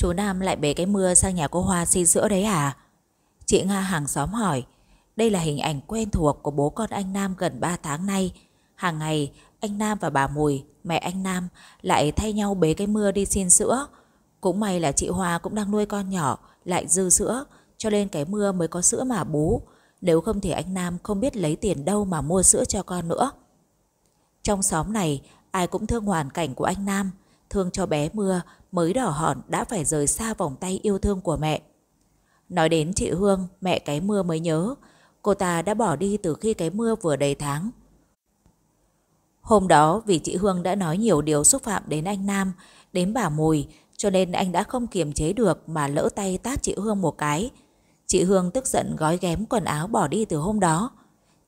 Chú Nam lại bế cái mưa sang nhà cô Hoa xin sữa đấy à? Chị Nga hàng xóm hỏi. Đây là hình ảnh quen thuộc của bố con anh Nam gần 3 tháng nay. Hàng ngày, anh Nam và bà Mùi, mẹ anh Nam lại thay nhau bế cái mưa đi xin sữa. Cũng may là chị Hoa cũng đang nuôi con nhỏ, lại dư sữa, cho nên cái mưa mới có sữa mà bú. Nếu không thì anh Nam không biết lấy tiền đâu mà mua sữa cho con nữa. Trong xóm này, ai cũng thương hoàn cảnh của anh Nam thương cho bé Mưa mới đỏ hòn đã phải rời xa vòng tay yêu thương của mẹ. Nói đến chị Hương, mẹ cái Mưa mới nhớ, cô ta đã bỏ đi từ khi cái Mưa vừa đầy tháng. Hôm đó vì chị Hương đã nói nhiều điều xúc phạm đến anh Nam, đến bà Mùi, cho nên anh đã không kiềm chế được mà lỡ tay tát chị Hương một cái. Chị Hương tức giận gói ghém quần áo bỏ đi từ hôm đó.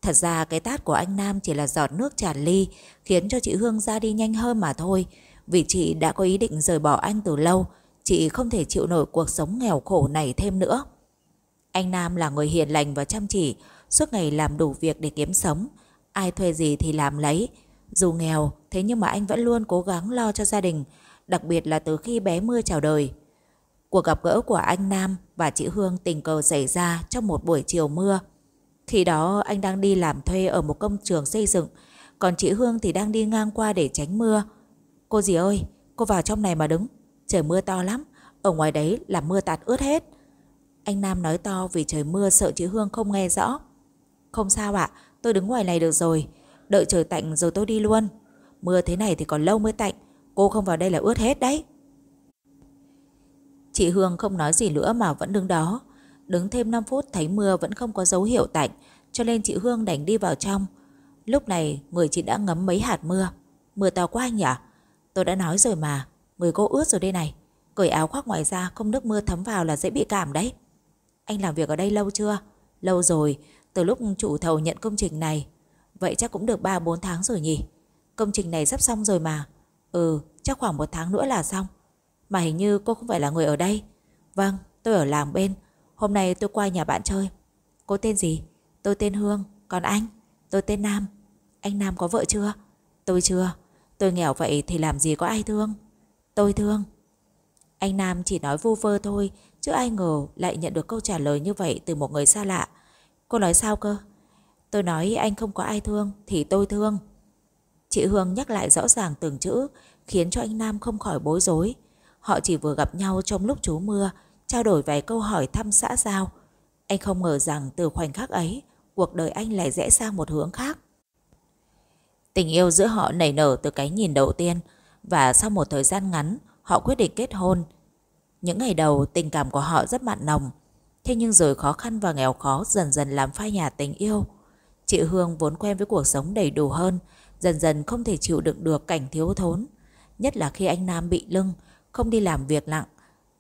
Thật ra cái tát của anh Nam chỉ là giọt nước tràn ly, khiến cho chị Hương ra đi nhanh hơn mà thôi. Vì chị đã có ý định rời bỏ anh từ lâu Chị không thể chịu nổi cuộc sống nghèo khổ này thêm nữa Anh Nam là người hiền lành và chăm chỉ Suốt ngày làm đủ việc để kiếm sống Ai thuê gì thì làm lấy Dù nghèo Thế nhưng mà anh vẫn luôn cố gắng lo cho gia đình Đặc biệt là từ khi bé Mưa chào đời Cuộc gặp gỡ của anh Nam và chị Hương tình cờ xảy ra trong một buổi chiều mưa. Khi đó anh đang đi làm thuê ở một công trường xây dựng, còn chị Hương thì đang đi ngang qua để tránh mưa. Cô dì ơi, cô vào trong này mà đứng. Trời mưa to lắm, ở ngoài đấy là mưa tạt ướt hết. Anh Nam nói to vì trời mưa sợ chị Hương không nghe rõ. Không sao ạ, tôi đứng ngoài này được rồi. Đợi trời tạnh rồi tôi đi luôn. Mưa thế này thì còn lâu mới tạnh, cô không vào đây là ướt hết đấy. Chị Hương không nói gì nữa mà vẫn đứng đó. Đứng thêm 5 phút thấy mưa vẫn không có dấu hiệu tạnh, cho nên chị Hương đành đi vào trong. Lúc này người chị đã ngấm mấy hạt mưa. Mưa to quá anh nhỉ? Tôi đã nói rồi mà, người cô ướt rồi đây này. Cởi áo khoác ngoài ra không nước mưa thấm vào là dễ bị cảm đấy. Anh làm việc ở đây lâu chưa? Lâu rồi, từ lúc chủ thầu nhận công trình này. Vậy chắc cũng được 3-4 tháng rồi nhỉ? Công trình này sắp xong rồi mà. Ừ, chắc khoảng một tháng nữa là xong. Mà hình như cô không phải là người ở đây. Vâng, tôi ở làng bên. Hôm nay tôi qua nhà bạn chơi. Cô tên gì? Tôi tên Hương. Còn anh? Tôi tên Nam. Anh Nam có vợ chưa? Tôi chưa. Tôi nghèo vậy thì làm gì có ai thương Tôi thương Anh Nam chỉ nói vu vơ thôi Chứ ai ngờ lại nhận được câu trả lời như vậy Từ một người xa lạ Cô nói sao cơ Tôi nói anh không có ai thương thì tôi thương Chị Hương nhắc lại rõ ràng từng chữ Khiến cho anh Nam không khỏi bối rối Họ chỉ vừa gặp nhau trong lúc chú mưa Trao đổi vài câu hỏi thăm xã giao Anh không ngờ rằng từ khoảnh khắc ấy Cuộc đời anh lại rẽ sang một hướng khác Tình yêu giữa họ nảy nở từ cái nhìn đầu tiên và sau một thời gian ngắn họ quyết định kết hôn. Những ngày đầu tình cảm của họ rất mặn nồng Thế nhưng rồi khó khăn và nghèo khó dần dần làm phai nhà tình yêu Chị Hương vốn quen với cuộc sống đầy đủ hơn Dần dần không thể chịu đựng được cảnh thiếu thốn Nhất là khi anh Nam bị lưng Không đi làm việc nặng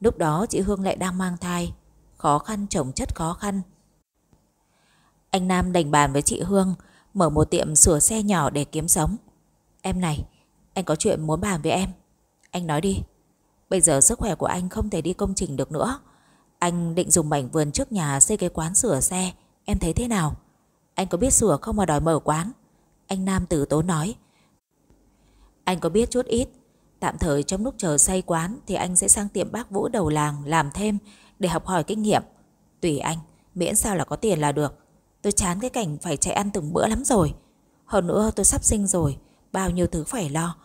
Lúc đó chị Hương lại đang mang thai Khó khăn chồng chất khó khăn Anh Nam đành bàn với chị Hương mở một tiệm sửa xe nhỏ để kiếm sống. Em này, anh có chuyện muốn bàn với em. Anh nói đi. Bây giờ sức khỏe của anh không thể đi công trình được nữa. Anh định dùng mảnh vườn trước nhà xây cái quán sửa xe. Em thấy thế nào? Anh có biết sửa không mà đòi mở quán? Anh Nam tử tố nói. Anh có biết chút ít. Tạm thời trong lúc chờ xây quán thì anh sẽ sang tiệm bác Vũ đầu làng làm thêm để học hỏi kinh nghiệm. Tùy anh, miễn sao là có tiền là được. Tôi chán cái cảnh phải chạy ăn từng bữa lắm rồi Hơn nữa tôi sắp sinh rồi Bao nhiêu thứ phải lo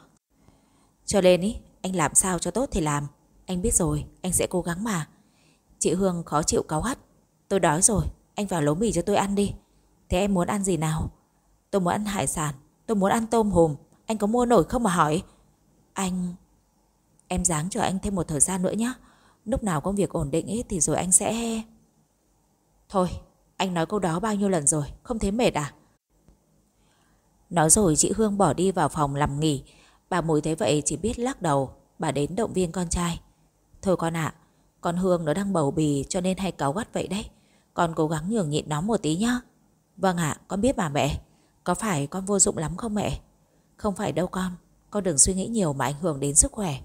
Cho nên ý, anh làm sao cho tốt thì làm Anh biết rồi, anh sẽ cố gắng mà Chị Hương khó chịu cáu hắt Tôi đói rồi, anh vào nấu mì cho tôi ăn đi Thế em muốn ăn gì nào Tôi muốn ăn hải sản, tôi muốn ăn tôm hùm Anh có mua nổi không mà hỏi Anh... Em dáng cho anh thêm một thời gian nữa nhé Lúc nào công việc ổn định ấy thì rồi anh sẽ... Thôi, anh nói câu đó bao nhiêu lần rồi Không thấy mệt à Nói rồi chị Hương bỏ đi vào phòng làm nghỉ Bà Mùi thấy vậy chỉ biết lắc đầu Bà đến động viên con trai Thôi con ạ à, Con Hương nó đang bầu bì cho nên hay cáu gắt vậy đấy Con cố gắng nhường nhịn nó một tí nhá Vâng ạ à, con biết bà mẹ Có phải con vô dụng lắm không mẹ Không phải đâu con Con đừng suy nghĩ nhiều mà ảnh hưởng đến sức khỏe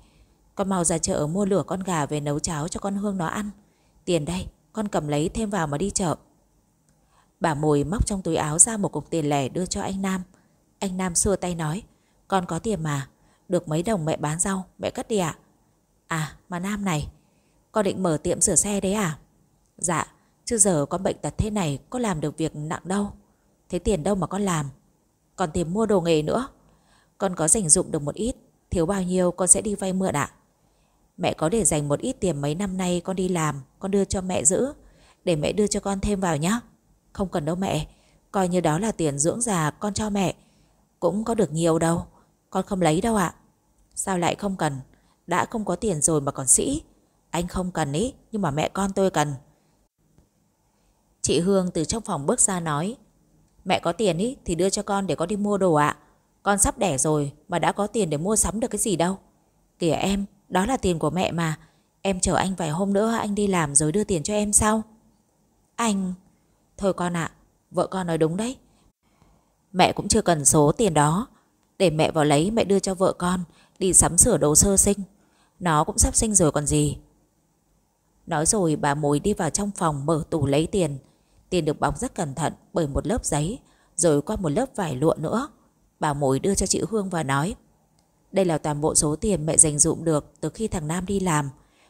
Con mau ra chợ mua lửa con gà về nấu cháo cho con Hương nó ăn Tiền đây con cầm lấy thêm vào mà đi chợ Bà mùi móc trong túi áo ra một cục tiền lẻ đưa cho anh Nam. Anh Nam xua tay nói, con có tiền mà, được mấy đồng mẹ bán rau, mẹ cất đi ạ. À? à, mà Nam này, con định mở tiệm sửa xe đấy à? Dạ, chứ giờ con bệnh tật thế này có làm được việc nặng đâu. Thế tiền đâu mà con làm? Còn tìm mua đồ nghề nữa. Con có dành dụng được một ít, thiếu bao nhiêu con sẽ đi vay mượn ạ. Mẹ có để dành một ít tiền mấy năm nay con đi làm, con đưa cho mẹ giữ, để mẹ đưa cho con thêm vào nhé. Không cần đâu mẹ Coi như đó là tiền dưỡng già con cho mẹ Cũng có được nhiều đâu Con không lấy đâu ạ Sao lại không cần Đã không có tiền rồi mà còn sĩ Anh không cần ý Nhưng mà mẹ con tôi cần Chị Hương từ trong phòng bước ra nói Mẹ có tiền ý thì đưa cho con để có đi mua đồ ạ Con sắp đẻ rồi mà đã có tiền để mua sắm được cái gì đâu Kìa em Đó là tiền của mẹ mà Em chờ anh vài hôm nữa anh đi làm rồi đưa tiền cho em sau Anh... Thôi con ạ, vợ con nói đúng đấy. Mẹ cũng chưa cần số tiền đó. Để mẹ vào lấy mẹ đưa cho vợ con đi sắm sửa đồ sơ sinh. Nó cũng sắp sinh rồi còn gì. Nói rồi bà Mùi đi vào trong phòng mở tủ lấy tiền. Tiền được bọc rất cẩn thận bởi một lớp giấy rồi qua một lớp vải lụa nữa. Bà Mùi đưa cho chị Hương và nói Đây là toàn bộ số tiền mẹ dành dụm được từ khi thằng Nam đi làm.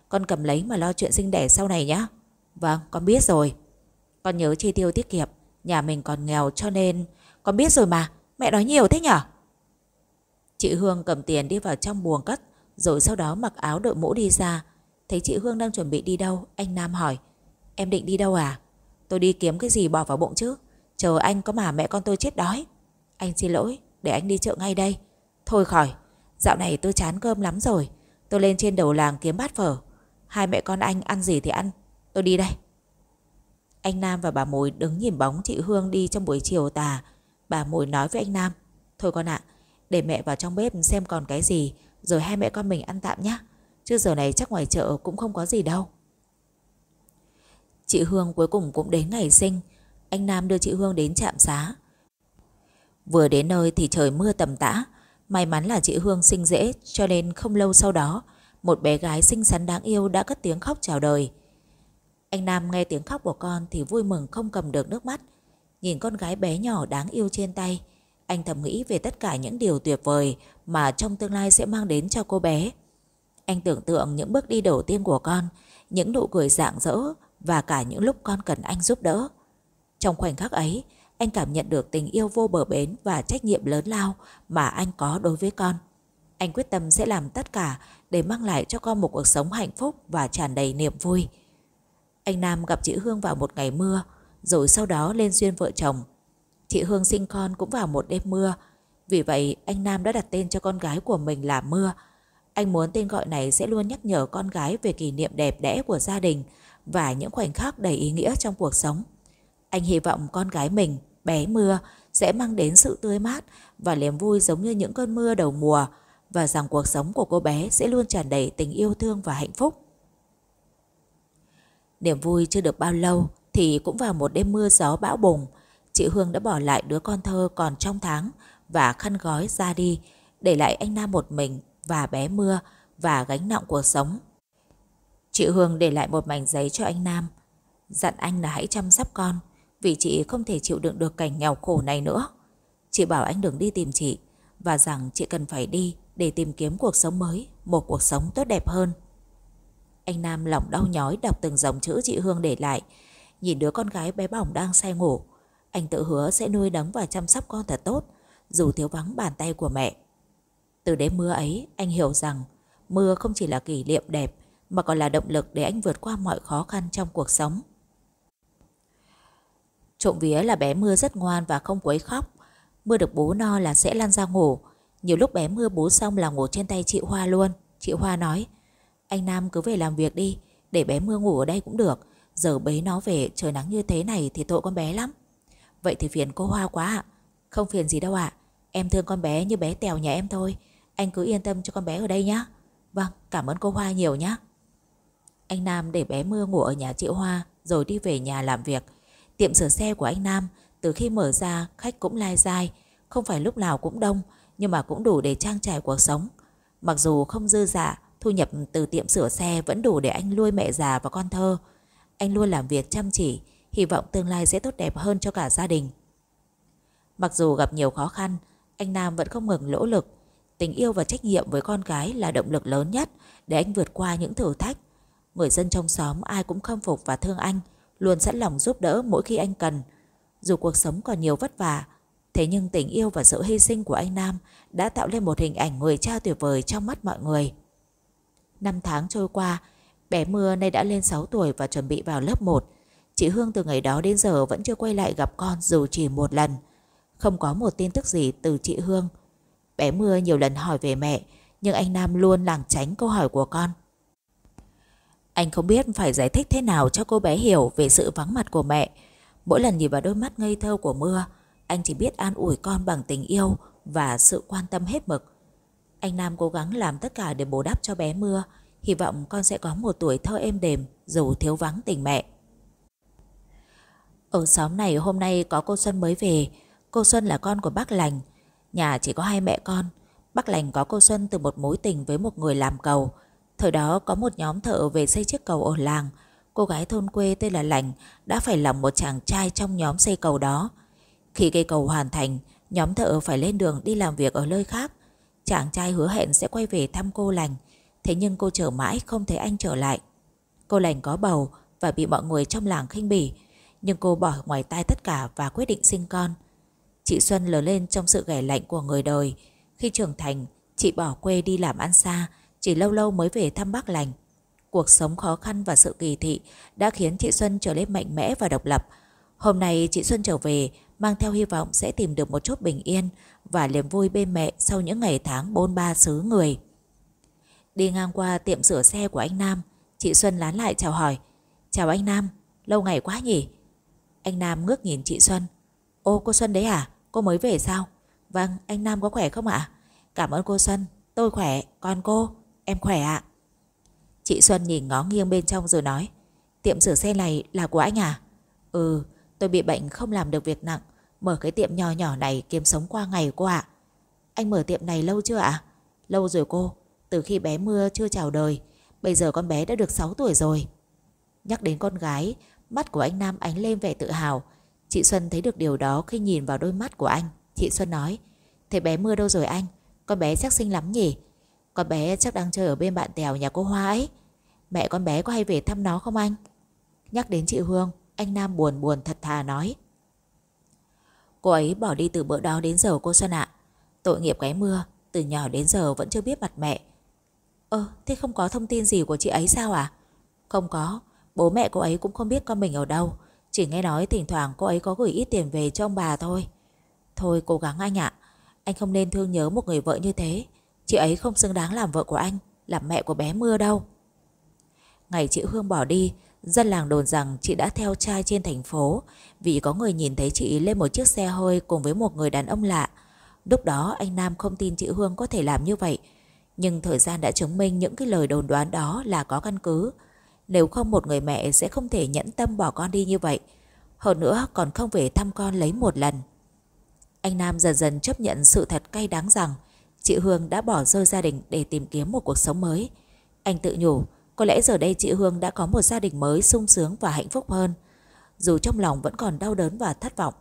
Con cầm lấy mà lo chuyện sinh đẻ sau này nhé. Vâng, con biết rồi. Con nhớ chi tiêu tiết kiệm Nhà mình còn nghèo cho nên Con biết rồi mà Mẹ nói nhiều thế nhở Chị Hương cầm tiền đi vào trong buồng cất Rồi sau đó mặc áo đội mũ đi ra Thấy chị Hương đang chuẩn bị đi đâu Anh Nam hỏi Em định đi đâu à Tôi đi kiếm cái gì bỏ vào bụng chứ Chờ anh có mà mẹ con tôi chết đói Anh xin lỗi Để anh đi chợ ngay đây Thôi khỏi Dạo này tôi chán cơm lắm rồi Tôi lên trên đầu làng kiếm bát phở Hai mẹ con anh ăn gì thì ăn Tôi đi đây anh Nam và bà Mùi đứng nhìn bóng chị Hương đi trong buổi chiều tà. Bà Mùi nói với anh Nam. Thôi con ạ, để mẹ vào trong bếp xem còn cái gì, rồi hai mẹ con mình ăn tạm nhé. Chứ giờ này chắc ngoài chợ cũng không có gì đâu. Chị Hương cuối cùng cũng đến ngày sinh. Anh Nam đưa chị Hương đến trạm xá. Vừa đến nơi thì trời mưa tầm tã. May mắn là chị Hương sinh dễ cho nên không lâu sau đó, một bé gái xinh xắn đáng yêu đã cất tiếng khóc chào đời. Anh Nam nghe tiếng khóc của con thì vui mừng không cầm được nước mắt. Nhìn con gái bé nhỏ đáng yêu trên tay, anh thầm nghĩ về tất cả những điều tuyệt vời mà trong tương lai sẽ mang đến cho cô bé. Anh tưởng tượng những bước đi đầu tiên của con, những nụ cười rạng rỡ và cả những lúc con cần anh giúp đỡ. Trong khoảnh khắc ấy, anh cảm nhận được tình yêu vô bờ bến và trách nhiệm lớn lao mà anh có đối với con. Anh quyết tâm sẽ làm tất cả để mang lại cho con một cuộc sống hạnh phúc và tràn đầy niềm vui. Anh Nam gặp chị Hương vào một ngày mưa, rồi sau đó lên duyên vợ chồng. Chị Hương sinh con cũng vào một đêm mưa, vì vậy anh Nam đã đặt tên cho con gái của mình là Mưa. Anh muốn tên gọi này sẽ luôn nhắc nhở con gái về kỷ niệm đẹp đẽ của gia đình và những khoảnh khắc đầy ý nghĩa trong cuộc sống. Anh hy vọng con gái mình, bé Mưa, sẽ mang đến sự tươi mát và niềm vui giống như những cơn mưa đầu mùa và rằng cuộc sống của cô bé sẽ luôn tràn đầy tình yêu thương và hạnh phúc. Niềm vui chưa được bao lâu thì cũng vào một đêm mưa gió bão bùng, chị Hương đã bỏ lại đứa con thơ còn trong tháng và khăn gói ra đi, để lại anh Nam một mình và bé mưa và gánh nặng cuộc sống. Chị Hương để lại một mảnh giấy cho anh Nam, dặn anh là hãy chăm sóc con vì chị không thể chịu đựng được cảnh nghèo khổ này nữa. Chị bảo anh đừng đi tìm chị và rằng chị cần phải đi để tìm kiếm cuộc sống mới, một cuộc sống tốt đẹp hơn. Anh Nam lòng đau nhói đọc từng dòng chữ chị Hương để lại. Nhìn đứa con gái bé bỏng đang say ngủ. Anh tự hứa sẽ nuôi nấng và chăm sóc con thật tốt, dù thiếu vắng bàn tay của mẹ. Từ đêm mưa ấy, anh hiểu rằng mưa không chỉ là kỷ niệm đẹp, mà còn là động lực để anh vượt qua mọi khó khăn trong cuộc sống. Trộm vía là bé mưa rất ngoan và không quấy khóc. Mưa được bố no là sẽ lăn ra ngủ. Nhiều lúc bé mưa bố xong là ngủ trên tay chị Hoa luôn. Chị Hoa nói, anh Nam cứ về làm việc đi Để bé Mưa ngủ ở đây cũng được Giờ bế nó về trời nắng như thế này thì tội con bé lắm Vậy thì phiền cô Hoa quá ạ à. Không phiền gì đâu ạ à. Em thương con bé như bé tèo nhà em thôi Anh cứ yên tâm cho con bé ở đây nhé Vâng cảm ơn cô Hoa nhiều nhé Anh Nam để bé Mưa ngủ ở nhà chị Hoa Rồi đi về nhà làm việc Tiệm sửa xe của anh Nam Từ khi mở ra khách cũng lai dai Không phải lúc nào cũng đông Nhưng mà cũng đủ để trang trải cuộc sống Mặc dù không dư dả dạ, Thu nhập từ tiệm sửa xe vẫn đủ để anh nuôi mẹ già và con thơ. Anh luôn làm việc chăm chỉ, hy vọng tương lai sẽ tốt đẹp hơn cho cả gia đình. Mặc dù gặp nhiều khó khăn, anh Nam vẫn không ngừng lỗ lực. Tình yêu và trách nhiệm với con cái là động lực lớn nhất để anh vượt qua những thử thách. Người dân trong xóm ai cũng khâm phục và thương anh, luôn sẵn lòng giúp đỡ mỗi khi anh cần. Dù cuộc sống còn nhiều vất vả, thế nhưng tình yêu và sự hy sinh của anh Nam đã tạo lên một hình ảnh người cha tuyệt vời trong mắt mọi người. Năm tháng trôi qua, bé Mưa nay đã lên 6 tuổi và chuẩn bị vào lớp 1. Chị Hương từ ngày đó đến giờ vẫn chưa quay lại gặp con dù chỉ một lần. Không có một tin tức gì từ chị Hương. Bé Mưa nhiều lần hỏi về mẹ, nhưng anh Nam luôn lảng tránh câu hỏi của con. Anh không biết phải giải thích thế nào cho cô bé hiểu về sự vắng mặt của mẹ. Mỗi lần nhìn vào đôi mắt ngây thơ của Mưa, anh chỉ biết an ủi con bằng tình yêu và sự quan tâm hết mực. Anh Nam cố gắng làm tất cả để bù đắp cho bé Mưa, hy vọng con sẽ có một tuổi thơ êm đềm dù thiếu vắng tình mẹ. Ở xóm này hôm nay có cô Xuân mới về, cô Xuân là con của bác Lành, nhà chỉ có hai mẹ con. Bác Lành có cô Xuân từ một mối tình với một người làm cầu. Thời đó có một nhóm thợ về xây chiếc cầu ở làng, cô gái thôn quê tên là Lành đã phải lòng một chàng trai trong nhóm xây cầu đó. Khi cây cầu hoàn thành, nhóm thợ phải lên đường đi làm việc ở nơi khác. Chàng trai hứa hẹn sẽ quay về thăm cô lành Thế nhưng cô chờ mãi không thấy anh trở lại Cô lành có bầu Và bị mọi người trong làng khinh bỉ Nhưng cô bỏ ngoài tai tất cả và quyết định sinh con Chị Xuân lớn lên trong sự ghẻ lạnh của người đời Khi trưởng thành Chị bỏ quê đi làm ăn xa Chỉ lâu lâu mới về thăm bác lành Cuộc sống khó khăn và sự kỳ thị Đã khiến chị Xuân trở nên mạnh mẽ và độc lập Hôm nay chị Xuân trở về mang theo hy vọng sẽ tìm được một chút bình yên và niềm vui bên mẹ sau những ngày tháng bôn ba xứ người. Đi ngang qua tiệm sửa xe của anh Nam, chị Xuân lán lại chào hỏi. Chào anh Nam, lâu ngày quá nhỉ? Anh Nam ngước nhìn chị Xuân. Ô cô Xuân đấy à, cô mới về sao? Vâng, anh Nam có khỏe không ạ? Cảm ơn cô Xuân, tôi khỏe, còn cô? Em khỏe ạ. Chị Xuân nhìn ngó nghiêng bên trong rồi nói. Tiệm sửa xe này là của anh à? Ừ, tôi bị bệnh không làm được việc nặng Mở cái tiệm nhỏ nhỏ này kiếm sống qua ngày cô ạ Anh mở tiệm này lâu chưa ạ Lâu rồi cô Từ khi bé mưa chưa chào đời Bây giờ con bé đã được 6 tuổi rồi Nhắc đến con gái Mắt của anh Nam ánh lên vẻ tự hào Chị Xuân thấy được điều đó khi nhìn vào đôi mắt của anh Chị Xuân nói Thế bé mưa đâu rồi anh Con bé chắc xinh lắm nhỉ Con bé chắc đang chơi ở bên bạn tèo nhà cô Hoa ấy Mẹ con bé có hay về thăm nó không anh Nhắc đến chị Hương Anh Nam buồn buồn thật thà nói Cô ấy bỏ đi từ bữa đó đến giờ cô Xuân ạ. Tội nghiệp cái mưa, từ nhỏ đến giờ vẫn chưa biết mặt mẹ. Ơ, thế không có thông tin gì của chị ấy sao à? Không có, bố mẹ cô ấy cũng không biết con mình ở đâu. Chỉ nghe nói thỉnh thoảng cô ấy có gửi ít tiền về cho ông bà thôi. Thôi cố gắng anh ạ, anh không nên thương nhớ một người vợ như thế. Chị ấy không xứng đáng làm vợ của anh, làm mẹ của bé mưa đâu. Ngày chị Hương bỏ đi, Dân làng đồn rằng chị đã theo trai trên thành phố vì có người nhìn thấy chị lên một chiếc xe hơi cùng với một người đàn ông lạ. Lúc đó anh Nam không tin chị Hương có thể làm như vậy. Nhưng thời gian đã chứng minh những cái lời đồn đoán đó là có căn cứ. Nếu không một người mẹ sẽ không thể nhẫn tâm bỏ con đi như vậy. Hơn nữa còn không về thăm con lấy một lần. Anh Nam dần dần chấp nhận sự thật cay đắng rằng chị Hương đã bỏ rơi gia đình để tìm kiếm một cuộc sống mới. Anh tự nhủ, có lẽ giờ đây chị Hương đã có một gia đình mới sung sướng và hạnh phúc hơn. Dù trong lòng vẫn còn đau đớn và thất vọng,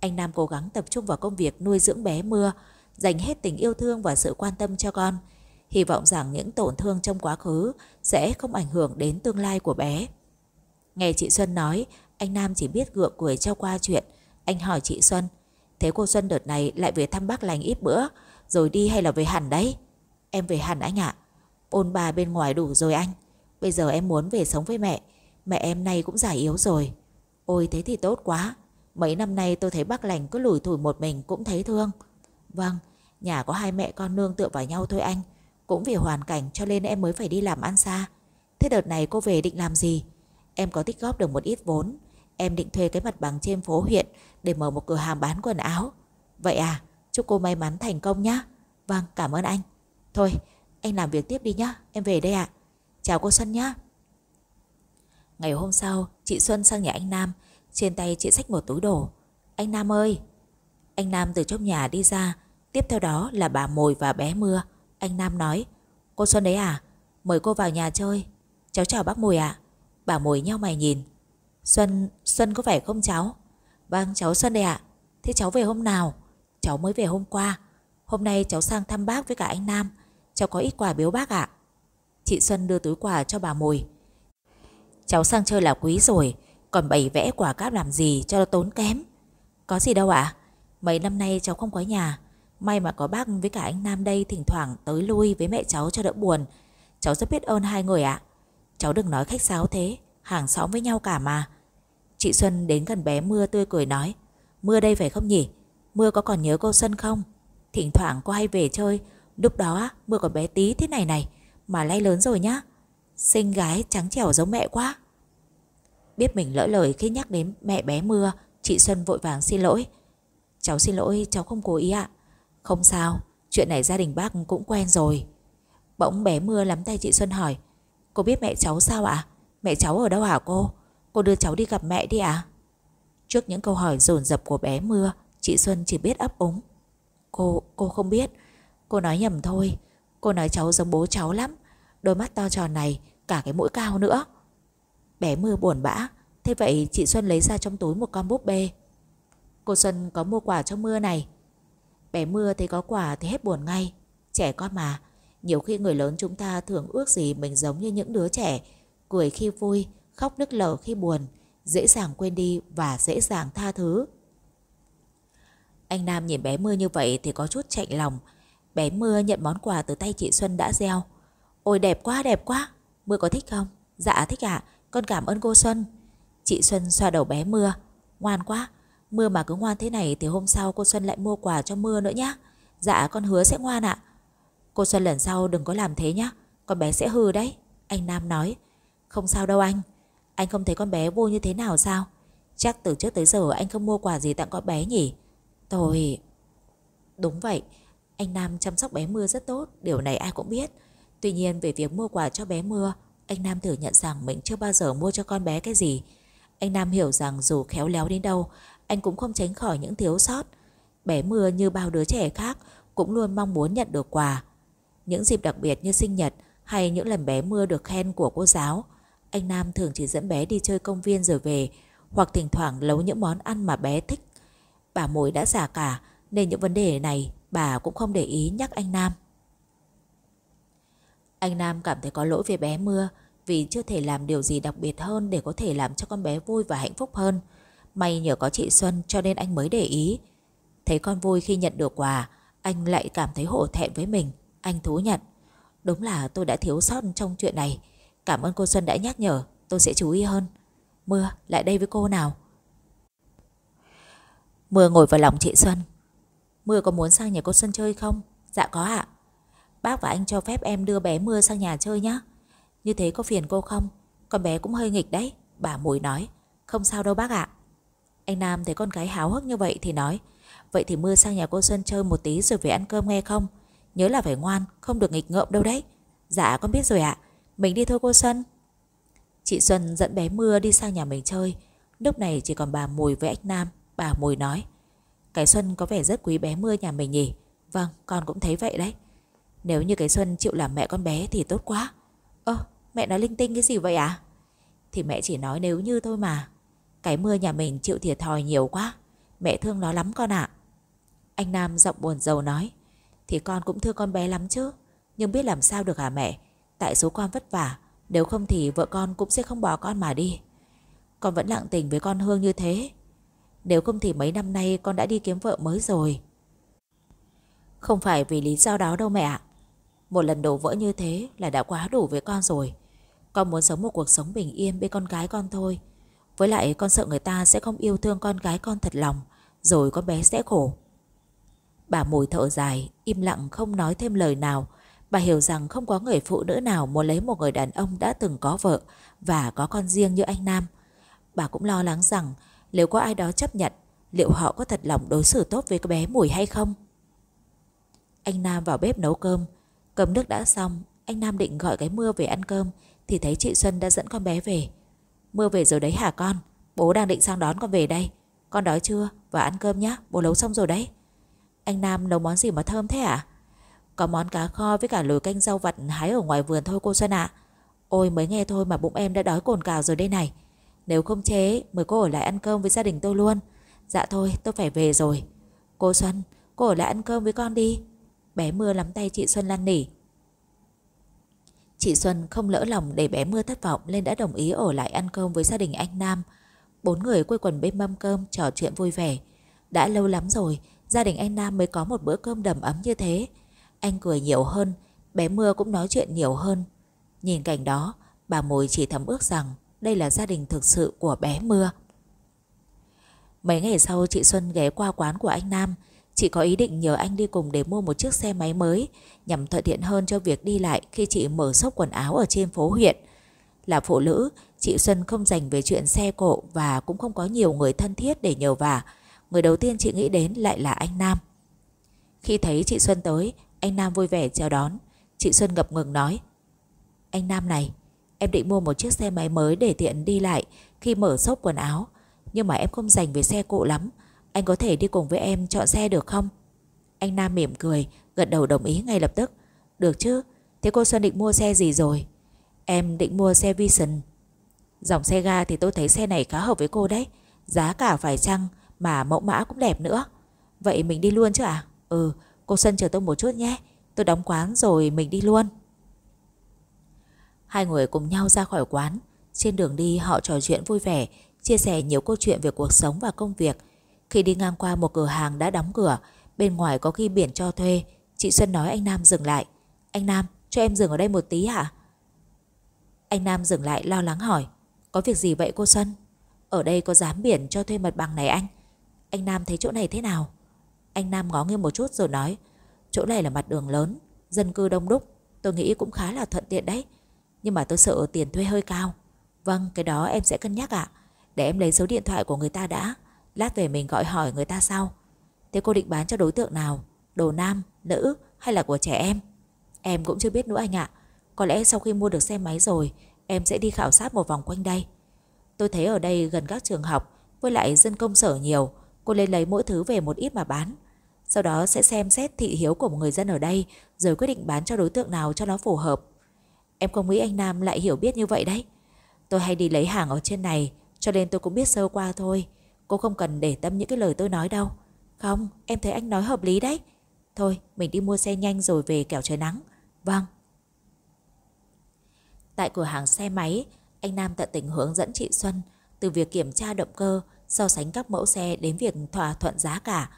anh Nam cố gắng tập trung vào công việc nuôi dưỡng bé mưa, dành hết tình yêu thương và sự quan tâm cho con. Hy vọng rằng những tổn thương trong quá khứ sẽ không ảnh hưởng đến tương lai của bé. Nghe chị Xuân nói, anh Nam chỉ biết gượng cười cho qua chuyện. Anh hỏi chị Xuân, thế cô Xuân đợt này lại về thăm bác lành ít bữa, rồi đi hay là về hẳn đấy? Em về hẳn anh ạ. À? Ôn bà bên ngoài đủ rồi anh. Bây giờ em muốn về sống với mẹ Mẹ em nay cũng già yếu rồi Ôi thế thì tốt quá Mấy năm nay tôi thấy bác lành cứ lủi thủi một mình cũng thấy thương Vâng Nhà có hai mẹ con nương tựa vào nhau thôi anh Cũng vì hoàn cảnh cho nên em mới phải đi làm ăn xa Thế đợt này cô về định làm gì Em có tích góp được một ít vốn Em định thuê cái mặt bằng trên phố huyện Để mở một cửa hàng bán quần áo Vậy à Chúc cô may mắn thành công nhé Vâng cảm ơn anh Thôi anh làm việc tiếp đi nhé Em về đây ạ à. Chào cô Xuân nhé. Ngày hôm sau, chị Xuân sang nhà anh Nam, trên tay chị xách một túi đồ. Anh Nam ơi! Anh Nam từ trong nhà đi ra, tiếp theo đó là bà Mồi và bé Mưa. Anh Nam nói, cô Xuân đấy à, mời cô vào nhà chơi. Cháu chào bác Mồi ạ. Bà Mồi nhau mày nhìn. Xuân, Xuân có phải không cháu? Vâng, cháu Xuân đây ạ. Thế cháu về hôm nào? Cháu mới về hôm qua. Hôm nay cháu sang thăm bác với cả anh Nam. Cháu có ít quà biếu bác ạ. À. Chị Xuân đưa túi quà cho bà Mùi Cháu sang chơi là quý rồi Còn bày vẽ quả cáp làm gì cho tốn kém Có gì đâu ạ Mấy năm nay cháu không có nhà May mà có bác với cả anh Nam đây Thỉnh thoảng tới lui với mẹ cháu cho đỡ buồn Cháu rất biết ơn hai người ạ Cháu đừng nói khách sáo thế Hàng xóm với nhau cả mà Chị Xuân đến gần bé Mưa tươi cười nói Mưa đây phải không nhỉ Mưa có còn nhớ cô Xuân không Thỉnh thoảng cô hay về chơi Lúc đó Mưa còn bé tí thế này này mà lay lớn rồi nhá sinh gái trắng trẻo giống mẹ quá Biết mình lỡ lời khi nhắc đến mẹ bé mưa Chị Xuân vội vàng xin lỗi Cháu xin lỗi cháu không cố ý ạ Không sao Chuyện này gia đình bác cũng quen rồi Bỗng bé mưa lắm tay chị Xuân hỏi Cô biết mẹ cháu sao ạ Mẹ cháu ở đâu hả cô Cô đưa cháu đi gặp mẹ đi ạ Trước những câu hỏi dồn dập của bé mưa Chị Xuân chỉ biết ấp úng Cô, cô không biết Cô nói nhầm thôi Cô nói cháu giống bố cháu lắm Đôi mắt to tròn này Cả cái mũi cao nữa Bé mưa buồn bã Thế vậy chị Xuân lấy ra trong túi một con búp bê Cô Xuân có mua quà cho mưa này Bé mưa thấy có quà thì hết buồn ngay Trẻ con mà Nhiều khi người lớn chúng ta thường ước gì Mình giống như những đứa trẻ Cười khi vui, khóc nức lở khi buồn Dễ dàng quên đi và dễ dàng tha thứ Anh Nam nhìn bé mưa như vậy Thì có chút chạy lòng Bé mưa nhận món quà từ tay chị Xuân đã gieo Ôi đẹp quá đẹp quá Mưa có thích không? Dạ thích ạ à. Con cảm ơn cô Xuân Chị Xuân xoa đầu bé Mưa Ngoan quá Mưa mà cứ ngoan thế này thì hôm sau cô Xuân lại mua quà cho Mưa nữa nhé Dạ con hứa sẽ ngoan ạ Cô Xuân lần sau đừng có làm thế nhé Con bé sẽ hư đấy Anh Nam nói Không sao đâu anh Anh không thấy con bé vui như thế nào sao Chắc từ trước tới giờ anh không mua quà gì tặng con bé nhỉ Tôi... Đúng vậy Anh Nam chăm sóc bé Mưa rất tốt Điều này ai cũng biết Tuy nhiên về việc mua quà cho bé Mưa, anh Nam thừa nhận rằng mình chưa bao giờ mua cho con bé cái gì. Anh Nam hiểu rằng dù khéo léo đến đâu, anh cũng không tránh khỏi những thiếu sót. Bé Mưa như bao đứa trẻ khác cũng luôn mong muốn nhận được quà. Những dịp đặc biệt như sinh nhật hay những lần bé Mưa được khen của cô giáo, anh Nam thường chỉ dẫn bé đi chơi công viên rồi về hoặc thỉnh thoảng nấu những món ăn mà bé thích. Bà Mối đã già cả nên những vấn đề này bà cũng không để ý nhắc anh Nam. Anh Nam cảm thấy có lỗi về bé Mưa vì chưa thể làm điều gì đặc biệt hơn để có thể làm cho con bé vui và hạnh phúc hơn. May nhờ có chị Xuân cho nên anh mới để ý. Thấy con vui khi nhận được quà, anh lại cảm thấy hổ thẹn với mình. Anh thú nhận. Đúng là tôi đã thiếu sót trong chuyện này. Cảm ơn cô Xuân đã nhắc nhở, tôi sẽ chú ý hơn. Mưa, lại đây với cô nào. Mưa ngồi vào lòng chị Xuân. Mưa có muốn sang nhà cô Xuân chơi không? Dạ có ạ. À. Bác và anh cho phép em đưa bé Mưa sang nhà chơi nhé Như thế có phiền cô không Con bé cũng hơi nghịch đấy Bà Mùi nói Không sao đâu bác ạ Anh Nam thấy con gái háo hức như vậy thì nói Vậy thì Mưa sang nhà cô Xuân chơi một tí rồi về ăn cơm nghe không Nhớ là phải ngoan Không được nghịch ngợm đâu đấy Dạ con biết rồi ạ Mình đi thôi cô Xuân Chị Xuân dẫn bé Mưa đi sang nhà mình chơi Lúc này chỉ còn bà Mùi với anh Nam Bà Mùi nói Cái Xuân có vẻ rất quý bé Mưa nhà mình nhỉ Vâng con cũng thấy vậy đấy nếu như cái Xuân chịu làm mẹ con bé thì tốt quá Ơ ờ, mẹ nói linh tinh cái gì vậy à Thì mẹ chỉ nói nếu như thôi mà Cái mưa nhà mình chịu thiệt thòi nhiều quá Mẹ thương nó lắm con ạ à. Anh Nam giọng buồn rầu nói Thì con cũng thương con bé lắm chứ Nhưng biết làm sao được hả mẹ Tại số con vất vả Nếu không thì vợ con cũng sẽ không bỏ con mà đi Con vẫn lặng tình với con Hương như thế Nếu không thì mấy năm nay con đã đi kiếm vợ mới rồi Không phải vì lý do đó đâu mẹ ạ một lần đổ vỡ như thế là đã quá đủ với con rồi Con muốn sống một cuộc sống bình yên bên con gái con thôi Với lại con sợ người ta sẽ không yêu thương con gái con thật lòng Rồi con bé sẽ khổ Bà mùi thở dài Im lặng không nói thêm lời nào Bà hiểu rằng không có người phụ nữ nào muốn lấy một người đàn ông đã từng có vợ và có con riêng như anh Nam. Bà cũng lo lắng rằng nếu có ai đó chấp nhận, liệu họ có thật lòng đối xử tốt với bé Mùi hay không? Anh Nam vào bếp nấu cơm, cầm nước đã xong, anh Nam định gọi cái mưa về ăn cơm thì thấy chị Xuân đã dẫn con bé về. Mưa về rồi đấy hả con? Bố đang định sang đón con về đây. Con đói chưa? Và ăn cơm nhá, bố nấu xong rồi đấy. Anh Nam nấu món gì mà thơm thế ạ? À? Có món cá kho với cả lồi canh rau vặt hái ở ngoài vườn thôi cô Xuân ạ. Ôi mới nghe thôi mà bụng em đã đói cồn cào rồi đây này. Nếu không chế, mời cô ở lại ăn cơm với gia đình tôi luôn. Dạ thôi, tôi phải về rồi. Cô Xuân, cô ở lại ăn cơm với con đi bé mưa nắm tay chị Xuân lăn nỉ. Chị Xuân không lỡ lòng để bé mưa thất vọng nên đã đồng ý ở lại ăn cơm với gia đình anh Nam. Bốn người quây quần bên mâm cơm trò chuyện vui vẻ. Đã lâu lắm rồi, gia đình anh Nam mới có một bữa cơm đầm ấm như thế. Anh cười nhiều hơn, bé mưa cũng nói chuyện nhiều hơn. Nhìn cảnh đó, bà Mùi chỉ thầm ước rằng đây là gia đình thực sự của bé mưa. Mấy ngày sau chị Xuân ghé qua quán của anh Nam Chị có ý định nhờ anh đi cùng để mua một chiếc xe máy mới nhằm thuận tiện hơn cho việc đi lại khi chị mở shop quần áo ở trên phố huyện. Là phụ nữ, chị Xuân không dành về chuyện xe cộ và cũng không có nhiều người thân thiết để nhờ vả. Người đầu tiên chị nghĩ đến lại là anh Nam. Khi thấy chị Xuân tới, anh Nam vui vẻ chào đón. Chị Xuân ngập ngừng nói. Anh Nam này, em định mua một chiếc xe máy mới để tiện đi lại khi mở shop quần áo. Nhưng mà em không dành về xe cộ lắm. Anh có thể đi cùng với em chọn xe được không? Anh Nam mỉm cười, gật đầu đồng ý ngay lập tức. Được chứ, thế cô Xuân định mua xe gì rồi? Em định mua xe Vision. Dòng xe ga thì tôi thấy xe này khá hợp với cô đấy. Giá cả phải chăng mà mẫu mã cũng đẹp nữa. Vậy mình đi luôn chứ ạ Ừ, cô Xuân chờ tôi một chút nhé. Tôi đóng quán rồi mình đi luôn. Hai người cùng nhau ra khỏi quán. Trên đường đi họ trò chuyện vui vẻ, chia sẻ nhiều câu chuyện về cuộc sống và công việc – khi đi ngang qua một cửa hàng đã đóng cửa, bên ngoài có ghi biển cho thuê, chị Xuân nói anh Nam dừng lại. Anh Nam, cho em dừng ở đây một tí hả? Anh Nam dừng lại lo lắng hỏi, có việc gì vậy cô Xuân? Ở đây có dám biển cho thuê mặt bằng này anh? Anh Nam thấy chỗ này thế nào? Anh Nam ngó nghiêng một chút rồi nói, chỗ này là mặt đường lớn, dân cư đông đúc, tôi nghĩ cũng khá là thuận tiện đấy. Nhưng mà tôi sợ tiền thuê hơi cao. Vâng, cái đó em sẽ cân nhắc ạ. À? Để em lấy số điện thoại của người ta đã. Lát về mình gọi hỏi người ta sau Thế cô định bán cho đối tượng nào Đồ nam, nữ hay là của trẻ em Em cũng chưa biết nữa anh ạ Có lẽ sau khi mua được xe máy rồi Em sẽ đi khảo sát một vòng quanh đây Tôi thấy ở đây gần các trường học Với lại dân công sở nhiều Cô lên lấy mỗi thứ về một ít mà bán Sau đó sẽ xem xét thị hiếu của một người dân ở đây Rồi quyết định bán cho đối tượng nào cho nó phù hợp Em không nghĩ anh Nam lại hiểu biết như vậy đấy Tôi hay đi lấy hàng ở trên này Cho nên tôi cũng biết sơ qua thôi Cô không cần để tâm những cái lời tôi nói đâu Không em thấy anh nói hợp lý đấy Thôi mình đi mua xe nhanh rồi về kẻo trời nắng Vâng Tại cửa hàng xe máy Anh Nam tận tình hướng dẫn chị Xuân Từ việc kiểm tra động cơ So sánh các mẫu xe đến việc thỏa thuận giá cả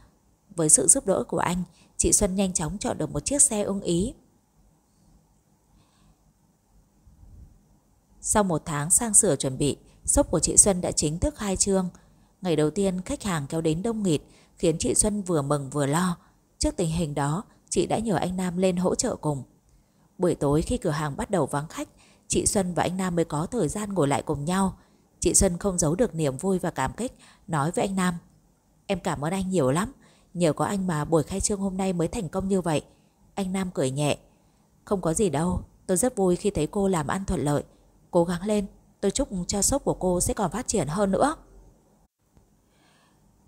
Với sự giúp đỡ của anh Chị Xuân nhanh chóng chọn được một chiếc xe ưng ý Sau một tháng sang sửa chuẩn bị Shop của chị Xuân đã chính thức hai chương. Ngày đầu tiên khách hàng kéo đến đông nghịt khiến chị Xuân vừa mừng vừa lo. Trước tình hình đó, chị đã nhờ anh Nam lên hỗ trợ cùng. Buổi tối khi cửa hàng bắt đầu vắng khách, chị Xuân và anh Nam mới có thời gian ngồi lại cùng nhau. Chị Xuân không giấu được niềm vui và cảm kích, nói với anh Nam. Em cảm ơn anh nhiều lắm, nhờ có anh mà buổi khai trương hôm nay mới thành công như vậy. Anh Nam cười nhẹ. Không có gì đâu, tôi rất vui khi thấy cô làm ăn thuận lợi. Cố gắng lên, tôi chúc cho shop của cô sẽ còn phát triển hơn nữa.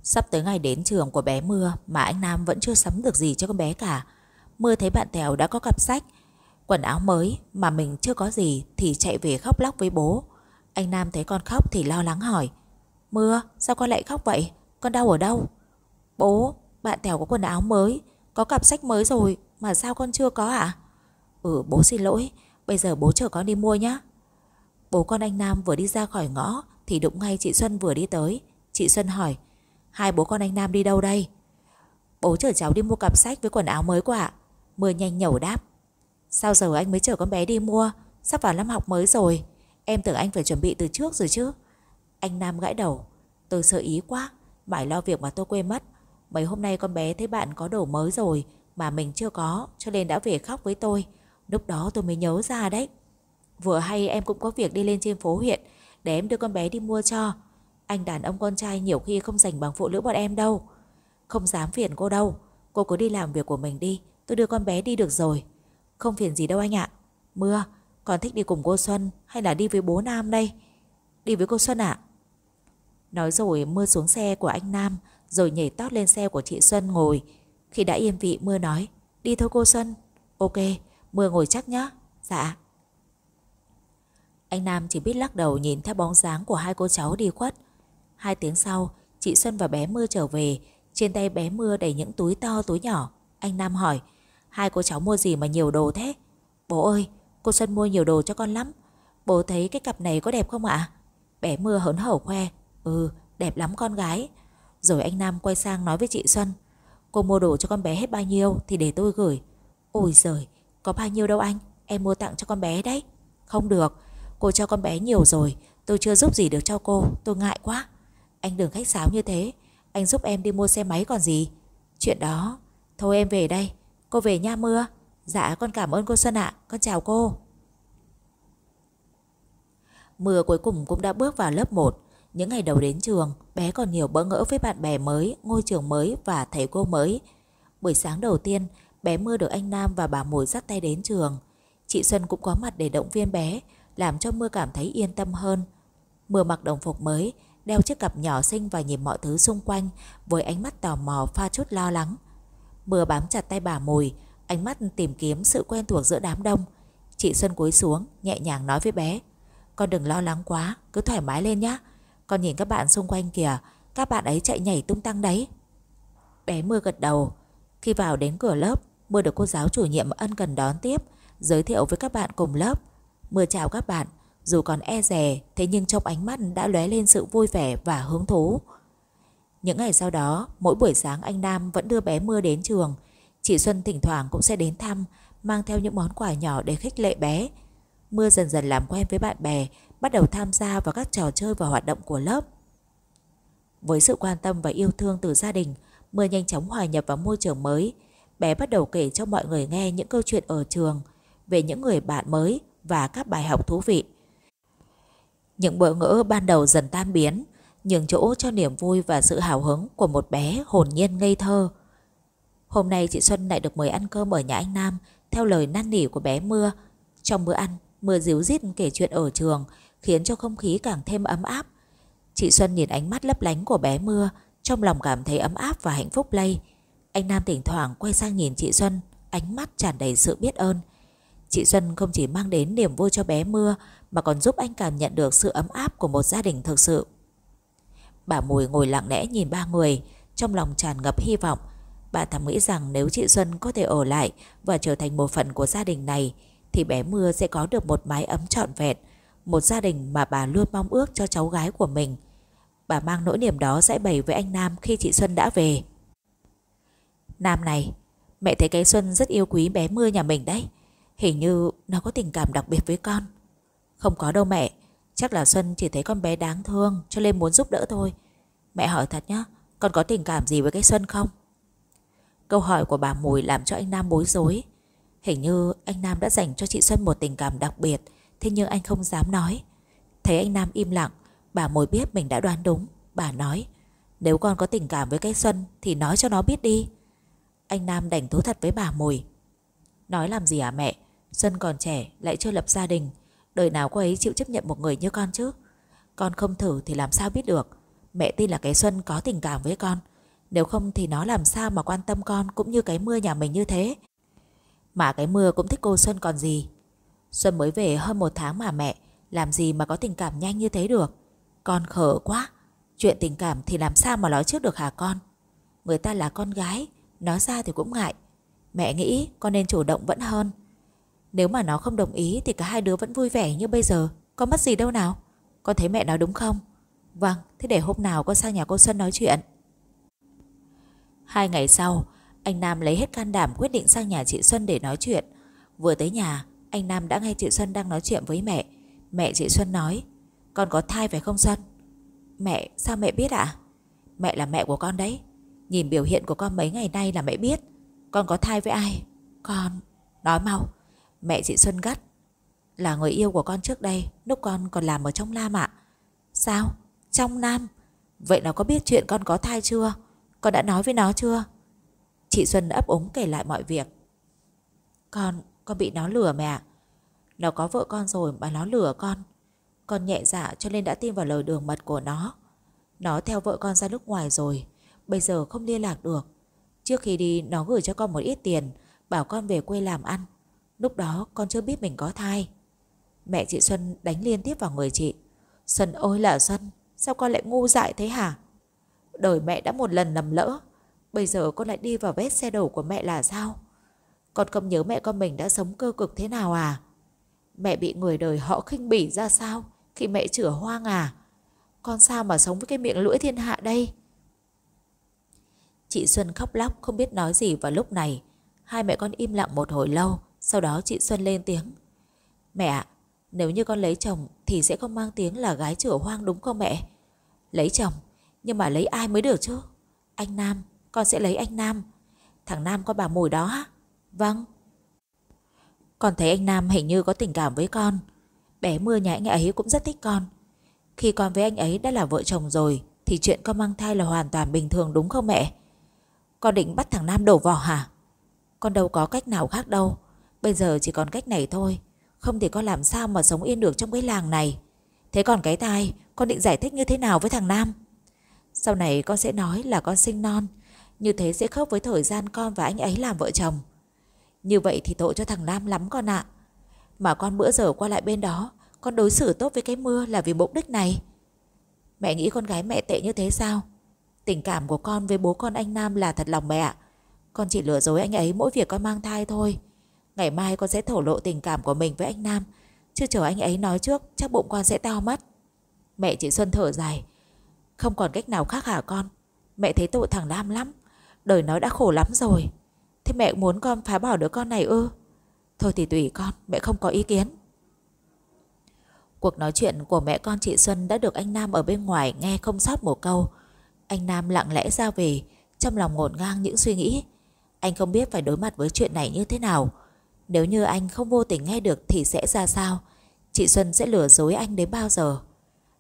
Sắp tới ngày đến trường của bé Mưa mà anh Nam vẫn chưa sắm được gì cho con bé cả. Mưa thấy bạn Tèo đã có cặp sách, quần áo mới mà mình chưa có gì thì chạy về khóc lóc với bố. Anh Nam thấy con khóc thì lo lắng hỏi. Mưa, sao con lại khóc vậy? Con đau ở đâu? Bố, bạn Tèo có quần áo mới, có cặp sách mới rồi mà sao con chưa có ạ? À? Ừ, bố xin lỗi, bây giờ bố chờ con đi mua nhé. Bố con anh Nam vừa đi ra khỏi ngõ thì đụng ngay chị Xuân vừa đi tới. Chị Xuân hỏi, Hai bố con anh Nam đi đâu đây? Bố chở cháu đi mua cặp sách với quần áo mới quả ạ. Mười nhanh nhẩu đáp. Sao giờ anh mới chở con bé đi mua? Sắp vào năm học mới rồi. Em tưởng anh phải chuẩn bị từ trước rồi chứ. Anh Nam gãi đầu. Tôi sợ ý quá. Mãi lo việc mà tôi quên mất. Mấy hôm nay con bé thấy bạn có đồ mới rồi mà mình chưa có cho nên đã về khóc với tôi. Lúc đó tôi mới nhớ ra đấy. Vừa hay em cũng có việc đi lên trên phố huyện để em đưa con bé đi mua cho. Anh đàn ông con trai nhiều khi không rảnh bằng phụ nữ bọn em đâu Không dám phiền cô đâu Cô cứ đi làm việc của mình đi Tôi đưa con bé đi được rồi Không phiền gì đâu anh ạ Mưa, còn thích đi cùng cô Xuân hay là đi với bố Nam đây Đi với cô Xuân ạ à? Nói rồi Mưa xuống xe của anh Nam Rồi nhảy tót lên xe của chị Xuân ngồi Khi đã yên vị Mưa nói Đi thôi cô Xuân Ok, Mưa ngồi chắc nhá Dạ anh Nam chỉ biết lắc đầu nhìn theo bóng dáng của hai cô cháu đi khuất Hai tiếng sau, chị Xuân và bé Mưa trở về. Trên tay bé Mưa đầy những túi to túi nhỏ. Anh Nam hỏi, hai cô cháu mua gì mà nhiều đồ thế? Bố ơi, cô Xuân mua nhiều đồ cho con lắm. Bố thấy cái cặp này có đẹp không ạ? Bé Mưa hớn hở khoe, ừ, đẹp lắm con gái. Rồi anh Nam quay sang nói với chị Xuân, cô mua đồ cho con bé hết bao nhiêu thì để tôi gửi. Ôi giời, có bao nhiêu đâu anh, em mua tặng cho con bé đấy. Không được, cô cho con bé nhiều rồi, tôi chưa giúp gì được cho cô, tôi ngại quá. Anh đừng khách sáo như thế Anh giúp em đi mua xe máy còn gì Chuyện đó Thôi em về đây Cô về nha mưa Dạ con cảm ơn cô Xuân ạ Con chào cô Mưa cuối cùng cũng đã bước vào lớp 1 Những ngày đầu đến trường Bé còn nhiều bỡ ngỡ với bạn bè mới Ngôi trường mới và thầy cô mới Buổi sáng đầu tiên Bé Mưa được anh Nam và bà Mùi dắt tay đến trường Chị Xuân cũng có mặt để động viên bé Làm cho Mưa cảm thấy yên tâm hơn Mưa mặc đồng phục mới đeo chiếc cặp nhỏ xinh và nhìn mọi thứ xung quanh với ánh mắt tò mò pha chút lo lắng. Mưa bám chặt tay bà Mùi, ánh mắt tìm kiếm sự quen thuộc giữa đám đông. Chị Xuân cúi xuống, nhẹ nhàng nói với bé. Con đừng lo lắng quá, cứ thoải mái lên nhé. Con nhìn các bạn xung quanh kìa, các bạn ấy chạy nhảy tung tăng đấy. Bé Mưa gật đầu. Khi vào đến cửa lớp, Mưa được cô giáo chủ nhiệm ân cần đón tiếp, giới thiệu với các bạn cùng lớp. Mưa chào các bạn, dù còn e rè, thế nhưng trong ánh mắt đã lóe lên sự vui vẻ và hứng thú. Những ngày sau đó, mỗi buổi sáng anh Nam vẫn đưa bé Mưa đến trường. Chị Xuân thỉnh thoảng cũng sẽ đến thăm, mang theo những món quà nhỏ để khích lệ bé. Mưa dần dần làm quen với bạn bè, bắt đầu tham gia vào các trò chơi và hoạt động của lớp. Với sự quan tâm và yêu thương từ gia đình, Mưa nhanh chóng hòa nhập vào môi trường mới. Bé bắt đầu kể cho mọi người nghe những câu chuyện ở trường, về những người bạn mới và các bài học thú vị. Những bỡ ngỡ ban đầu dần tan biến, nhường chỗ cho niềm vui và sự hào hứng của một bé hồn nhiên ngây thơ. Hôm nay chị Xuân lại được mời ăn cơm ở nhà anh Nam theo lời năn nỉ của bé Mưa. Trong bữa ăn, Mưa díu dít kể chuyện ở trường khiến cho không khí càng thêm ấm áp. Chị Xuân nhìn ánh mắt lấp lánh của bé Mưa, trong lòng cảm thấy ấm áp và hạnh phúc lây. Anh Nam thỉnh thoảng quay sang nhìn chị Xuân, ánh mắt tràn đầy sự biết ơn. Chị Xuân không chỉ mang đến niềm vui cho bé Mưa mà còn giúp anh cảm nhận được sự ấm áp của một gia đình thực sự. Bà Mùi ngồi lặng lẽ nhìn ba người, trong lòng tràn ngập hy vọng. Bà thầm nghĩ rằng nếu chị Xuân có thể ở lại và trở thành một phần của gia đình này, thì bé Mưa sẽ có được một mái ấm trọn vẹn, một gia đình mà bà luôn mong ước cho cháu gái của mình. Bà mang nỗi niềm đó giải bày với anh Nam khi chị Xuân đã về. Nam này, mẹ thấy cái Xuân rất yêu quý bé Mưa nhà mình đấy. Hình như nó có tình cảm đặc biệt với con. Không có đâu mẹ Chắc là Xuân chỉ thấy con bé đáng thương Cho nên muốn giúp đỡ thôi Mẹ hỏi thật nhá Con có tình cảm gì với cái Xuân không Câu hỏi của bà Mùi làm cho anh Nam bối rối Hình như anh Nam đã dành cho chị Xuân một tình cảm đặc biệt Thế nhưng anh không dám nói Thấy anh Nam im lặng Bà Mùi biết mình đã đoán đúng Bà nói Nếu con có tình cảm với cái Xuân Thì nói cho nó biết đi Anh Nam đành thú thật với bà Mùi Nói làm gì à mẹ Xuân còn trẻ lại chưa lập gia đình Đời nào cô ấy chịu chấp nhận một người như con chứ Con không thử thì làm sao biết được Mẹ tin là cái Xuân có tình cảm với con Nếu không thì nó làm sao mà quan tâm con Cũng như cái mưa nhà mình như thế Mà cái mưa cũng thích cô Xuân còn gì Xuân mới về hơn một tháng mà mẹ Làm gì mà có tình cảm nhanh như thế được Con khở quá Chuyện tình cảm thì làm sao mà nói trước được hả con Người ta là con gái Nói ra thì cũng ngại Mẹ nghĩ con nên chủ động vẫn hơn nếu mà nó không đồng ý thì cả hai đứa vẫn vui vẻ như bây giờ Có mất gì đâu nào Con thấy mẹ nói đúng không Vâng, thế để hôm nào con sang nhà cô Xuân nói chuyện Hai ngày sau Anh Nam lấy hết can đảm quyết định sang nhà chị Xuân để nói chuyện Vừa tới nhà Anh Nam đã nghe chị Xuân đang nói chuyện với mẹ Mẹ chị Xuân nói Con có thai phải không Xuân Mẹ, sao mẹ biết ạ à? Mẹ là mẹ của con đấy Nhìn biểu hiện của con mấy ngày nay là mẹ biết Con có thai với ai Con, nói mau Mẹ chị Xuân gắt Là người yêu của con trước đây Lúc con còn làm ở trong Lam ạ Sao? Trong Nam? Vậy nó có biết chuyện con có thai chưa? Con đã nói với nó chưa? Chị Xuân ấp úng kể lại mọi việc Con, con bị nó lừa mẹ Nó có vợ con rồi mà nó lừa con Con nhẹ dạ cho nên đã tin vào lời đường mật của nó Nó theo vợ con ra nước ngoài rồi Bây giờ không liên lạc được Trước khi đi nó gửi cho con một ít tiền Bảo con về quê làm ăn Lúc đó con chưa biết mình có thai Mẹ chị Xuân đánh liên tiếp vào người chị Xuân ôi là Xuân Sao con lại ngu dại thế hả Đời mẹ đã một lần lầm lỡ Bây giờ con lại đi vào vết xe đổ của mẹ là sao Con không nhớ mẹ con mình đã sống cơ cực thế nào à Mẹ bị người đời họ khinh bỉ ra sao Khi mẹ chửa hoang à Con sao mà sống với cái miệng lưỡi thiên hạ đây Chị Xuân khóc lóc không biết nói gì vào lúc này Hai mẹ con im lặng một hồi lâu sau đó chị Xuân lên tiếng Mẹ ạ Nếu như con lấy chồng thì sẽ không mang tiếng là gái chửa hoang đúng không mẹ Lấy chồng Nhưng mà lấy ai mới được chứ Anh Nam Con sẽ lấy anh Nam Thằng Nam có bà mồi đó Vâng Con thấy anh Nam hình như có tình cảm với con Bé mưa nhà anh ấy cũng rất thích con Khi con với anh ấy đã là vợ chồng rồi Thì chuyện con mang thai là hoàn toàn bình thường đúng không mẹ Con định bắt thằng Nam đổ vỏ hả Con đâu có cách nào khác đâu Bây giờ chỉ còn cách này thôi Không thì con làm sao mà sống yên được trong cái làng này Thế còn cái tai Con định giải thích như thế nào với thằng Nam Sau này con sẽ nói là con sinh non Như thế sẽ khớp với thời gian con và anh ấy làm vợ chồng Như vậy thì tội cho thằng Nam lắm con ạ Mà con bữa giờ qua lại bên đó Con đối xử tốt với cái mưa là vì mục đích này Mẹ nghĩ con gái mẹ tệ như thế sao Tình cảm của con với bố con anh Nam là thật lòng mẹ Con chỉ lừa dối anh ấy mỗi việc con mang thai thôi Ngày mai con sẽ thổ lộ tình cảm của mình với anh Nam chưa chờ anh ấy nói trước Chắc bụng con sẽ to mất Mẹ chị Xuân thở dài Không còn cách nào khác hả con Mẹ thấy tội thằng Nam lắm Đời nó đã khổ lắm rồi Thế mẹ muốn con phá bỏ đứa con này ư Thôi thì tùy con Mẹ không có ý kiến Cuộc nói chuyện của mẹ con chị Xuân Đã được anh Nam ở bên ngoài nghe không sót một câu Anh Nam lặng lẽ ra về Trong lòng ngổn ngang những suy nghĩ Anh không biết phải đối mặt với chuyện này như thế nào nếu như anh không vô tình nghe được thì sẽ ra sao? Chị Xuân sẽ lừa dối anh đến bao giờ?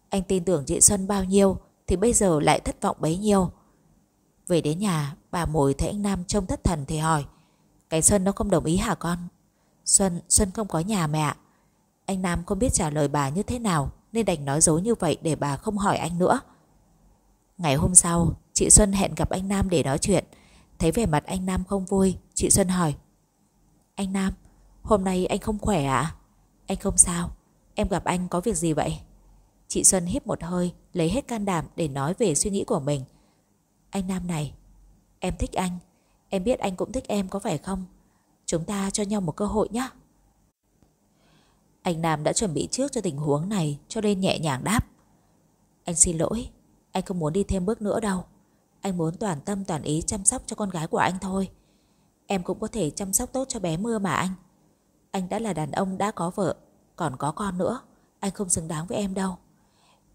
Anh tin tưởng chị Xuân bao nhiêu thì bây giờ lại thất vọng bấy nhiêu. Về đến nhà, bà mồi thấy anh Nam trông thất thần thì hỏi. Cái Xuân nó không đồng ý hả con? Xuân, Xuân không có nhà mẹ. Anh Nam không biết trả lời bà như thế nào nên đành nói dối như vậy để bà không hỏi anh nữa. Ngày hôm sau, chị Xuân hẹn gặp anh Nam để nói chuyện. Thấy vẻ mặt anh Nam không vui, chị Xuân hỏi. Anh Nam, hôm nay anh không khỏe À? Anh không sao, em gặp anh có việc gì vậy? Chị Xuân hít một hơi, lấy hết can đảm để nói về suy nghĩ của mình. Anh Nam này, em thích anh, em biết anh cũng thích em có phải không? Chúng ta cho nhau một cơ hội nhé. Anh Nam đã chuẩn bị trước cho tình huống này cho nên nhẹ nhàng đáp. Anh xin lỗi, anh không muốn đi thêm bước nữa đâu. Anh muốn toàn tâm toàn ý chăm sóc cho con gái của anh thôi. Em cũng có thể chăm sóc tốt cho bé mưa mà anh Anh đã là đàn ông đã có vợ Còn có con nữa Anh không xứng đáng với em đâu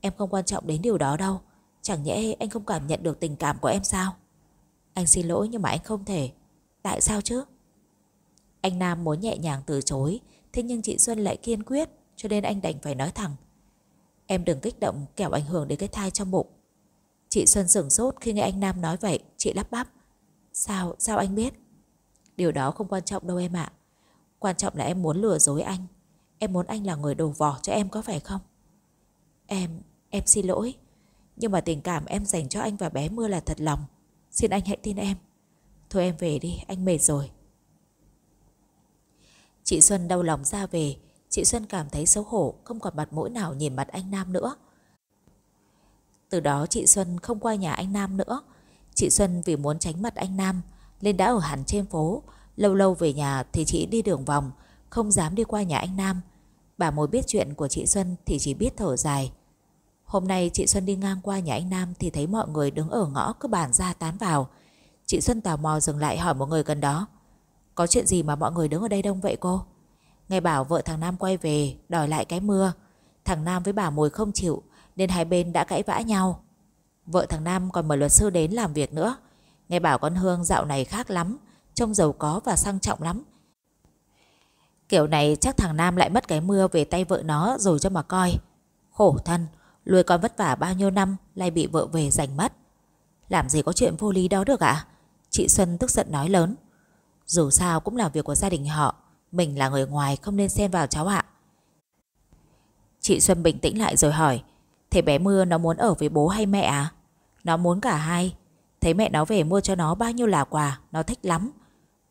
Em không quan trọng đến điều đó đâu Chẳng nhẽ anh không cảm nhận được tình cảm của em sao Anh xin lỗi nhưng mà anh không thể Tại sao chứ Anh Nam muốn nhẹ nhàng từ chối Thế nhưng chị Xuân lại kiên quyết Cho nên anh đành phải nói thẳng Em đừng kích động kẻo ảnh hưởng đến cái thai trong bụng Chị Xuân sửng sốt khi nghe anh Nam nói vậy Chị lắp bắp Sao, sao anh biết Điều đó không quan trọng đâu em ạ. Quan trọng là em muốn lừa dối anh. Em muốn anh là người đổ vỏ cho em có phải không? Em, em xin lỗi. Nhưng mà tình cảm em dành cho anh và bé Mưa là thật lòng. Xin anh hãy tin em. Thôi em về đi, anh mệt rồi. Chị Xuân đau lòng ra về. Chị Xuân cảm thấy xấu hổ, không còn mặt mũi nào nhìn mặt anh Nam nữa. Từ đó chị Xuân không qua nhà anh Nam nữa. Chị Xuân vì muốn tránh mặt anh Nam, Linh đã ở hẳn trên phố Lâu lâu về nhà thì chị đi đường vòng Không dám đi qua nhà anh Nam Bà mối biết chuyện của chị Xuân Thì chỉ biết thở dài Hôm nay chị Xuân đi ngang qua nhà anh Nam Thì thấy mọi người đứng ở ngõ cứ bàn ra tán vào Chị Xuân tò mò dừng lại hỏi một người gần đó Có chuyện gì mà mọi người đứng ở đây đông vậy cô Nghe bảo vợ thằng Nam quay về Đòi lại cái mưa Thằng Nam với bà mồi không chịu Nên hai bên đã cãi vã nhau Vợ thằng Nam còn mời luật sư đến làm việc nữa Nghe bảo con Hương dạo này khác lắm Trông giàu có và sang trọng lắm Kiểu này chắc thằng Nam lại mất cái mưa về tay vợ nó rồi cho mà coi Khổ thân Nuôi con vất vả bao nhiêu năm Lại bị vợ về giành mất Làm gì có chuyện vô lý đó được ạ à? Chị Xuân tức giận nói lớn Dù sao cũng là việc của gia đình họ Mình là người ngoài không nên xen vào cháu ạ Chị Xuân bình tĩnh lại rồi hỏi Thế bé Mưa nó muốn ở với bố hay mẹ à? Nó muốn cả hai Thấy mẹ nó về mua cho nó bao nhiêu là quà Nó thích lắm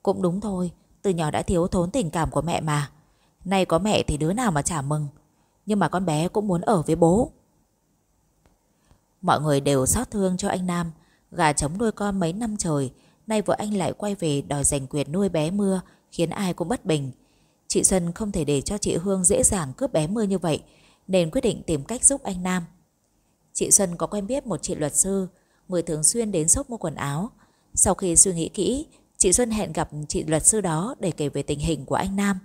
Cũng đúng thôi Từ nhỏ đã thiếu thốn tình cảm của mẹ mà Nay có mẹ thì đứa nào mà chả mừng Nhưng mà con bé cũng muốn ở với bố Mọi người đều xót thương cho anh Nam Gà chống nuôi con mấy năm trời Nay vợ anh lại quay về đòi giành quyền nuôi bé mưa Khiến ai cũng bất bình Chị Xuân không thể để cho chị Hương dễ dàng cướp bé mưa như vậy Nên quyết định tìm cách giúp anh Nam Chị Xuân có quen biết một chị luật sư Mười thường xuyên đến shop mua quần áo. Sau khi suy nghĩ kỹ, chị Xuân hẹn gặp chị luật sư đó để kể về tình hình của anh Nam.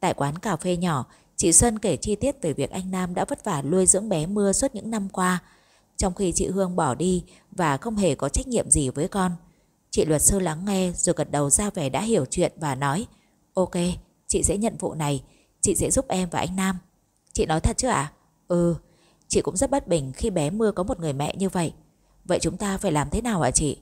Tại quán cà phê nhỏ, chị Xuân kể chi tiết về việc anh Nam đã vất vả nuôi dưỡng bé mưa suốt những năm qua, trong khi chị Hương bỏ đi và không hề có trách nhiệm gì với con. Chị luật sư lắng nghe rồi gật đầu ra vẻ đã hiểu chuyện và nói Ok, chị sẽ nhận vụ này, chị sẽ giúp em và anh Nam. Chị nói thật chứ ạ? À? Ừ, chị cũng rất bất bình khi bé mưa có một người mẹ như vậy. Vậy chúng ta phải làm thế nào ạ chị?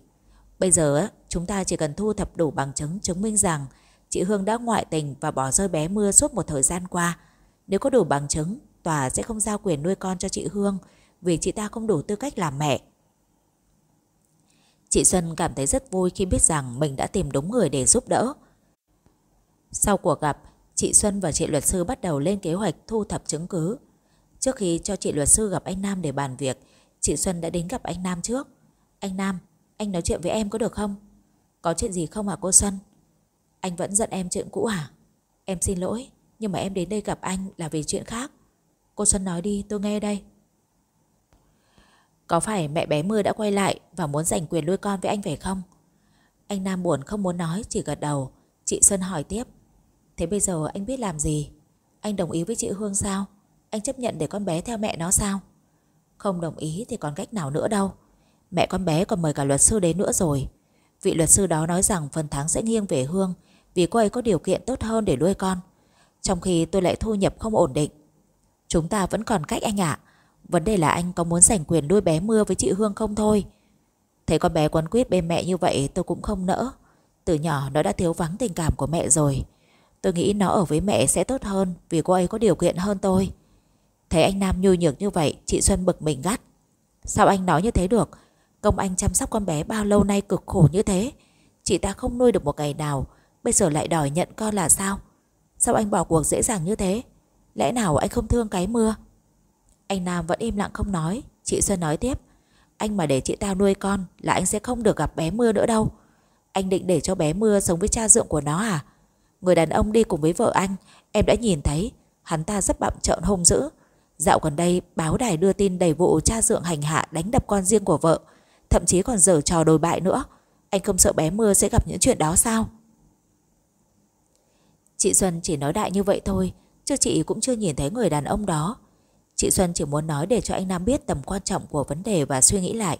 Bây giờ chúng ta chỉ cần thu thập đủ bằng chứng chứng minh rằng chị Hương đã ngoại tình và bỏ rơi bé mưa suốt một thời gian qua. Nếu có đủ bằng chứng, tòa sẽ không giao quyền nuôi con cho chị Hương vì chị ta không đủ tư cách làm mẹ. Chị Xuân cảm thấy rất vui khi biết rằng mình đã tìm đúng người để giúp đỡ. Sau cuộc gặp, chị Xuân và chị luật sư bắt đầu lên kế hoạch thu thập chứng cứ. Trước khi cho chị luật sư gặp anh Nam để bàn việc, Chị Xuân đã đến gặp anh Nam trước Anh Nam, anh nói chuyện với em có được không? Có chuyện gì không hả cô Xuân? Anh vẫn giận em chuyện cũ hả? Em xin lỗi, nhưng mà em đến đây gặp anh là vì chuyện khác Cô Xuân nói đi, tôi nghe đây Có phải mẹ bé Mưa đã quay lại Và muốn giành quyền nuôi con với anh về không? Anh Nam buồn không muốn nói Chỉ gật đầu Chị Xuân hỏi tiếp Thế bây giờ anh biết làm gì? Anh đồng ý với chị Hương sao? Anh chấp nhận để con bé theo mẹ nó sao? Không đồng ý thì còn cách nào nữa đâu Mẹ con bé còn mời cả luật sư đến nữa rồi Vị luật sư đó nói rằng phần tháng sẽ nghiêng về Hương Vì cô ấy có điều kiện tốt hơn để nuôi con Trong khi tôi lại thu nhập không ổn định Chúng ta vẫn còn cách anh ạ Vấn đề là anh có muốn giành quyền nuôi bé Mưa với chị Hương không thôi Thấy con bé quấn quýt bên mẹ như vậy tôi cũng không nỡ Từ nhỏ nó đã thiếu vắng tình cảm của mẹ rồi Tôi nghĩ nó ở với mẹ sẽ tốt hơn Vì cô ấy có điều kiện hơn tôi Thấy anh Nam nhu nhược như vậy Chị Xuân bực mình gắt Sao anh nói như thế được Công anh chăm sóc con bé bao lâu nay cực khổ như thế Chị ta không nuôi được một ngày nào Bây giờ lại đòi nhận con là sao Sao anh bỏ cuộc dễ dàng như thế Lẽ nào anh không thương cái mưa Anh Nam vẫn im lặng không nói Chị Xuân nói tiếp Anh mà để chị ta nuôi con Là anh sẽ không được gặp bé mưa nữa đâu Anh định để cho bé mưa sống với cha dượng của nó à Người đàn ông đi cùng với vợ anh Em đã nhìn thấy Hắn ta rất bậm trợn hung dữ Dạo gần đây, báo đài đưa tin đầy vụ cha dượng hành hạ đánh đập con riêng của vợ, thậm chí còn dở trò đồi bại nữa. Anh không sợ bé Mưa sẽ gặp những chuyện đó sao? Chị Xuân chỉ nói đại như vậy thôi, chứ chị cũng chưa nhìn thấy người đàn ông đó. Chị Xuân chỉ muốn nói để cho anh Nam biết tầm quan trọng của vấn đề và suy nghĩ lại.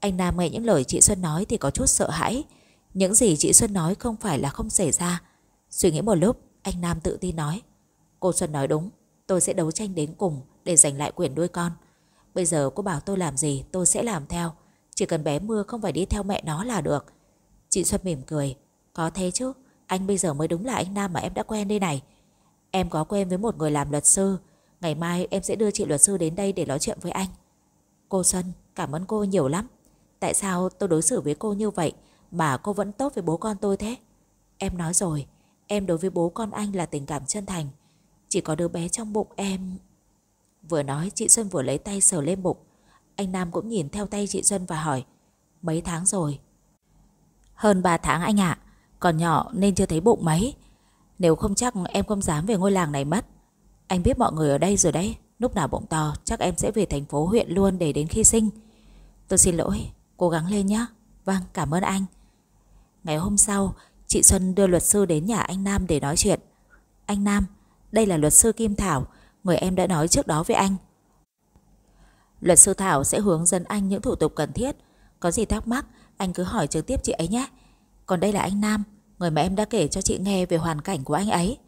Anh Nam nghe những lời chị Xuân nói thì có chút sợ hãi. Những gì chị Xuân nói không phải là không xảy ra. Suy nghĩ một lúc, anh Nam tự tin nói. Cô Xuân nói đúng, Tôi sẽ đấu tranh đến cùng để giành lại quyền nuôi con. Bây giờ cô bảo tôi làm gì tôi sẽ làm theo. Chỉ cần bé Mưa không phải đi theo mẹ nó là được. Chị Xuân mỉm cười. Có thế chứ, anh bây giờ mới đúng là anh Nam mà em đã quen đây này. Em có quen với một người làm luật sư. Ngày mai em sẽ đưa chị luật sư đến đây để nói chuyện với anh. Cô Xuân, cảm ơn cô nhiều lắm. Tại sao tôi đối xử với cô như vậy mà cô vẫn tốt với bố con tôi thế? Em nói rồi, em đối với bố con anh là tình cảm chân thành. Chỉ có đứa bé trong bụng em Vừa nói chị Xuân vừa lấy tay sờ lên bụng Anh Nam cũng nhìn theo tay chị Xuân và hỏi Mấy tháng rồi Hơn 3 tháng anh ạ Còn nhỏ nên chưa thấy bụng mấy Nếu không chắc em không dám về ngôi làng này mất Anh biết mọi người ở đây rồi đấy Lúc nào bụng to chắc em sẽ về thành phố huyện luôn để đến khi sinh Tôi xin lỗi Cố gắng lên nhé Vâng cảm ơn anh Ngày hôm sau Chị Xuân đưa luật sư đến nhà anh Nam để nói chuyện Anh Nam đây là luật sư Kim Thảo, người em đã nói trước đó với anh. Luật sư Thảo sẽ hướng dẫn anh những thủ tục cần thiết. Có gì thắc mắc, anh cứ hỏi trực tiếp chị ấy nhé. Còn đây là anh Nam, người mà em đã kể cho chị nghe về hoàn cảnh của anh ấy.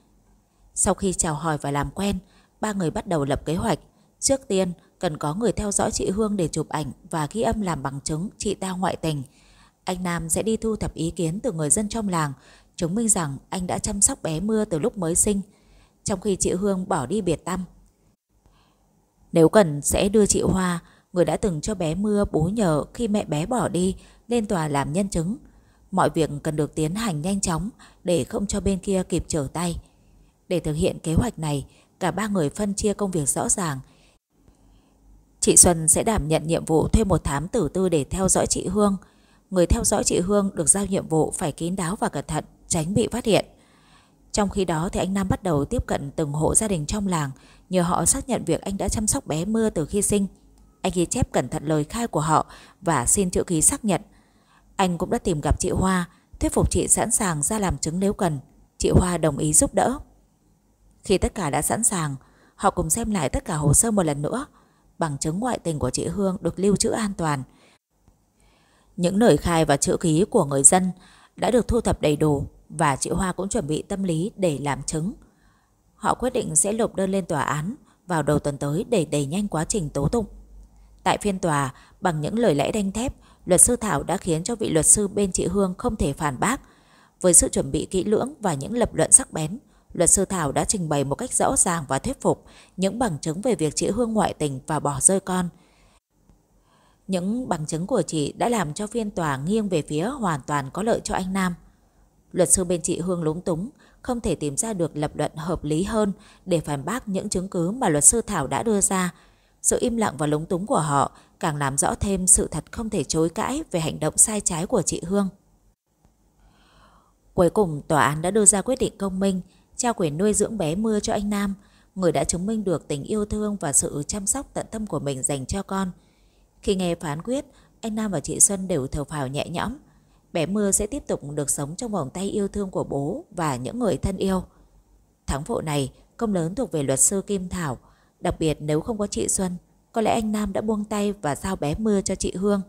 Sau khi chào hỏi và làm quen, ba người bắt đầu lập kế hoạch. Trước tiên, cần có người theo dõi chị Hương để chụp ảnh và ghi âm làm bằng chứng chị ta ngoại tình. Anh Nam sẽ đi thu thập ý kiến từ người dân trong làng, chứng minh rằng anh đã chăm sóc bé Mưa từ lúc mới sinh trong khi chị Hương bỏ đi biệt tâm. Nếu cần sẽ đưa chị Hoa, người đã từng cho bé mưa bố nhờ khi mẹ bé bỏ đi, lên tòa làm nhân chứng. Mọi việc cần được tiến hành nhanh chóng để không cho bên kia kịp trở tay. Để thực hiện kế hoạch này, cả ba người phân chia công việc rõ ràng. Chị Xuân sẽ đảm nhận nhiệm vụ thuê một thám tử tư để theo dõi chị Hương. Người theo dõi chị Hương được giao nhiệm vụ phải kín đáo và cẩn thận, tránh bị phát hiện. Trong khi đó thì anh Nam bắt đầu tiếp cận từng hộ gia đình trong làng nhờ họ xác nhận việc anh đã chăm sóc bé Mưa từ khi sinh. Anh ghi chép cẩn thận lời khai của họ và xin chữ ký xác nhận. Anh cũng đã tìm gặp chị Hoa, thuyết phục chị sẵn sàng ra làm chứng nếu cần. Chị Hoa đồng ý giúp đỡ. Khi tất cả đã sẵn sàng, họ cùng xem lại tất cả hồ sơ một lần nữa. Bằng chứng ngoại tình của chị Hương được lưu trữ an toàn. Những lời khai và chữ ký của người dân đã được thu thập đầy đủ và chị Hoa cũng chuẩn bị tâm lý để làm chứng. Họ quyết định sẽ nộp đơn lên tòa án vào đầu tuần tới để đẩy nhanh quá trình tố tụng. Tại phiên tòa, bằng những lời lẽ đanh thép, luật sư Thảo đã khiến cho vị luật sư bên chị Hương không thể phản bác. Với sự chuẩn bị kỹ lưỡng và những lập luận sắc bén, luật sư Thảo đã trình bày một cách rõ ràng và thuyết phục những bằng chứng về việc chị Hương ngoại tình và bỏ rơi con. Những bằng chứng của chị đã làm cho phiên tòa nghiêng về phía hoàn toàn có lợi cho anh Nam. Luật sư bên chị Hương lúng túng, không thể tìm ra được lập luận hợp lý hơn để phản bác những chứng cứ mà luật sư Thảo đã đưa ra. Sự im lặng và lúng túng của họ càng làm rõ thêm sự thật không thể chối cãi về hành động sai trái của chị Hương. Cuối cùng, tòa án đã đưa ra quyết định công minh, trao quyền nuôi dưỡng bé Mưa cho anh Nam, người đã chứng minh được tình yêu thương và sự chăm sóc tận tâm của mình dành cho con. Khi nghe phán quyết, anh Nam và chị Xuân đều thở phào nhẹ nhõm, bé Mưa sẽ tiếp tục được sống trong vòng tay yêu thương của bố và những người thân yêu. Thắng vụ này công lớn thuộc về luật sư Kim Thảo, đặc biệt nếu không có chị Xuân, có lẽ anh Nam đã buông tay và giao bé Mưa cho chị Hương.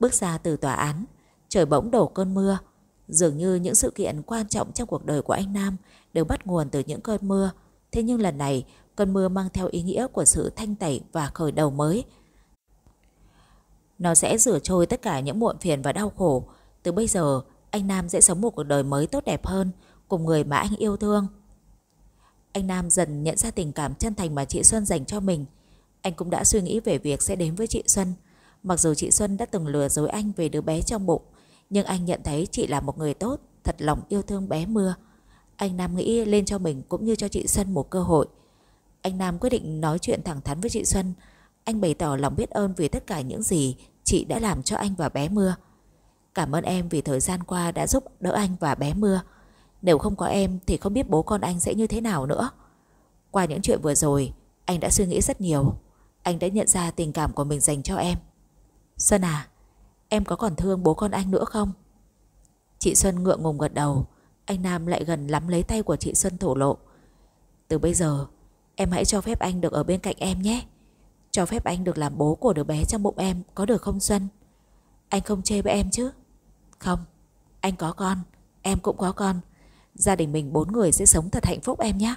Bước ra từ tòa án, trời bỗng đổ cơn mưa, dường như những sự kiện quan trọng trong cuộc đời của anh Nam đều bắt nguồn từ những cơn mưa, thế nhưng lần này cơn mưa mang theo ý nghĩa của sự thanh tẩy và khởi đầu mới – nó sẽ rửa trôi tất cả những muộn phiền và đau khổ. Từ bây giờ, anh Nam sẽ sống một cuộc đời mới tốt đẹp hơn cùng người mà anh yêu thương. Anh Nam dần nhận ra tình cảm chân thành mà chị Xuân dành cho mình. Anh cũng đã suy nghĩ về việc sẽ đến với chị Xuân. Mặc dù chị Xuân đã từng lừa dối anh về đứa bé trong bụng, nhưng anh nhận thấy chị là một người tốt, thật lòng yêu thương bé mưa. Anh Nam nghĩ lên cho mình cũng như cho chị Xuân một cơ hội. Anh Nam quyết định nói chuyện thẳng thắn với chị Xuân. Anh bày tỏ lòng biết ơn vì tất cả những gì chị đã làm cho anh và bé Mưa. Cảm ơn em vì thời gian qua đã giúp đỡ anh và bé Mưa. Nếu không có em thì không biết bố con anh sẽ như thế nào nữa. Qua những chuyện vừa rồi, anh đã suy nghĩ rất nhiều. Anh đã nhận ra tình cảm của mình dành cho em. sơn à, em có còn thương bố con anh nữa không? Chị Xuân ngượng ngùng gật đầu. Anh Nam lại gần lắm lấy tay của chị Xuân thổ lộ. Từ bây giờ, em hãy cho phép anh được ở bên cạnh em nhé. Cho phép anh được làm bố của đứa bé trong bụng em Có được không Xuân Anh không chê với em chứ Không, anh có con Em cũng có con Gia đình mình bốn người sẽ sống thật hạnh phúc em nhé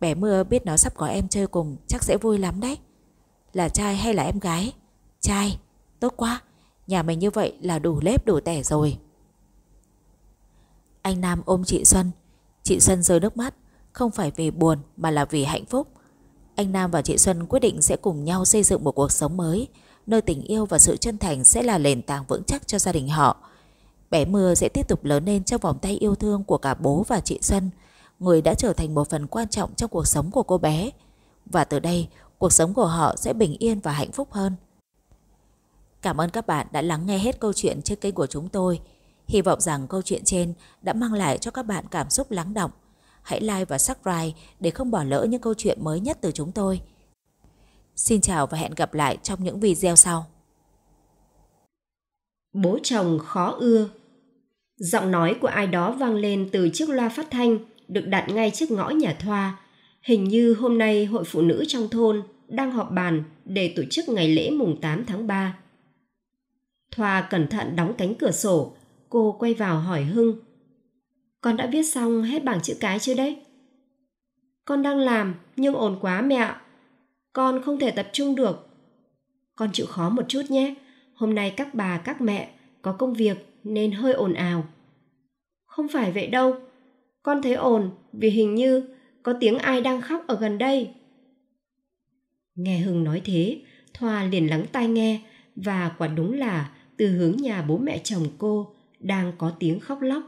Bé Mưa biết nó sắp có em chơi cùng Chắc sẽ vui lắm đấy Là trai hay là em gái Trai, tốt quá Nhà mình như vậy là đủ lép đủ tẻ rồi Anh Nam ôm chị Xuân Chị Xuân rơi nước mắt Không phải vì buồn mà là vì hạnh phúc anh Nam và chị Xuân quyết định sẽ cùng nhau xây dựng một cuộc sống mới, nơi tình yêu và sự chân thành sẽ là nền tảng vững chắc cho gia đình họ. Bé Mưa sẽ tiếp tục lớn lên trong vòng tay yêu thương của cả bố và chị Xuân, người đã trở thành một phần quan trọng trong cuộc sống của cô bé. Và từ đây, cuộc sống của họ sẽ bình yên và hạnh phúc hơn. Cảm ơn các bạn đã lắng nghe hết câu chuyện trên kênh của chúng tôi. Hy vọng rằng câu chuyện trên đã mang lại cho các bạn cảm xúc lắng động hãy like và subscribe để không bỏ lỡ những câu chuyện mới nhất từ chúng tôi. Xin chào và hẹn gặp lại trong những video sau. Bố chồng khó ưa Giọng nói của ai đó vang lên từ chiếc loa phát thanh được đặt ngay trước ngõ nhà Thoa. Hình như hôm nay hội phụ nữ trong thôn đang họp bàn để tổ chức ngày lễ mùng 8 tháng 3. Thoa cẩn thận đóng cánh cửa sổ, cô quay vào hỏi Hưng con đã viết xong hết bảng chữ cái chưa đấy? Con đang làm, nhưng ồn quá mẹ ạ. Con không thể tập trung được. Con chịu khó một chút nhé. Hôm nay các bà, các mẹ có công việc nên hơi ồn ào. Không phải vậy đâu. Con thấy ồn vì hình như có tiếng ai đang khóc ở gần đây. Nghe Hưng nói thế, Thoa liền lắng tai nghe và quả đúng là từ hướng nhà bố mẹ chồng cô đang có tiếng khóc lóc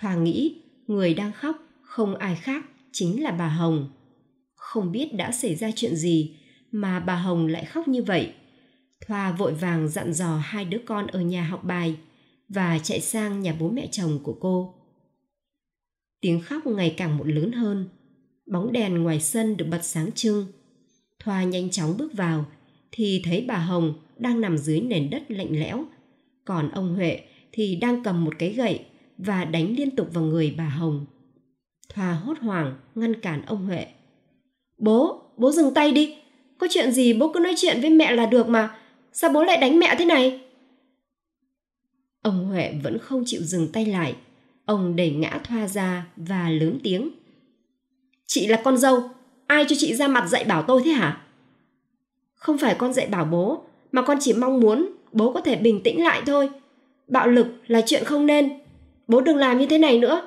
Thoa nghĩ người đang khóc không ai khác chính là bà Hồng. Không biết đã xảy ra chuyện gì mà bà Hồng lại khóc như vậy. Thoa vội vàng dặn dò hai đứa con ở nhà học bài và chạy sang nhà bố mẹ chồng của cô. Tiếng khóc ngày càng một lớn hơn. Bóng đèn ngoài sân được bật sáng trưng. Thoa nhanh chóng bước vào thì thấy bà Hồng đang nằm dưới nền đất lạnh lẽo, còn ông Huệ thì đang cầm một cái gậy và đánh liên tục vào người bà Hồng. Thoa hốt hoảng ngăn cản ông Huệ. Bố, bố dừng tay đi. Có chuyện gì bố cứ nói chuyện với mẹ là được mà. Sao bố lại đánh mẹ thế này? Ông Huệ vẫn không chịu dừng tay lại. Ông đẩy ngã Thoa ra và lớn tiếng. Chị là con dâu. Ai cho chị ra mặt dạy bảo tôi thế hả? Không phải con dạy bảo bố, mà con chỉ mong muốn bố có thể bình tĩnh lại thôi. Bạo lực là chuyện không nên, bố đừng làm như thế này nữa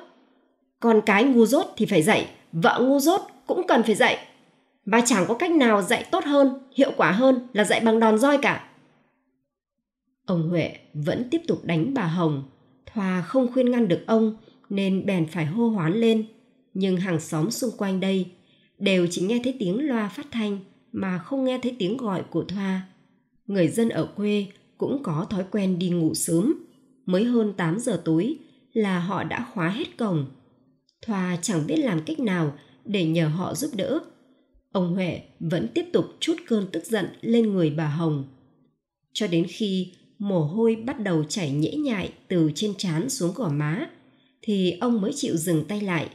con cái ngu dốt thì phải dạy vợ ngu dốt cũng cần phải dạy bà chẳng có cách nào dạy tốt hơn hiệu quả hơn là dạy bằng đòn roi cả ông huệ vẫn tiếp tục đánh bà hồng thoa không khuyên ngăn được ông nên bèn phải hô hoán lên nhưng hàng xóm xung quanh đây đều chỉ nghe thấy tiếng loa phát thanh mà không nghe thấy tiếng gọi của thoa người dân ở quê cũng có thói quen đi ngủ sớm mới hơn 8 giờ tối là họ đã khóa hết cổng. Thoa chẳng biết làm cách nào để nhờ họ giúp đỡ. Ông Huệ vẫn tiếp tục chút cơn tức giận lên người bà Hồng. Cho đến khi mồ hôi bắt đầu chảy nhễ nhại từ trên trán xuống gò má, thì ông mới chịu dừng tay lại.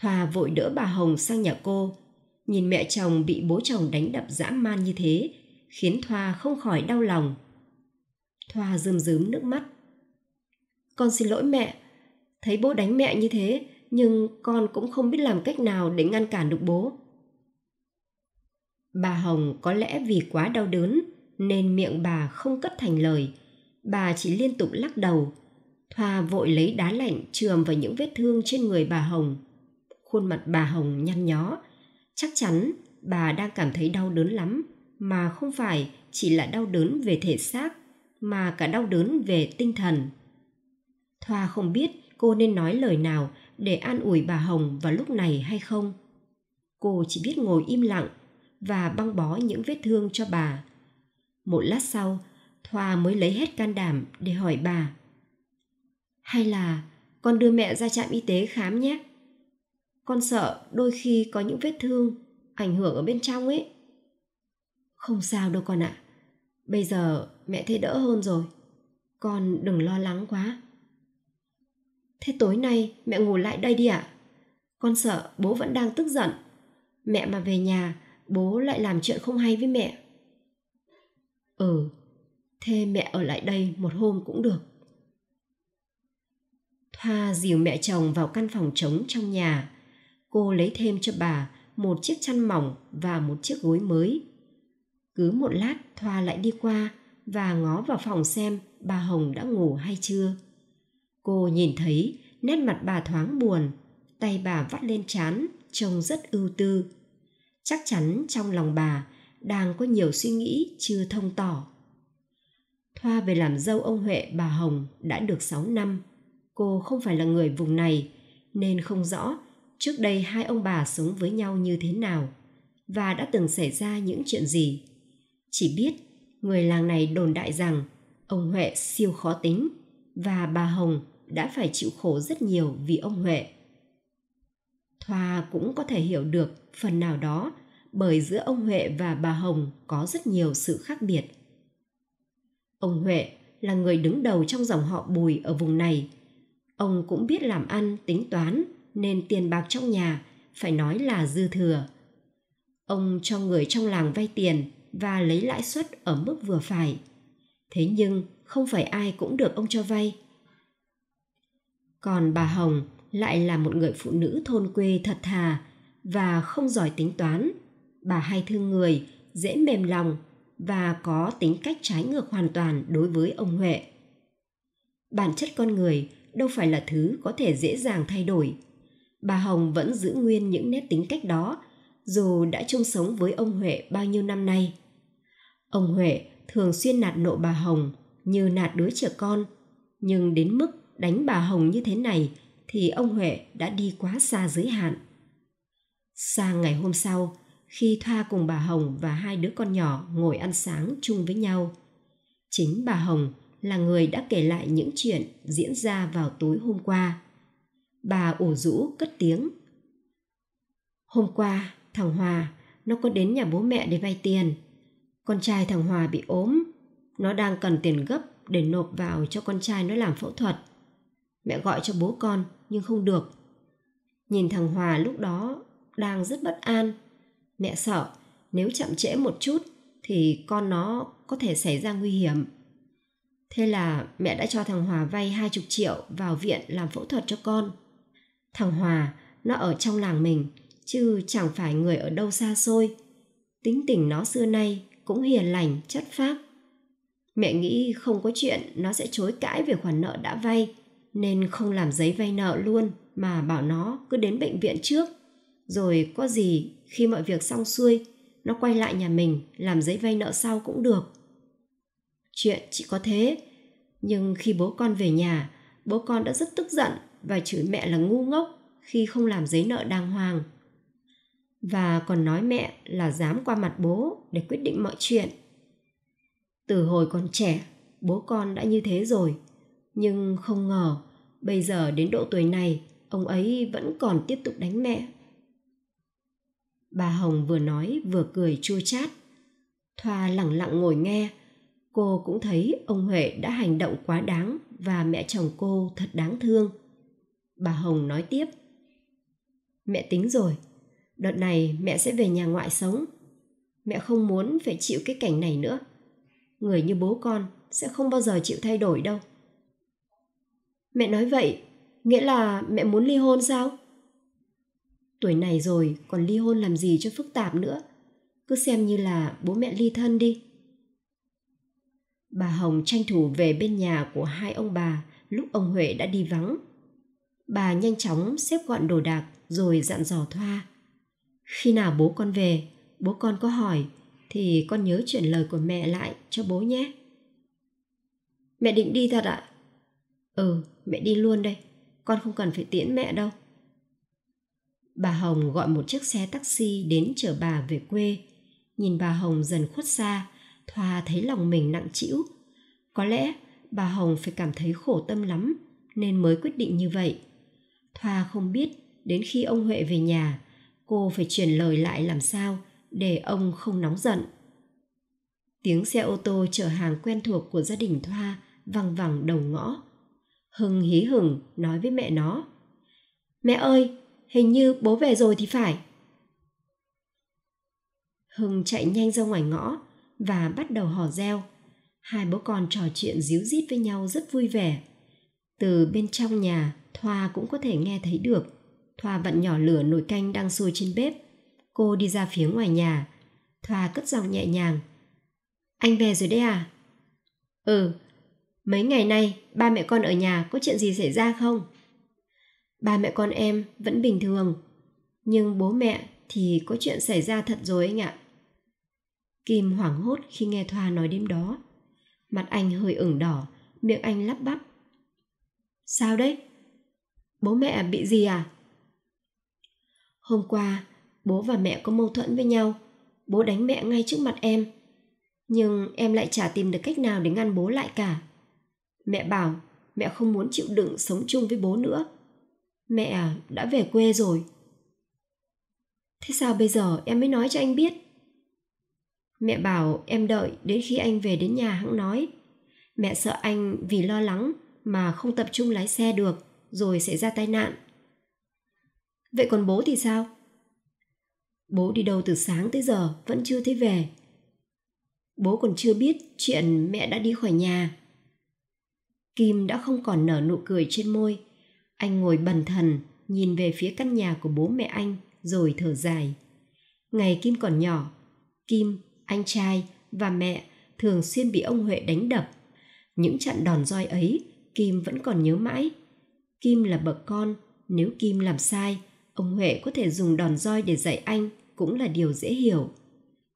Thoa vội đỡ bà Hồng sang nhà cô. Nhìn mẹ chồng bị bố chồng đánh đập dã man như thế, khiến Thoa không khỏi đau lòng. Thoa rơm rớm nước mắt con xin lỗi mẹ thấy bố đánh mẹ như thế nhưng con cũng không biết làm cách nào để ngăn cản được bố bà hồng có lẽ vì quá đau đớn nên miệng bà không cất thành lời bà chỉ liên tục lắc đầu thoa vội lấy đá lạnh chườm vào những vết thương trên người bà hồng khuôn mặt bà hồng nhăn nhó chắc chắn bà đang cảm thấy đau đớn lắm mà không phải chỉ là đau đớn về thể xác mà cả đau đớn về tinh thần Thoa không biết cô nên nói lời nào để an ủi bà Hồng vào lúc này hay không. Cô chỉ biết ngồi im lặng và băng bó những vết thương cho bà. Một lát sau, Thoa mới lấy hết can đảm để hỏi bà. Hay là con đưa mẹ ra trạm y tế khám nhé. Con sợ đôi khi có những vết thương ảnh hưởng ở bên trong ấy. Không sao đâu con ạ. À. Bây giờ mẹ thấy đỡ hơn rồi. Con đừng lo lắng quá. Thế tối nay mẹ ngủ lại đây đi ạ. À? Con sợ bố vẫn đang tức giận. Mẹ mà về nhà, bố lại làm chuyện không hay với mẹ. Ừ, thế mẹ ở lại đây một hôm cũng được. Thoa dìu mẹ chồng vào căn phòng trống trong nhà. Cô lấy thêm cho bà một chiếc chăn mỏng và một chiếc gối mới. Cứ một lát Thoa lại đi qua và ngó vào phòng xem bà Hồng đã ngủ hay chưa. Cô nhìn thấy nét mặt bà thoáng buồn, tay bà vắt lên chán, trông rất ưu tư. Chắc chắn trong lòng bà đang có nhiều suy nghĩ chưa thông tỏ. Thoa về làm dâu ông Huệ bà Hồng đã được 6 năm. Cô không phải là người vùng này, nên không rõ trước đây hai ông bà sống với nhau như thế nào và đã từng xảy ra những chuyện gì. Chỉ biết người làng này đồn đại rằng ông Huệ siêu khó tính và bà Hồng đã phải chịu khổ rất nhiều vì ông Huệ. Thoa cũng có thể hiểu được phần nào đó bởi giữa ông Huệ và bà Hồng có rất nhiều sự khác biệt. Ông Huệ là người đứng đầu trong dòng họ Bùi ở vùng này. Ông cũng biết làm ăn, tính toán nên tiền bạc trong nhà phải nói là dư thừa. Ông cho người trong làng vay tiền và lấy lãi suất ở mức vừa phải. Thế nhưng không phải ai cũng được ông cho vay – còn bà hồng lại là một người phụ nữ thôn quê thật thà và không giỏi tính toán bà hay thương người dễ mềm lòng và có tính cách trái ngược hoàn toàn đối với ông huệ bản chất con người đâu phải là thứ có thể dễ dàng thay đổi bà hồng vẫn giữ nguyên những nét tính cách đó dù đã chung sống với ông huệ bao nhiêu năm nay ông huệ thường xuyên nạt nộ bà hồng như nạt đứa trẻ con nhưng đến mức đánh bà Hồng như thế này thì ông Huệ đã đi quá xa giới hạn. Sang ngày hôm sau, khi Thoa cùng bà Hồng và hai đứa con nhỏ ngồi ăn sáng chung với nhau, chính bà Hồng là người đã kể lại những chuyện diễn ra vào tối hôm qua. Bà ủ rũ cất tiếng. Hôm qua, thằng Hòa, nó có đến nhà bố mẹ để vay tiền. Con trai thằng Hòa bị ốm, nó đang cần tiền gấp để nộp vào cho con trai nó làm phẫu thuật Mẹ gọi cho bố con nhưng không được. Nhìn thằng Hòa lúc đó đang rất bất an. Mẹ sợ nếu chậm trễ một chút thì con nó có thể xảy ra nguy hiểm. Thế là mẹ đã cho thằng Hòa vay hai chục triệu vào viện làm phẫu thuật cho con. Thằng Hòa nó ở trong làng mình chứ chẳng phải người ở đâu xa xôi. Tính tình nó xưa nay cũng hiền lành, chất phác. Mẹ nghĩ không có chuyện nó sẽ chối cãi về khoản nợ đã vay nên không làm giấy vay nợ luôn mà bảo nó cứ đến bệnh viện trước rồi có gì khi mọi việc xong xuôi nó quay lại nhà mình làm giấy vay nợ sau cũng được chuyện chỉ có thế nhưng khi bố con về nhà bố con đã rất tức giận và chửi mẹ là ngu ngốc khi không làm giấy nợ đàng hoàng và còn nói mẹ là dám qua mặt bố để quyết định mọi chuyện từ hồi còn trẻ bố con đã như thế rồi nhưng không ngờ bây giờ đến độ tuổi này ông ấy vẫn còn tiếp tục đánh mẹ bà hồng vừa nói vừa cười chua chát thoa lẳng lặng ngồi nghe cô cũng thấy ông huệ đã hành động quá đáng và mẹ chồng cô thật đáng thương bà hồng nói tiếp mẹ tính rồi đợt này mẹ sẽ về nhà ngoại sống mẹ không muốn phải chịu cái cảnh này nữa người như bố con sẽ không bao giờ chịu thay đổi đâu Mẹ nói vậy, nghĩa là mẹ muốn ly hôn sao? Tuổi này rồi còn ly hôn làm gì cho phức tạp nữa. Cứ xem như là bố mẹ ly thân đi. Bà Hồng tranh thủ về bên nhà của hai ông bà lúc ông Huệ đã đi vắng. Bà nhanh chóng xếp gọn đồ đạc rồi dặn dò Thoa. Khi nào bố con về, bố con có hỏi thì con nhớ chuyển lời của mẹ lại cho bố nhé. Mẹ định đi thật ạ? À? Ừ, mẹ đi luôn đây, con không cần phải tiễn mẹ đâu. Bà Hồng gọi một chiếc xe taxi đến chở bà về quê. Nhìn bà Hồng dần khuất xa, Thoa thấy lòng mình nặng trĩu. Có lẽ bà Hồng phải cảm thấy khổ tâm lắm nên mới quyết định như vậy. Thoa không biết đến khi ông Huệ về nhà, cô phải truyền lời lại làm sao để ông không nóng giận. Tiếng xe ô tô chở hàng quen thuộc của gia đình Thoa văng vẳng đầu ngõ. Hưng hí hửng nói với mẹ nó. Mẹ ơi, hình như bố về rồi thì phải. Hưng chạy nhanh ra ngoài ngõ và bắt đầu hò reo. Hai bố con trò chuyện díu dít với nhau rất vui vẻ. Từ bên trong nhà, Thoa cũng có thể nghe thấy được. Thoa vặn nhỏ lửa nồi canh đang sôi trên bếp. Cô đi ra phía ngoài nhà. Thoa cất giọng nhẹ nhàng. Anh về rồi đấy à? Ừ, Mấy ngày nay, ba mẹ con ở nhà có chuyện gì xảy ra không? Ba mẹ con em vẫn bình thường, nhưng bố mẹ thì có chuyện xảy ra thật rồi anh ạ. Kim hoảng hốt khi nghe Thoa nói đêm đó. Mặt anh hơi ửng đỏ, miệng anh lắp bắp. Sao đấy? Bố mẹ bị gì à? Hôm qua, bố và mẹ có mâu thuẫn với nhau. Bố đánh mẹ ngay trước mặt em. Nhưng em lại chả tìm được cách nào để ngăn bố lại cả. Mẹ bảo mẹ không muốn chịu đựng sống chung với bố nữa. Mẹ à, đã về quê rồi. Thế sao bây giờ em mới nói cho anh biết? Mẹ bảo em đợi đến khi anh về đến nhà hãng nói. Mẹ sợ anh vì lo lắng mà không tập trung lái xe được rồi xảy ra tai nạn. Vậy còn bố thì sao? Bố đi đâu từ sáng tới giờ vẫn chưa thấy về. Bố còn chưa biết chuyện mẹ đã đi khỏi nhà. Kim đã không còn nở nụ cười trên môi. Anh ngồi bần thần, nhìn về phía căn nhà của bố mẹ anh, rồi thở dài. Ngày Kim còn nhỏ, Kim, anh trai và mẹ thường xuyên bị ông Huệ đánh đập. Những trận đòn roi ấy, Kim vẫn còn nhớ mãi. Kim là bậc con, nếu Kim làm sai, ông Huệ có thể dùng đòn roi để dạy anh cũng là điều dễ hiểu.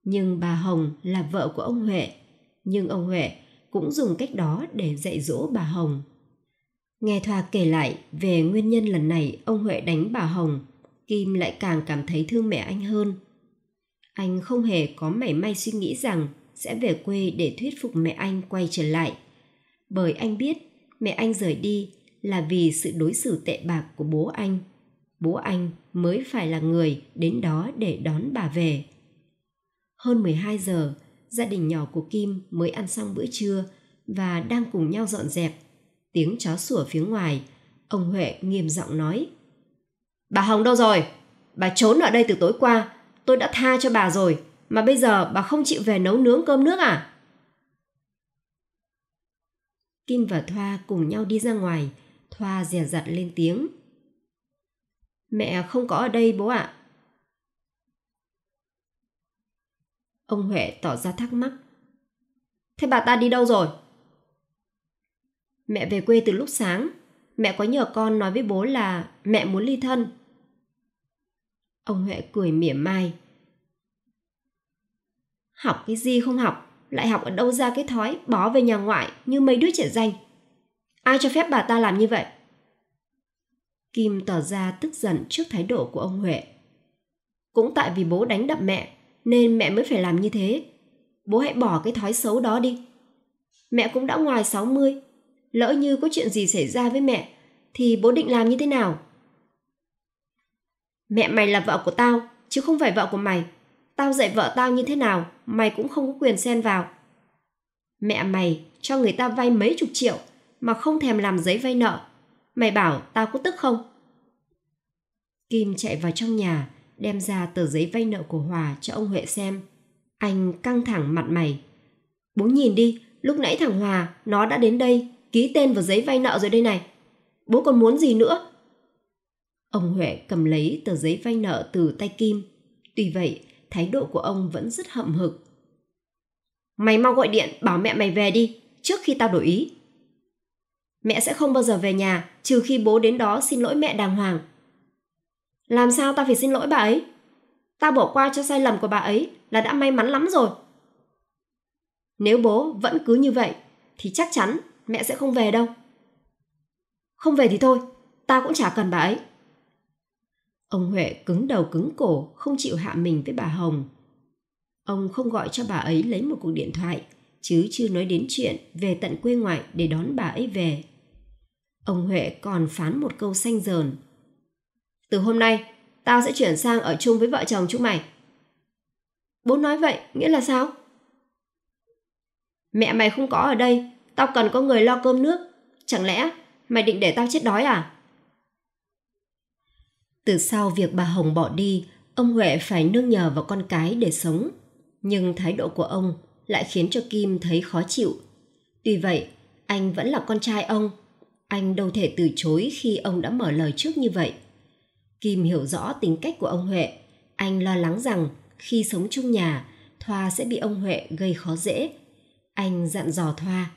Nhưng bà Hồng là vợ của ông Huệ, nhưng ông Huệ cũng dùng cách đó để dạy dỗ bà Hồng. Nghe Thoa kể lại về nguyên nhân lần này ông Huệ đánh bà Hồng, Kim lại càng cảm thấy thương mẹ anh hơn. Anh không hề có mảy may suy nghĩ rằng sẽ về quê để thuyết phục mẹ anh quay trở lại. Bởi anh biết mẹ anh rời đi là vì sự đối xử tệ bạc của bố anh. Bố anh mới phải là người đến đó để đón bà về. Hơn 12 giờ, gia đình nhỏ của Kim mới ăn xong bữa trưa và đang cùng nhau dọn dẹp. Tiếng chó sủa phía ngoài, ông Huệ nghiêm giọng nói. Bà Hồng đâu rồi? Bà trốn ở đây từ tối qua, tôi đã tha cho bà rồi, mà bây giờ bà không chịu về nấu nướng cơm nước à? Kim và Thoa cùng nhau đi ra ngoài, Thoa dè dặt lên tiếng. Mẹ không có ở đây bố ạ, à. Ông Huệ tỏ ra thắc mắc. Thế bà ta đi đâu rồi? Mẹ về quê từ lúc sáng. Mẹ có nhờ con nói với bố là mẹ muốn ly thân. Ông Huệ cười mỉa mai. Học cái gì không học, lại học ở đâu ra cái thói bó về nhà ngoại như mấy đứa trẻ danh. Ai cho phép bà ta làm như vậy? Kim tỏ ra tức giận trước thái độ của ông Huệ. Cũng tại vì bố đánh đập mẹ nên mẹ mới phải làm như thế. Bố hãy bỏ cái thói xấu đó đi. Mẹ cũng đã ngoài 60, lỡ như có chuyện gì xảy ra với mẹ thì bố định làm như thế nào? Mẹ mày là vợ của tao, chứ không phải vợ của mày. Tao dạy vợ tao như thế nào, mày cũng không có quyền xen vào. Mẹ mày cho người ta vay mấy chục triệu mà không thèm làm giấy vay nợ. Mày bảo tao có tức không? Kim chạy vào trong nhà, đem ra tờ giấy vay nợ của Hòa cho ông Huệ xem. Anh căng thẳng mặt mày. Bố nhìn đi, lúc nãy thằng Hòa, nó đã đến đây, ký tên vào giấy vay nợ rồi đây này. Bố còn muốn gì nữa? Ông Huệ cầm lấy tờ giấy vay nợ từ tay Kim. Tuy vậy, thái độ của ông vẫn rất hậm hực. Mày mau gọi điện bảo mẹ mày về đi, trước khi tao đổi ý. Mẹ sẽ không bao giờ về nhà, trừ khi bố đến đó xin lỗi mẹ đàng hoàng. Làm sao ta phải xin lỗi bà ấy? Ta bỏ qua cho sai lầm của bà ấy là đã may mắn lắm rồi. Nếu bố vẫn cứ như vậy thì chắc chắn mẹ sẽ không về đâu. Không về thì thôi, ta cũng chả cần bà ấy. Ông Huệ cứng đầu cứng cổ, không chịu hạ mình với bà Hồng. Ông không gọi cho bà ấy lấy một cuộc điện thoại, chứ chưa nói đến chuyện về tận quê ngoại để đón bà ấy về. Ông Huệ còn phán một câu xanh dờn từ hôm nay, tao sẽ chuyển sang ở chung với vợ chồng chúng mày. Bố nói vậy, nghĩa là sao? Mẹ mày không có ở đây, tao cần có người lo cơm nước. Chẳng lẽ mày định để tao chết đói à? Từ sau việc bà Hồng bỏ đi, ông Huệ phải nương nhờ vào con cái để sống. Nhưng thái độ của ông lại khiến cho Kim thấy khó chịu. Tuy vậy, anh vẫn là con trai ông. Anh đâu thể từ chối khi ông đã mở lời trước như vậy. Kim hiểu rõ tính cách của ông Huệ. Anh lo lắng rằng khi sống chung nhà, Thoa sẽ bị ông Huệ gây khó dễ. Anh dặn dò Thoa.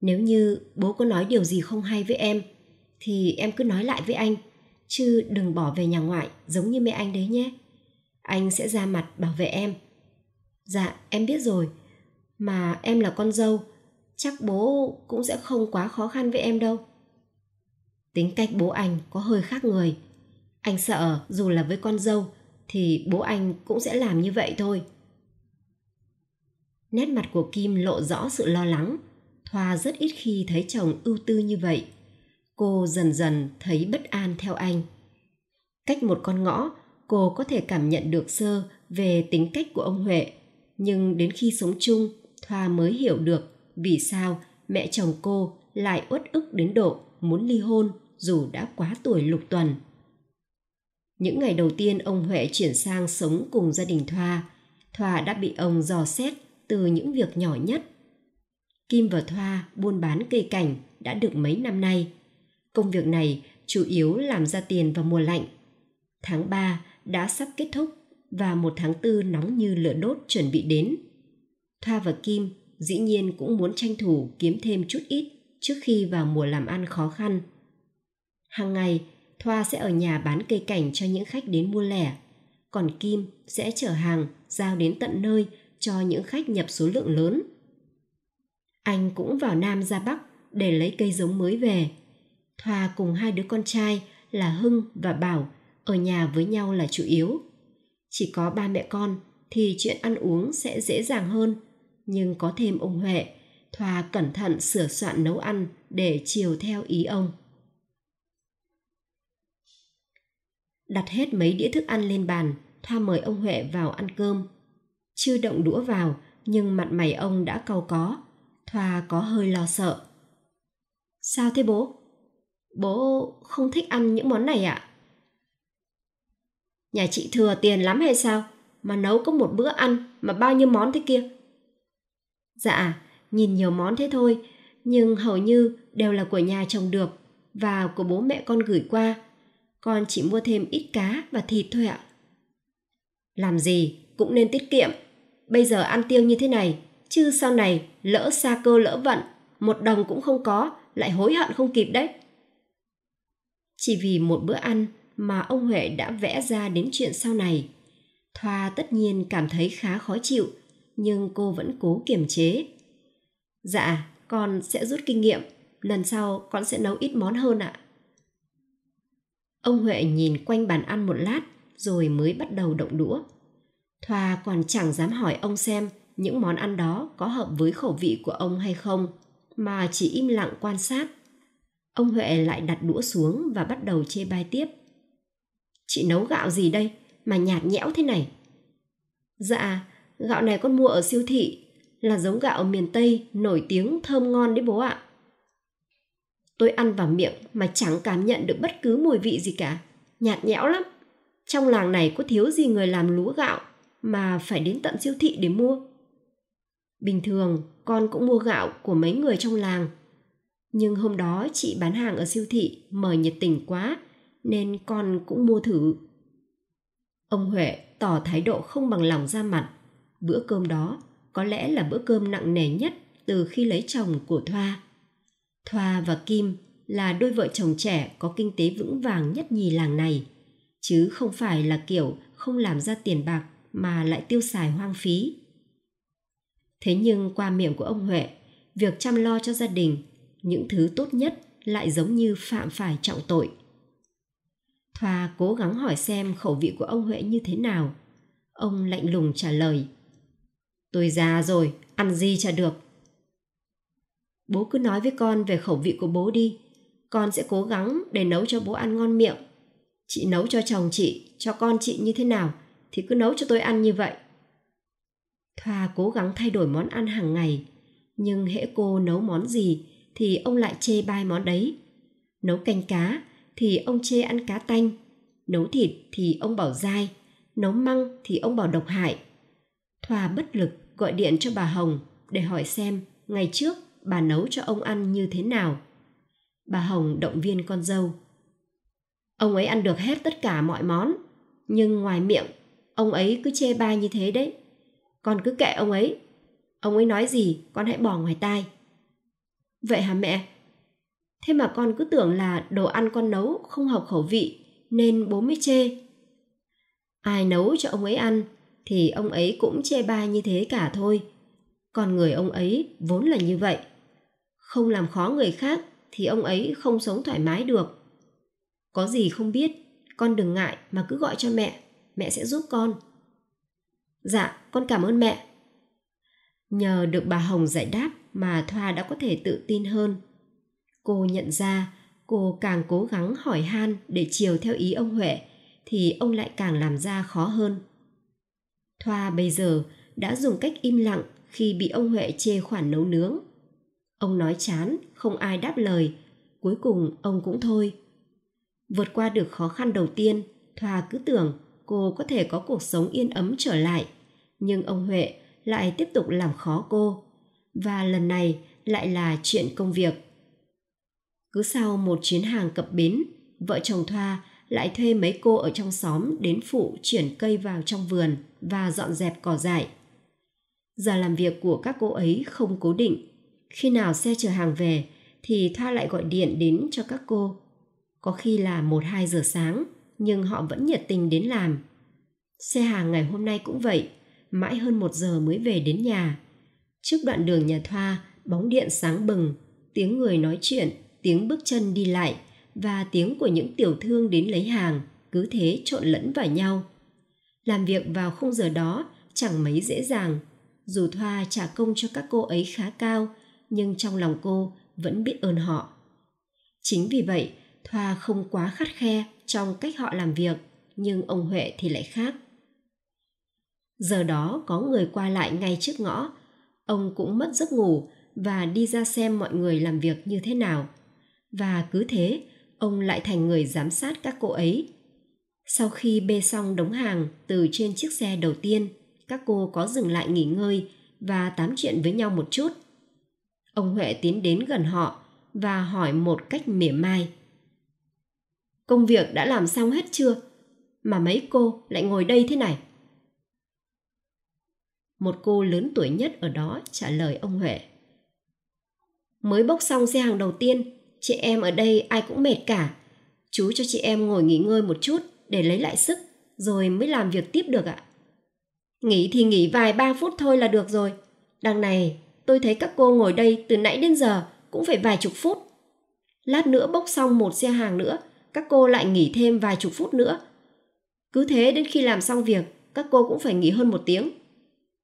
Nếu như bố có nói điều gì không hay với em, thì em cứ nói lại với anh, chứ đừng bỏ về nhà ngoại giống như mẹ anh đấy nhé. Anh sẽ ra mặt bảo vệ em. Dạ, em biết rồi. Mà em là con dâu, chắc bố cũng sẽ không quá khó khăn với em đâu. Tính cách bố anh có hơi khác người, anh sợ dù là với con dâu thì bố anh cũng sẽ làm như vậy thôi. Nét mặt của Kim lộ rõ sự lo lắng. Thoa rất ít khi thấy chồng ưu tư như vậy. Cô dần dần thấy bất an theo anh. Cách một con ngõ, cô có thể cảm nhận được sơ về tính cách của ông Huệ. Nhưng đến khi sống chung, Thoa mới hiểu được vì sao mẹ chồng cô lại uất ức đến độ muốn ly hôn dù đã quá tuổi lục tuần. Những ngày đầu tiên ông Huệ chuyển sang sống cùng gia đình Thoa. Thoa đã bị ông dò xét từ những việc nhỏ nhất. Kim và Thoa buôn bán cây cảnh đã được mấy năm nay. Công việc này chủ yếu làm ra tiền vào mùa lạnh. Tháng 3 đã sắp kết thúc và một tháng 4 nóng như lửa đốt chuẩn bị đến. Thoa và Kim dĩ nhiên cũng muốn tranh thủ kiếm thêm chút ít trước khi vào mùa làm ăn khó khăn. Hàng ngày, Thoa sẽ ở nhà bán cây cảnh cho những khách đến mua lẻ, còn Kim sẽ chở hàng giao đến tận nơi cho những khách nhập số lượng lớn. Anh cũng vào Nam ra Bắc để lấy cây giống mới về. Thoa cùng hai đứa con trai là Hưng và Bảo ở nhà với nhau là chủ yếu. Chỉ có ba mẹ con thì chuyện ăn uống sẽ dễ dàng hơn, nhưng có thêm ông Huệ, Thoa cẩn thận sửa soạn nấu ăn để chiều theo ý ông. đặt hết mấy đĩa thức ăn lên bàn, Thoa mời ông Huệ vào ăn cơm. Chưa động đũa vào, nhưng mặt mày ông đã cau có. Thoa có hơi lo sợ. Sao thế bố? Bố không thích ăn những món này ạ. À? Nhà chị thừa tiền lắm hay sao? Mà nấu có một bữa ăn mà bao nhiêu món thế kia? Dạ, nhìn nhiều món thế thôi, nhưng hầu như đều là của nhà chồng được và của bố mẹ con gửi qua con chỉ mua thêm ít cá và thịt thôi ạ. Làm gì cũng nên tiết kiệm. Bây giờ ăn tiêu như thế này, chứ sau này lỡ xa cơ lỡ vận, một đồng cũng không có, lại hối hận không kịp đấy. Chỉ vì một bữa ăn mà ông Huệ đã vẽ ra đến chuyện sau này. Thoa tất nhiên cảm thấy khá khó chịu, nhưng cô vẫn cố kiềm chế. Dạ, con sẽ rút kinh nghiệm, lần sau con sẽ nấu ít món hơn ạ. À. Ông Huệ nhìn quanh bàn ăn một lát rồi mới bắt đầu động đũa. Thòa còn chẳng dám hỏi ông xem những món ăn đó có hợp với khẩu vị của ông hay không, mà chỉ im lặng quan sát. Ông Huệ lại đặt đũa xuống và bắt đầu chê bai tiếp. Chị nấu gạo gì đây mà nhạt nhẽo thế này? Dạ, gạo này con mua ở siêu thị, là giống gạo miền Tây nổi tiếng thơm ngon đấy bố ạ. Tôi ăn vào miệng mà chẳng cảm nhận được bất cứ mùi vị gì cả. Nhạt nhẽo lắm. Trong làng này có thiếu gì người làm lúa gạo mà phải đến tận siêu thị để mua. Bình thường, con cũng mua gạo của mấy người trong làng. Nhưng hôm đó chị bán hàng ở siêu thị mời nhiệt tình quá nên con cũng mua thử. Ông Huệ tỏ thái độ không bằng lòng ra mặt. Bữa cơm đó có lẽ là bữa cơm nặng nề nhất từ khi lấy chồng của Thoa. Thoa và Kim là đôi vợ chồng trẻ có kinh tế vững vàng nhất nhì làng này, chứ không phải là kiểu không làm ra tiền bạc mà lại tiêu xài hoang phí. Thế nhưng qua miệng của ông Huệ, việc chăm lo cho gia đình, những thứ tốt nhất lại giống như phạm phải trọng tội. Thoa cố gắng hỏi xem khẩu vị của ông Huệ như thế nào. Ông lạnh lùng trả lời. Tôi già rồi, ăn gì chả được, Bố cứ nói với con về khẩu vị của bố đi. Con sẽ cố gắng để nấu cho bố ăn ngon miệng. Chị nấu cho chồng chị, cho con chị như thế nào thì cứ nấu cho tôi ăn như vậy. Thoa cố gắng thay đổi món ăn hàng ngày, nhưng hễ cô nấu món gì thì ông lại chê bai món đấy. Nấu canh cá thì ông chê ăn cá tanh, nấu thịt thì ông bảo dai, nấu măng thì ông bảo độc hại. Thoa bất lực gọi điện cho bà Hồng để hỏi xem ngày trước bà nấu cho ông ăn như thế nào bà hồng động viên con dâu ông ấy ăn được hết tất cả mọi món nhưng ngoài miệng ông ấy cứ chê bai như thế đấy con cứ kệ ông ấy ông ấy nói gì con hãy bỏ ngoài tai vậy hả mẹ thế mà con cứ tưởng là đồ ăn con nấu không hợp khẩu vị nên bố mới chê ai nấu cho ông ấy ăn thì ông ấy cũng chê bai như thế cả thôi còn người ông ấy vốn là như vậy không làm khó người khác thì ông ấy không sống thoải mái được có gì không biết con đừng ngại mà cứ gọi cho mẹ mẹ sẽ giúp con dạ con cảm ơn mẹ nhờ được bà hồng giải đáp mà thoa đã có thể tự tin hơn cô nhận ra cô càng cố gắng hỏi han để chiều theo ý ông huệ thì ông lại càng làm ra khó hơn thoa bây giờ đã dùng cách im lặng khi bị ông huệ chê khoản nấu nướng Ông nói chán, không ai đáp lời. Cuối cùng ông cũng thôi. Vượt qua được khó khăn đầu tiên, Thoa cứ tưởng cô có thể có cuộc sống yên ấm trở lại. Nhưng ông Huệ lại tiếp tục làm khó cô. Và lần này lại là chuyện công việc. Cứ sau một chuyến hàng cập bến, vợ chồng Thoa lại thuê mấy cô ở trong xóm đến phụ chuyển cây vào trong vườn và dọn dẹp cỏ dại. Giờ làm việc của các cô ấy không cố định, khi nào xe chở hàng về thì Thoa lại gọi điện đến cho các cô. Có khi là 1-2 giờ sáng, nhưng họ vẫn nhiệt tình đến làm. Xe hàng ngày hôm nay cũng vậy, mãi hơn một giờ mới về đến nhà. Trước đoạn đường nhà Thoa, bóng điện sáng bừng, tiếng người nói chuyện, tiếng bước chân đi lại và tiếng của những tiểu thương đến lấy hàng cứ thế trộn lẫn vào nhau. Làm việc vào khung giờ đó chẳng mấy dễ dàng. Dù Thoa trả công cho các cô ấy khá cao, nhưng trong lòng cô vẫn biết ơn họ chính vì vậy thoa không quá khắt khe trong cách họ làm việc nhưng ông huệ thì lại khác giờ đó có người qua lại ngay trước ngõ ông cũng mất giấc ngủ và đi ra xem mọi người làm việc như thế nào và cứ thế ông lại thành người giám sát các cô ấy sau khi bê xong đống hàng từ trên chiếc xe đầu tiên các cô có dừng lại nghỉ ngơi và tám chuyện với nhau một chút Ông Huệ tiến đến gần họ và hỏi một cách mỉa mai. Công việc đã làm xong hết chưa? Mà mấy cô lại ngồi đây thế này? Một cô lớn tuổi nhất ở đó trả lời ông Huệ. Mới bốc xong xe hàng đầu tiên, chị em ở đây ai cũng mệt cả. Chú cho chị em ngồi nghỉ ngơi một chút để lấy lại sức, rồi mới làm việc tiếp được ạ. Nghỉ thì nghỉ vài ba phút thôi là được rồi. Đằng này tôi thấy các cô ngồi đây từ nãy đến giờ cũng phải vài chục phút. Lát nữa bốc xong một xe hàng nữa, các cô lại nghỉ thêm vài chục phút nữa. Cứ thế đến khi làm xong việc, các cô cũng phải nghỉ hơn một tiếng.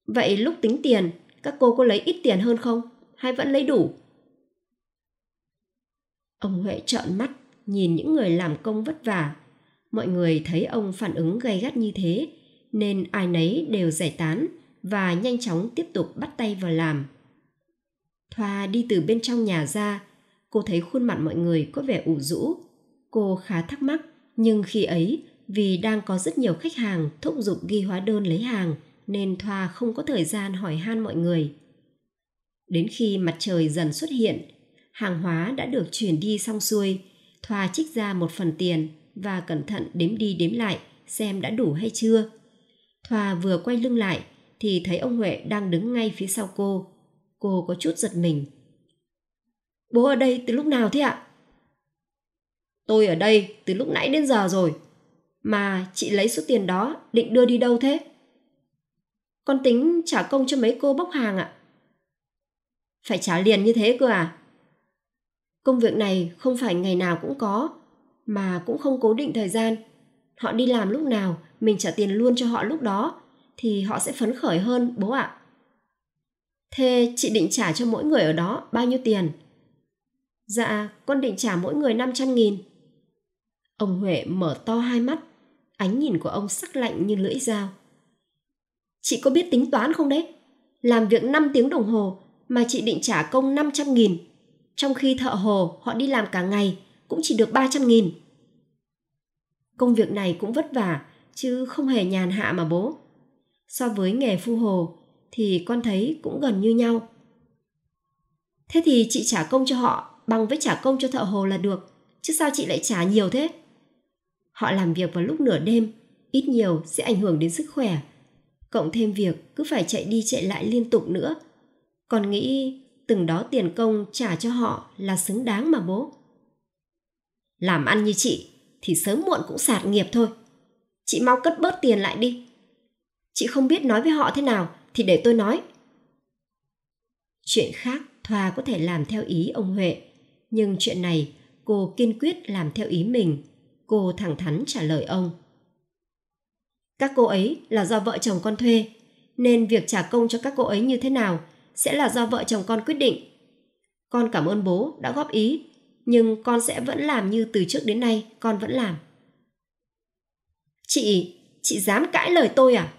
Vậy lúc tính tiền, các cô có lấy ít tiền hơn không? Hay vẫn lấy đủ? Ông Huệ trợn mắt, nhìn những người làm công vất vả. Mọi người thấy ông phản ứng gay gắt như thế, nên ai nấy đều giải tán và nhanh chóng tiếp tục bắt tay vào làm. Thoa đi từ bên trong nhà ra, cô thấy khuôn mặt mọi người có vẻ ủ rũ. Cô khá thắc mắc, nhưng khi ấy, vì đang có rất nhiều khách hàng thúc giục ghi hóa đơn lấy hàng, nên Thoa không có thời gian hỏi han mọi người. Đến khi mặt trời dần xuất hiện, hàng hóa đã được chuyển đi xong xuôi, Thoa trích ra một phần tiền và cẩn thận đếm đi đếm lại xem đã đủ hay chưa. Thoa vừa quay lưng lại thì thấy ông Huệ đang đứng ngay phía sau cô. Cô có chút giật mình. Bố ở đây từ lúc nào thế ạ? Tôi ở đây từ lúc nãy đến giờ rồi. Mà chị lấy số tiền đó định đưa đi đâu thế? Con tính trả công cho mấy cô bốc hàng ạ. Phải trả liền như thế cơ à? Công việc này không phải ngày nào cũng có, mà cũng không cố định thời gian. Họ đi làm lúc nào, mình trả tiền luôn cho họ lúc đó, thì họ sẽ phấn khởi hơn bố ạ. Thế chị định trả cho mỗi người ở đó bao nhiêu tiền? Dạ, con định trả mỗi người 500 nghìn. Ông Huệ mở to hai mắt, ánh nhìn của ông sắc lạnh như lưỡi dao. Chị có biết tính toán không đấy? Làm việc 5 tiếng đồng hồ mà chị định trả công 500 nghìn. Trong khi thợ hồ họ đi làm cả ngày cũng chỉ được 300 nghìn. Công việc này cũng vất vả, chứ không hề nhàn hạ mà bố. So với nghề phu hồ, thì con thấy cũng gần như nhau. Thế thì chị trả công cho họ bằng với trả công cho thợ hồ là được, chứ sao chị lại trả nhiều thế? Họ làm việc vào lúc nửa đêm, ít nhiều sẽ ảnh hưởng đến sức khỏe. Cộng thêm việc cứ phải chạy đi chạy lại liên tục nữa. Còn nghĩ từng đó tiền công trả cho họ là xứng đáng mà bố. Làm ăn như chị thì sớm muộn cũng sạt nghiệp thôi. Chị mau cất bớt tiền lại đi. Chị không biết nói với họ thế nào, thì để tôi nói. Chuyện khác Thoa có thể làm theo ý ông Huệ, nhưng chuyện này cô kiên quyết làm theo ý mình. Cô thẳng thắn trả lời ông. Các cô ấy là do vợ chồng con thuê, nên việc trả công cho các cô ấy như thế nào sẽ là do vợ chồng con quyết định. Con cảm ơn bố đã góp ý, nhưng con sẽ vẫn làm như từ trước đến nay con vẫn làm. Chị, chị dám cãi lời tôi à?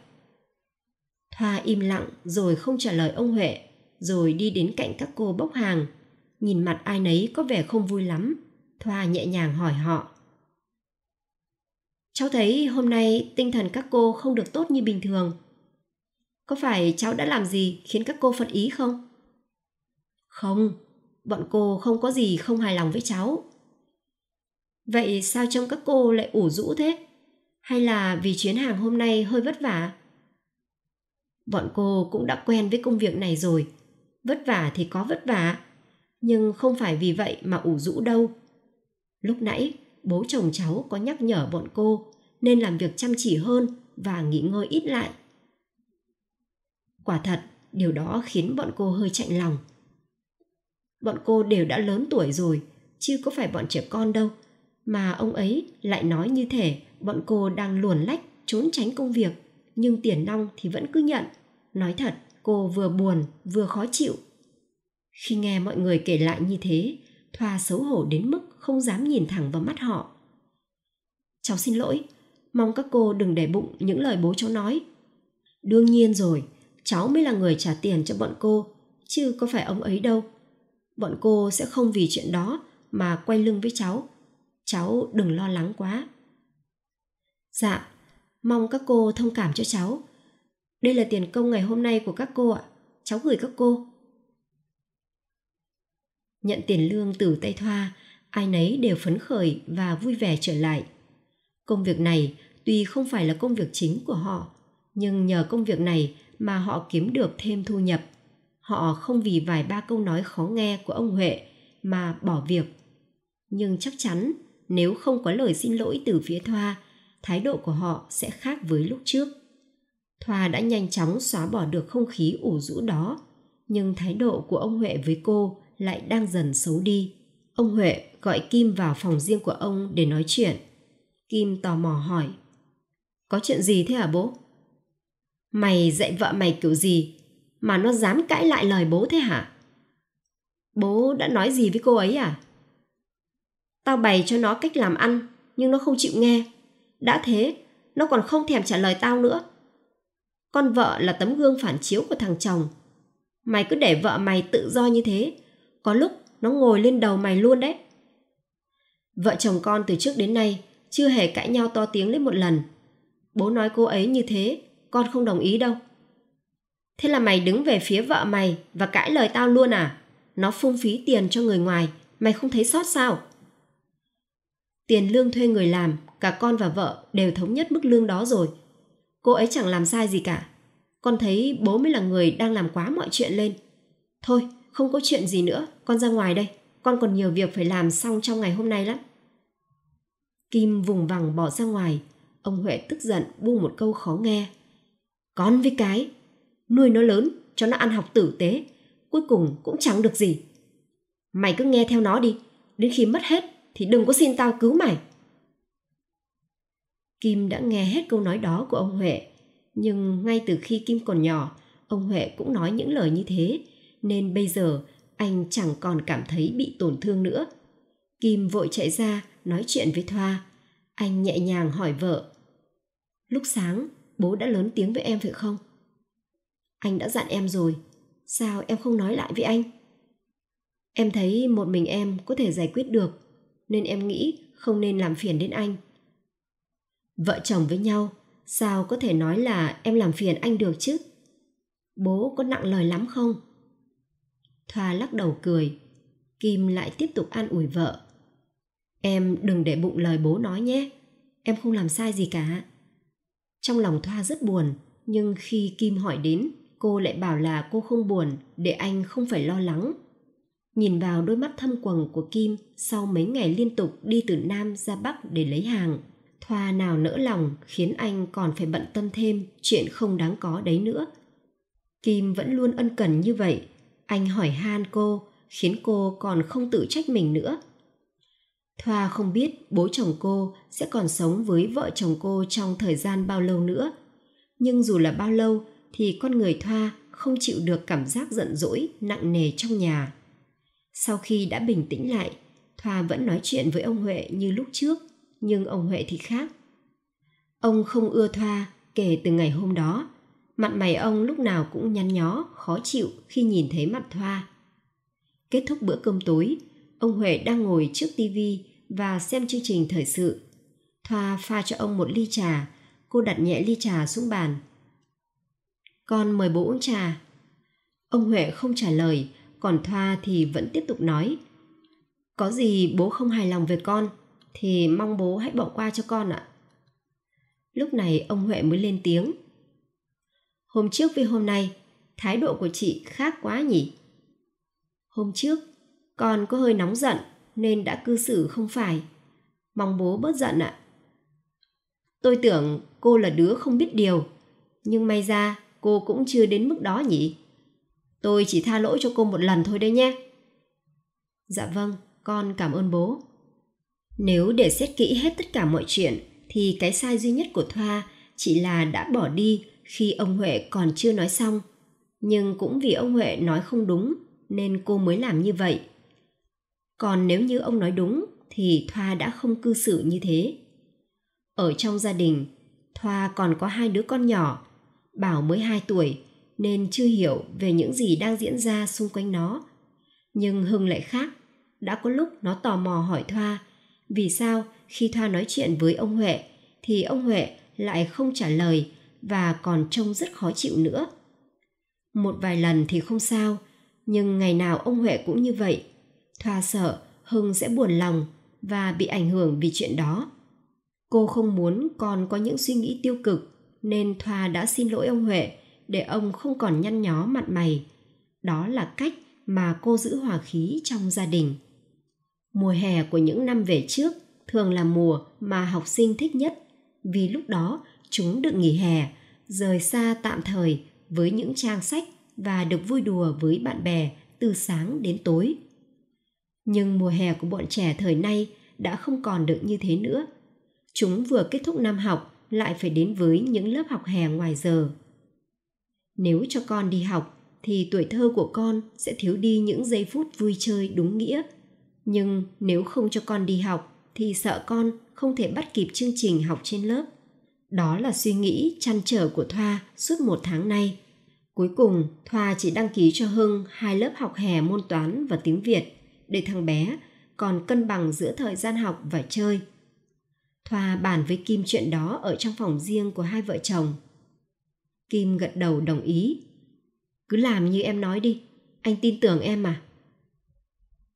Thoa im lặng rồi không trả lời ông Huệ, rồi đi đến cạnh các cô bốc hàng. Nhìn mặt ai nấy có vẻ không vui lắm, Thoa nhẹ nhàng hỏi họ. Cháu thấy hôm nay tinh thần các cô không được tốt như bình thường. Có phải cháu đã làm gì khiến các cô phật ý không? Không, bọn cô không có gì không hài lòng với cháu. Vậy sao trong các cô lại ủ rũ thế? Hay là vì chuyến hàng hôm nay hơi vất vả? Bọn cô cũng đã quen với công việc này rồi. Vất vả thì có vất vả, nhưng không phải vì vậy mà ủ rũ đâu. Lúc nãy, bố chồng cháu có nhắc nhở bọn cô nên làm việc chăm chỉ hơn và nghỉ ngơi ít lại. Quả thật, điều đó khiến bọn cô hơi chạnh lòng. Bọn cô đều đã lớn tuổi rồi, chứ có phải bọn trẻ con đâu, mà ông ấy lại nói như thể bọn cô đang luồn lách trốn tránh công việc, nhưng tiền nong thì vẫn cứ nhận nói thật cô vừa buồn vừa khó chịu khi nghe mọi người kể lại như thế thoa xấu hổ đến mức không dám nhìn thẳng vào mắt họ cháu xin lỗi mong các cô đừng để bụng những lời bố cháu nói đương nhiên rồi cháu mới là người trả tiền cho bọn cô chứ có phải ông ấy đâu bọn cô sẽ không vì chuyện đó mà quay lưng với cháu cháu đừng lo lắng quá dạ mong các cô thông cảm cho cháu đây là tiền công ngày hôm nay của các cô ạ. Cháu gửi các cô. Nhận tiền lương từ tay Thoa, ai nấy đều phấn khởi và vui vẻ trở lại. Công việc này tuy không phải là công việc chính của họ, nhưng nhờ công việc này mà họ kiếm được thêm thu nhập. Họ không vì vài ba câu nói khó nghe của ông Huệ mà bỏ việc. Nhưng chắc chắn nếu không có lời xin lỗi từ phía Thoa, thái độ của họ sẽ khác với lúc trước. Thoa đã nhanh chóng xóa bỏ được không khí ủ rũ đó, nhưng thái độ của ông Huệ với cô lại đang dần xấu đi. Ông Huệ gọi Kim vào phòng riêng của ông để nói chuyện. Kim tò mò hỏi. Có chuyện gì thế hả bố? Mày dạy vợ mày kiểu gì mà nó dám cãi lại lời bố thế hả? Bố đã nói gì với cô ấy à? Tao bày cho nó cách làm ăn nhưng nó không chịu nghe. Đã thế, nó còn không thèm trả lời tao nữa con vợ là tấm gương phản chiếu của thằng chồng. Mày cứ để vợ mày tự do như thế. Có lúc nó ngồi lên đầu mày luôn đấy. Vợ chồng con từ trước đến nay chưa hề cãi nhau to tiếng lên một lần. Bố nói cô ấy như thế, con không đồng ý đâu. Thế là mày đứng về phía vợ mày và cãi lời tao luôn à? Nó phung phí tiền cho người ngoài, mày không thấy sót sao? Tiền lương thuê người làm, cả con và vợ đều thống nhất mức lương đó rồi, Cô ấy chẳng làm sai gì cả. Con thấy bố mới là người đang làm quá mọi chuyện lên. Thôi, không có chuyện gì nữa, con ra ngoài đây. Con còn nhiều việc phải làm xong trong ngày hôm nay lắm. Kim vùng vằng bỏ ra ngoài. Ông Huệ tức giận buông một câu khó nghe. Con với cái, nuôi nó lớn, cho nó ăn học tử tế. Cuối cùng cũng chẳng được gì. Mày cứ nghe theo nó đi, đến khi mất hết thì đừng có xin tao cứu mày. Kim đã nghe hết câu nói đó của ông Huệ, nhưng ngay từ khi Kim còn nhỏ, ông Huệ cũng nói những lời như thế, nên bây giờ anh chẳng còn cảm thấy bị tổn thương nữa. Kim vội chạy ra nói chuyện với Thoa. Anh nhẹ nhàng hỏi vợ. Lúc sáng, bố đã lớn tiếng với em phải không? Anh đã dặn em rồi, sao em không nói lại với anh? Em thấy một mình em có thể giải quyết được, nên em nghĩ không nên làm phiền đến anh. Vợ chồng với nhau, sao có thể nói là em làm phiền anh được chứ? Bố có nặng lời lắm không? Thoa lắc đầu cười, Kim lại tiếp tục an ủi vợ. Em đừng để bụng lời bố nói nhé, em không làm sai gì cả. Trong lòng Thoa rất buồn, nhưng khi Kim hỏi đến, cô lại bảo là cô không buồn để anh không phải lo lắng. Nhìn vào đôi mắt thâm quầng của Kim sau mấy ngày liên tục đi từ Nam ra Bắc để lấy hàng, Thoa nào nỡ lòng khiến anh còn phải bận tâm thêm chuyện không đáng có đấy nữa. Kim vẫn luôn ân cần như vậy. Anh hỏi han cô, khiến cô còn không tự trách mình nữa. Thoa không biết bố chồng cô sẽ còn sống với vợ chồng cô trong thời gian bao lâu nữa. Nhưng dù là bao lâu thì con người Thoa không chịu được cảm giác giận dỗi, nặng nề trong nhà. Sau khi đã bình tĩnh lại, Thoa vẫn nói chuyện với ông Huệ như lúc trước nhưng ông Huệ thì khác. Ông không ưa thoa kể từ ngày hôm đó, mặt mày ông lúc nào cũng nhăn nhó, khó chịu khi nhìn thấy mặt thoa. Kết thúc bữa cơm tối, ông Huệ đang ngồi trước tivi và xem chương trình thời sự. Thoa pha cho ông một ly trà, cô đặt nhẹ ly trà xuống bàn. Con mời bố uống trà. Ông Huệ không trả lời, còn Thoa thì vẫn tiếp tục nói. Có gì bố không hài lòng về con? thì mong bố hãy bỏ qua cho con ạ. Lúc này ông Huệ mới lên tiếng. Hôm trước với hôm nay, thái độ của chị khác quá nhỉ? Hôm trước, con có hơi nóng giận nên đã cư xử không phải. Mong bố bớt giận ạ. Tôi tưởng cô là đứa không biết điều, nhưng may ra cô cũng chưa đến mức đó nhỉ? Tôi chỉ tha lỗi cho cô một lần thôi đấy nhé. Dạ vâng, con cảm ơn bố. Nếu để xét kỹ hết tất cả mọi chuyện, thì cái sai duy nhất của Thoa chỉ là đã bỏ đi khi ông Huệ còn chưa nói xong. Nhưng cũng vì ông Huệ nói không đúng nên cô mới làm như vậy. Còn nếu như ông nói đúng thì Thoa đã không cư xử như thế. Ở trong gia đình, Thoa còn có hai đứa con nhỏ, Bảo mới 2 tuổi nên chưa hiểu về những gì đang diễn ra xung quanh nó. Nhưng Hưng lại khác, đã có lúc nó tò mò hỏi Thoa vì sao khi Thoa nói chuyện với ông Huệ thì ông Huệ lại không trả lời và còn trông rất khó chịu nữa. Một vài lần thì không sao, nhưng ngày nào ông Huệ cũng như vậy. Thoa sợ Hưng sẽ buồn lòng và bị ảnh hưởng vì chuyện đó. Cô không muốn còn có những suy nghĩ tiêu cực nên Thoa đã xin lỗi ông Huệ để ông không còn nhăn nhó mặt mày. Đó là cách mà cô giữ hòa khí trong gia đình mùa hè của những năm về trước thường là mùa mà học sinh thích nhất vì lúc đó chúng được nghỉ hè rời xa tạm thời với những trang sách và được vui đùa với bạn bè từ sáng đến tối nhưng mùa hè của bọn trẻ thời nay đã không còn được như thế nữa chúng vừa kết thúc năm học lại phải đến với những lớp học hè ngoài giờ nếu cho con đi học thì tuổi thơ của con sẽ thiếu đi những giây phút vui chơi đúng nghĩa nhưng nếu không cho con đi học thì sợ con không thể bắt kịp chương trình học trên lớp đó là suy nghĩ chăn trở của thoa suốt một tháng nay cuối cùng thoa chỉ đăng ký cho hưng hai lớp học hè môn toán và tiếng việt để thằng bé còn cân bằng giữa thời gian học và chơi thoa bàn với kim chuyện đó ở trong phòng riêng của hai vợ chồng kim gật đầu đồng ý cứ làm như em nói đi anh tin tưởng em mà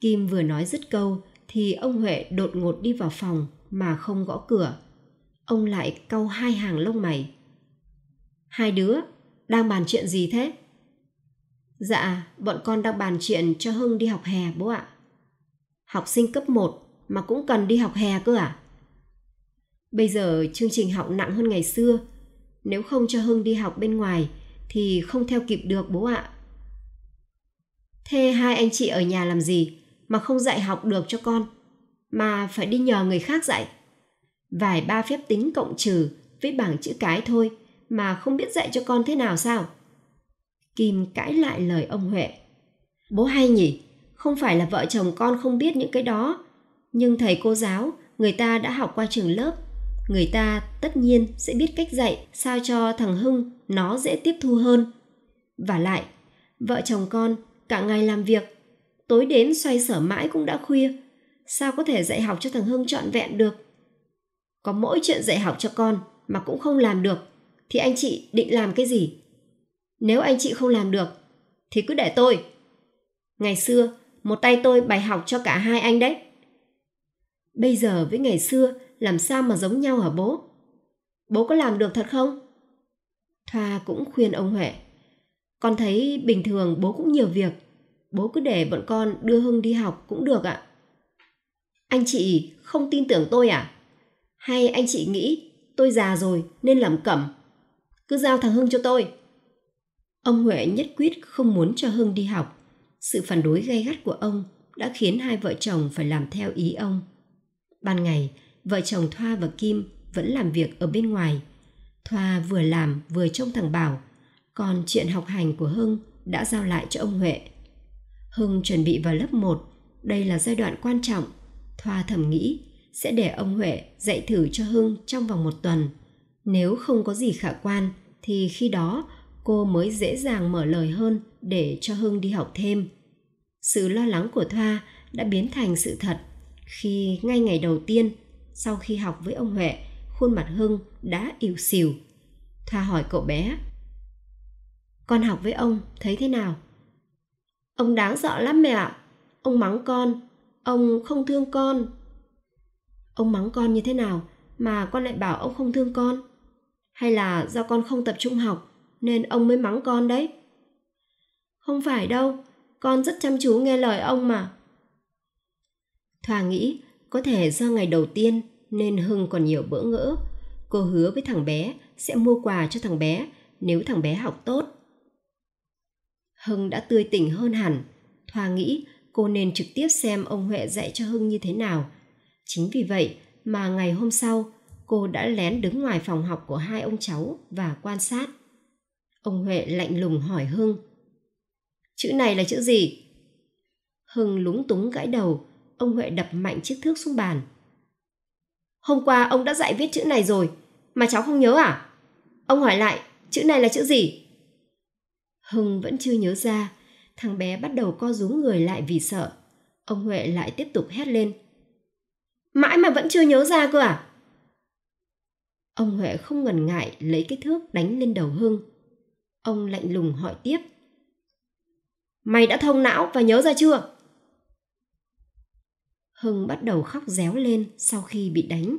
Kim vừa nói dứt câu thì ông Huệ đột ngột đi vào phòng mà không gõ cửa. Ông lại cau hai hàng lông mày. Hai đứa, đang bàn chuyện gì thế? Dạ, bọn con đang bàn chuyện cho Hưng đi học hè bố ạ. Học sinh cấp 1 mà cũng cần đi học hè cơ à? Bây giờ chương trình học nặng hơn ngày xưa. Nếu không cho Hưng đi học bên ngoài thì không theo kịp được bố ạ. Thế hai anh chị ở nhà làm gì? mà không dạy học được cho con mà phải đi nhờ người khác dạy vài ba phép tính cộng trừ với bảng chữ cái thôi mà không biết dạy cho con thế nào sao kim cãi lại lời ông huệ bố hay nhỉ không phải là vợ chồng con không biết những cái đó nhưng thầy cô giáo người ta đã học qua trường lớp người ta tất nhiên sẽ biết cách dạy sao cho thằng hưng nó dễ tiếp thu hơn và lại vợ chồng con cả ngày làm việc tối đến xoay sở mãi cũng đã khuya sao có thể dạy học cho thằng hưng trọn vẹn được có mỗi chuyện dạy học cho con mà cũng không làm được thì anh chị định làm cái gì nếu anh chị không làm được thì cứ để tôi ngày xưa một tay tôi bài học cho cả hai anh đấy bây giờ với ngày xưa làm sao mà giống nhau hả bố bố có làm được thật không thoa cũng khuyên ông huệ con thấy bình thường bố cũng nhiều việc bố cứ để bọn con đưa Hưng đi học cũng được ạ. Anh chị không tin tưởng tôi à? Hay anh chị nghĩ tôi già rồi nên làm cẩm? Cứ giao thằng Hưng cho tôi. Ông Huệ nhất quyết không muốn cho Hưng đi học. Sự phản đối gay gắt của ông đã khiến hai vợ chồng phải làm theo ý ông. Ban ngày, vợ chồng Thoa và Kim vẫn làm việc ở bên ngoài. Thoa vừa làm vừa trông thằng Bảo, còn chuyện học hành của Hưng đã giao lại cho ông Huệ. Hưng chuẩn bị vào lớp 1, đây là giai đoạn quan trọng. Thoa thầm nghĩ sẽ để ông Huệ dạy thử cho Hưng trong vòng một tuần. Nếu không có gì khả quan thì khi đó cô mới dễ dàng mở lời hơn để cho Hưng đi học thêm. Sự lo lắng của Thoa đã biến thành sự thật khi ngay ngày đầu tiên sau khi học với ông Huệ, khuôn mặt Hưng đã ỉu xìu. Thoa hỏi cậu bé, con học với ông thấy thế nào? Ông đáng sợ lắm mẹ ạ. Ông mắng con. Ông không thương con. Ông mắng con như thế nào mà con lại bảo ông không thương con? Hay là do con không tập trung học nên ông mới mắng con đấy? Không phải đâu, con rất chăm chú nghe lời ông mà. Thoà nghĩ có thể do ngày đầu tiên nên Hưng còn nhiều bỡ ngỡ. Cô hứa với thằng bé sẽ mua quà cho thằng bé nếu thằng bé học tốt Hưng đã tươi tỉnh hơn hẳn. Thoa nghĩ cô nên trực tiếp xem ông Huệ dạy cho Hưng như thế nào. Chính vì vậy mà ngày hôm sau, cô đã lén đứng ngoài phòng học của hai ông cháu và quan sát. Ông Huệ lạnh lùng hỏi Hưng. Chữ này là chữ gì? Hưng lúng túng gãi đầu, ông Huệ đập mạnh chiếc thước xuống bàn. Hôm qua ông đã dạy viết chữ này rồi, mà cháu không nhớ à? Ông hỏi lại, chữ này là chữ gì? Hưng vẫn chưa nhớ ra, thằng bé bắt đầu co rúm người lại vì sợ. Ông Huệ lại tiếp tục hét lên. Mãi mà vẫn chưa nhớ ra cơ à? Ông Huệ không ngần ngại lấy cái thước đánh lên đầu Hưng. Ông lạnh lùng hỏi tiếp. Mày đã thông não và nhớ ra chưa? Hưng bắt đầu khóc réo lên sau khi bị đánh.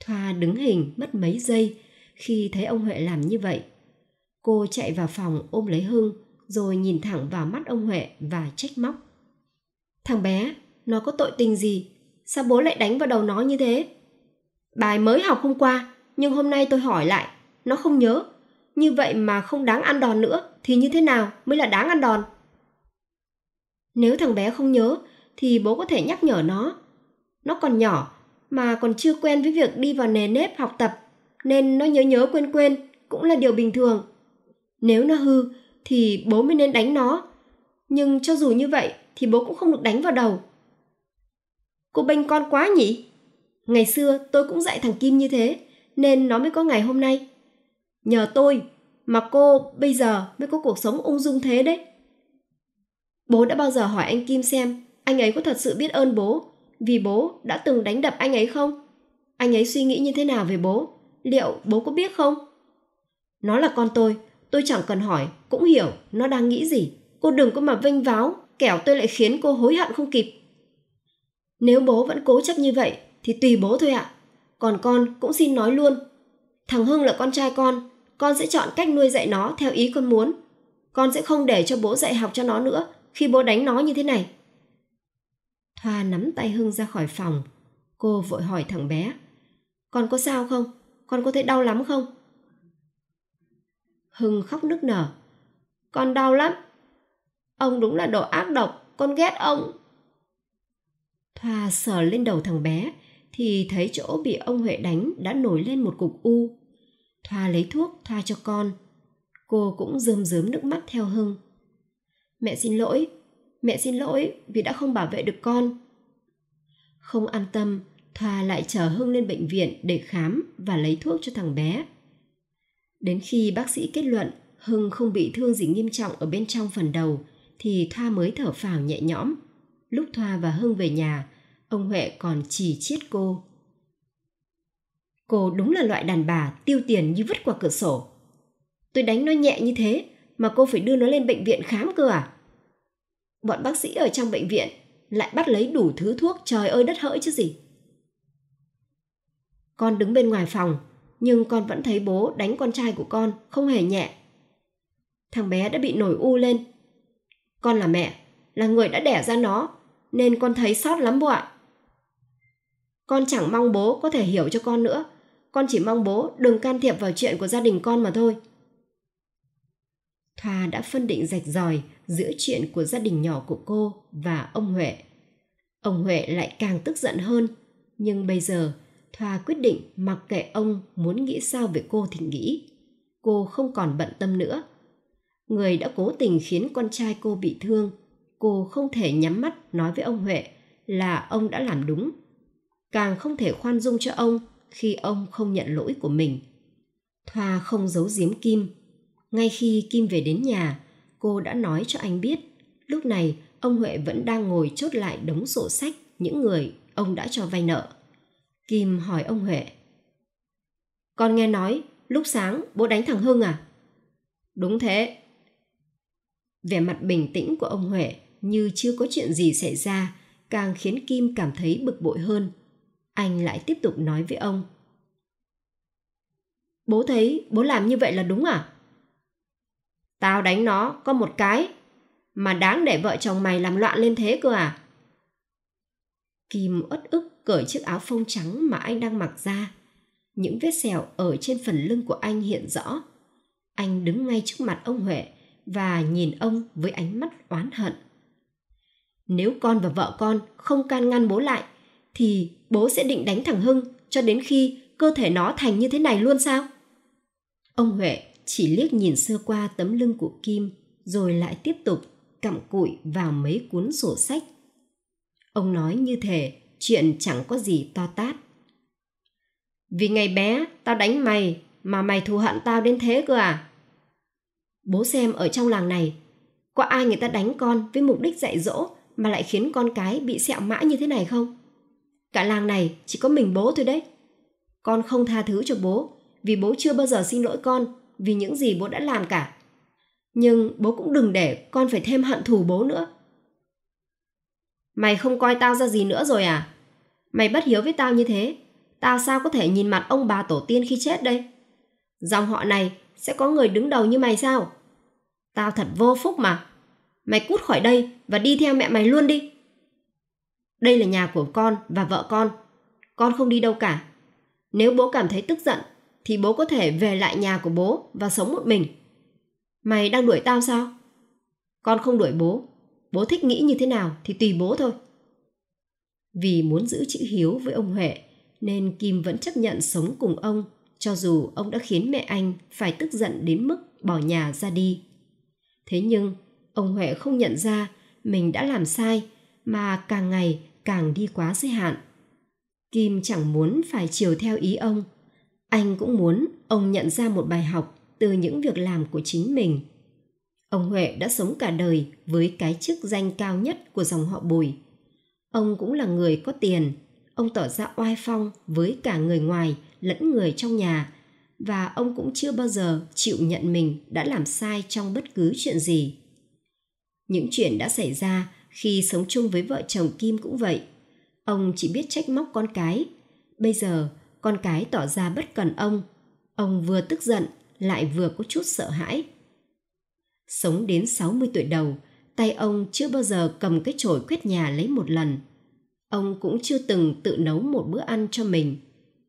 Thoa đứng hình mất mấy giây khi thấy ông Huệ làm như vậy. Cô chạy vào phòng ôm lấy Hưng, rồi nhìn thẳng vào mắt ông Huệ và trách móc. Thằng bé, nó có tội tình gì? Sao bố lại đánh vào đầu nó như thế? Bài mới học hôm qua, nhưng hôm nay tôi hỏi lại, nó không nhớ. Như vậy mà không đáng ăn đòn nữa, thì như thế nào mới là đáng ăn đòn? Nếu thằng bé không nhớ, thì bố có thể nhắc nhở nó. Nó còn nhỏ, mà còn chưa quen với việc đi vào nề nếp học tập, nên nó nhớ nhớ quên quên cũng là điều bình thường nếu nó hư thì bố mới nên đánh nó nhưng cho dù như vậy thì bố cũng không được đánh vào đầu cô bênh con quá nhỉ ngày xưa tôi cũng dạy thằng kim như thế nên nó mới có ngày hôm nay nhờ tôi mà cô bây giờ mới có cuộc sống ung dung thế đấy bố đã bao giờ hỏi anh kim xem anh ấy có thật sự biết ơn bố vì bố đã từng đánh đập anh ấy không anh ấy suy nghĩ như thế nào về bố liệu bố có biết không nó là con tôi Tôi chẳng cần hỏi, cũng hiểu nó đang nghĩ gì. Cô đừng có mà vênh váo, kẻo tôi lại khiến cô hối hận không kịp. Nếu bố vẫn cố chấp như vậy thì tùy bố thôi ạ. Còn con cũng xin nói luôn. Thằng Hưng là con trai con, con sẽ chọn cách nuôi dạy nó theo ý con muốn. Con sẽ không để cho bố dạy học cho nó nữa khi bố đánh nó như thế này. Thoa nắm tay Hưng ra khỏi phòng. Cô vội hỏi thằng bé. Con có sao không? Con có thấy đau lắm không? hưng khóc nức nở con đau lắm ông đúng là đồ ác độc con ghét ông thoa sờ lên đầu thằng bé thì thấy chỗ bị ông huệ đánh đã nổi lên một cục u thoa lấy thuốc thoa cho con cô cũng rơm rớm nước mắt theo hưng mẹ xin lỗi mẹ xin lỗi vì đã không bảo vệ được con không an tâm thoa lại chở hưng lên bệnh viện để khám và lấy thuốc cho thằng bé Đến khi bác sĩ kết luận Hưng không bị thương gì nghiêm trọng ở bên trong phần đầu thì Thoa mới thở phào nhẹ nhõm. Lúc Thoa và Hưng về nhà, ông Huệ còn chỉ chiết cô. Cô đúng là loại đàn bà tiêu tiền như vứt qua cửa sổ. Tôi đánh nó nhẹ như thế mà cô phải đưa nó lên bệnh viện khám cơ à? Bọn bác sĩ ở trong bệnh viện lại bắt lấy đủ thứ thuốc trời ơi đất hỡi chứ gì. Con đứng bên ngoài phòng nhưng con vẫn thấy bố đánh con trai của con không hề nhẹ thằng bé đã bị nổi u lên con là mẹ là người đã đẻ ra nó nên con thấy sót lắm bố ạ con chẳng mong bố có thể hiểu cho con nữa con chỉ mong bố đừng can thiệp vào chuyện của gia đình con mà thôi thoa đã phân định rạch ròi giữa chuyện của gia đình nhỏ của cô và ông huệ ông huệ lại càng tức giận hơn nhưng bây giờ Thoa quyết định mặc kệ ông muốn nghĩ sao về cô thì nghĩ. Cô không còn bận tâm nữa. Người đã cố tình khiến con trai cô bị thương, cô không thể nhắm mắt nói với ông Huệ là ông đã làm đúng. Càng không thể khoan dung cho ông khi ông không nhận lỗi của mình. Thoa không giấu giếm Kim. Ngay khi Kim về đến nhà, cô đã nói cho anh biết. Lúc này, ông Huệ vẫn đang ngồi chốt lại đống sổ sách những người ông đã cho vay nợ. Kim hỏi ông Huệ. Con nghe nói, lúc sáng bố đánh thằng Hưng à? Đúng thế. Vẻ mặt bình tĩnh của ông Huệ như chưa có chuyện gì xảy ra càng khiến Kim cảm thấy bực bội hơn. Anh lại tiếp tục nói với ông. Bố thấy bố làm như vậy là đúng à? Tao đánh nó có một cái mà đáng để vợ chồng mày làm loạn lên thế cơ à? Kim ất ức cởi chiếc áo phông trắng mà anh đang mặc ra. Những vết sẹo ở trên phần lưng của anh hiện rõ. Anh đứng ngay trước mặt ông Huệ và nhìn ông với ánh mắt oán hận. Nếu con và vợ con không can ngăn bố lại, thì bố sẽ định đánh thằng Hưng cho đến khi cơ thể nó thành như thế này luôn sao? Ông Huệ chỉ liếc nhìn sơ qua tấm lưng của Kim rồi lại tiếp tục cặm cụi vào mấy cuốn sổ sách. Ông nói như thể chuyện chẳng có gì to tát. Vì ngày bé, tao đánh mày, mà mày thù hận tao đến thế cơ à? Bố xem ở trong làng này, có ai người ta đánh con với mục đích dạy dỗ mà lại khiến con cái bị sẹo mãi như thế này không? Cả làng này chỉ có mình bố thôi đấy. Con không tha thứ cho bố, vì bố chưa bao giờ xin lỗi con vì những gì bố đã làm cả. Nhưng bố cũng đừng để con phải thêm hận thù bố nữa. Mày không coi tao ra gì nữa rồi à? Mày bất hiếu với tao như thế, tao sao có thể nhìn mặt ông bà tổ tiên khi chết đây? Dòng họ này sẽ có người đứng đầu như mày sao? Tao thật vô phúc mà. Mày cút khỏi đây và đi theo mẹ mày luôn đi. Đây là nhà của con và vợ con. Con không đi đâu cả. Nếu bố cảm thấy tức giận thì bố có thể về lại nhà của bố và sống một mình. Mày đang đuổi tao sao? Con không đuổi bố, bố thích nghĩ như thế nào thì tùy bố thôi. Vì muốn giữ chữ hiếu với ông Huệ, nên Kim vẫn chấp nhận sống cùng ông, cho dù ông đã khiến mẹ anh phải tức giận đến mức bỏ nhà ra đi. Thế nhưng, ông Huệ không nhận ra mình đã làm sai, mà càng ngày càng đi quá giới hạn. Kim chẳng muốn phải chiều theo ý ông. Anh cũng muốn ông nhận ra một bài học từ những việc làm của chính mình Ông Huệ đã sống cả đời với cái chức danh cao nhất của dòng họ Bùi. Ông cũng là người có tiền, ông tỏ ra oai phong với cả người ngoài lẫn người trong nhà và ông cũng chưa bao giờ chịu nhận mình đã làm sai trong bất cứ chuyện gì. Những chuyện đã xảy ra khi sống chung với vợ chồng Kim cũng vậy. Ông chỉ biết trách móc con cái. Bây giờ, con cái tỏ ra bất cần ông. Ông vừa tức giận, lại vừa có chút sợ hãi. Sống đến 60 tuổi đầu, tay ông chưa bao giờ cầm cái chổi quét nhà lấy một lần. Ông cũng chưa từng tự nấu một bữa ăn cho mình.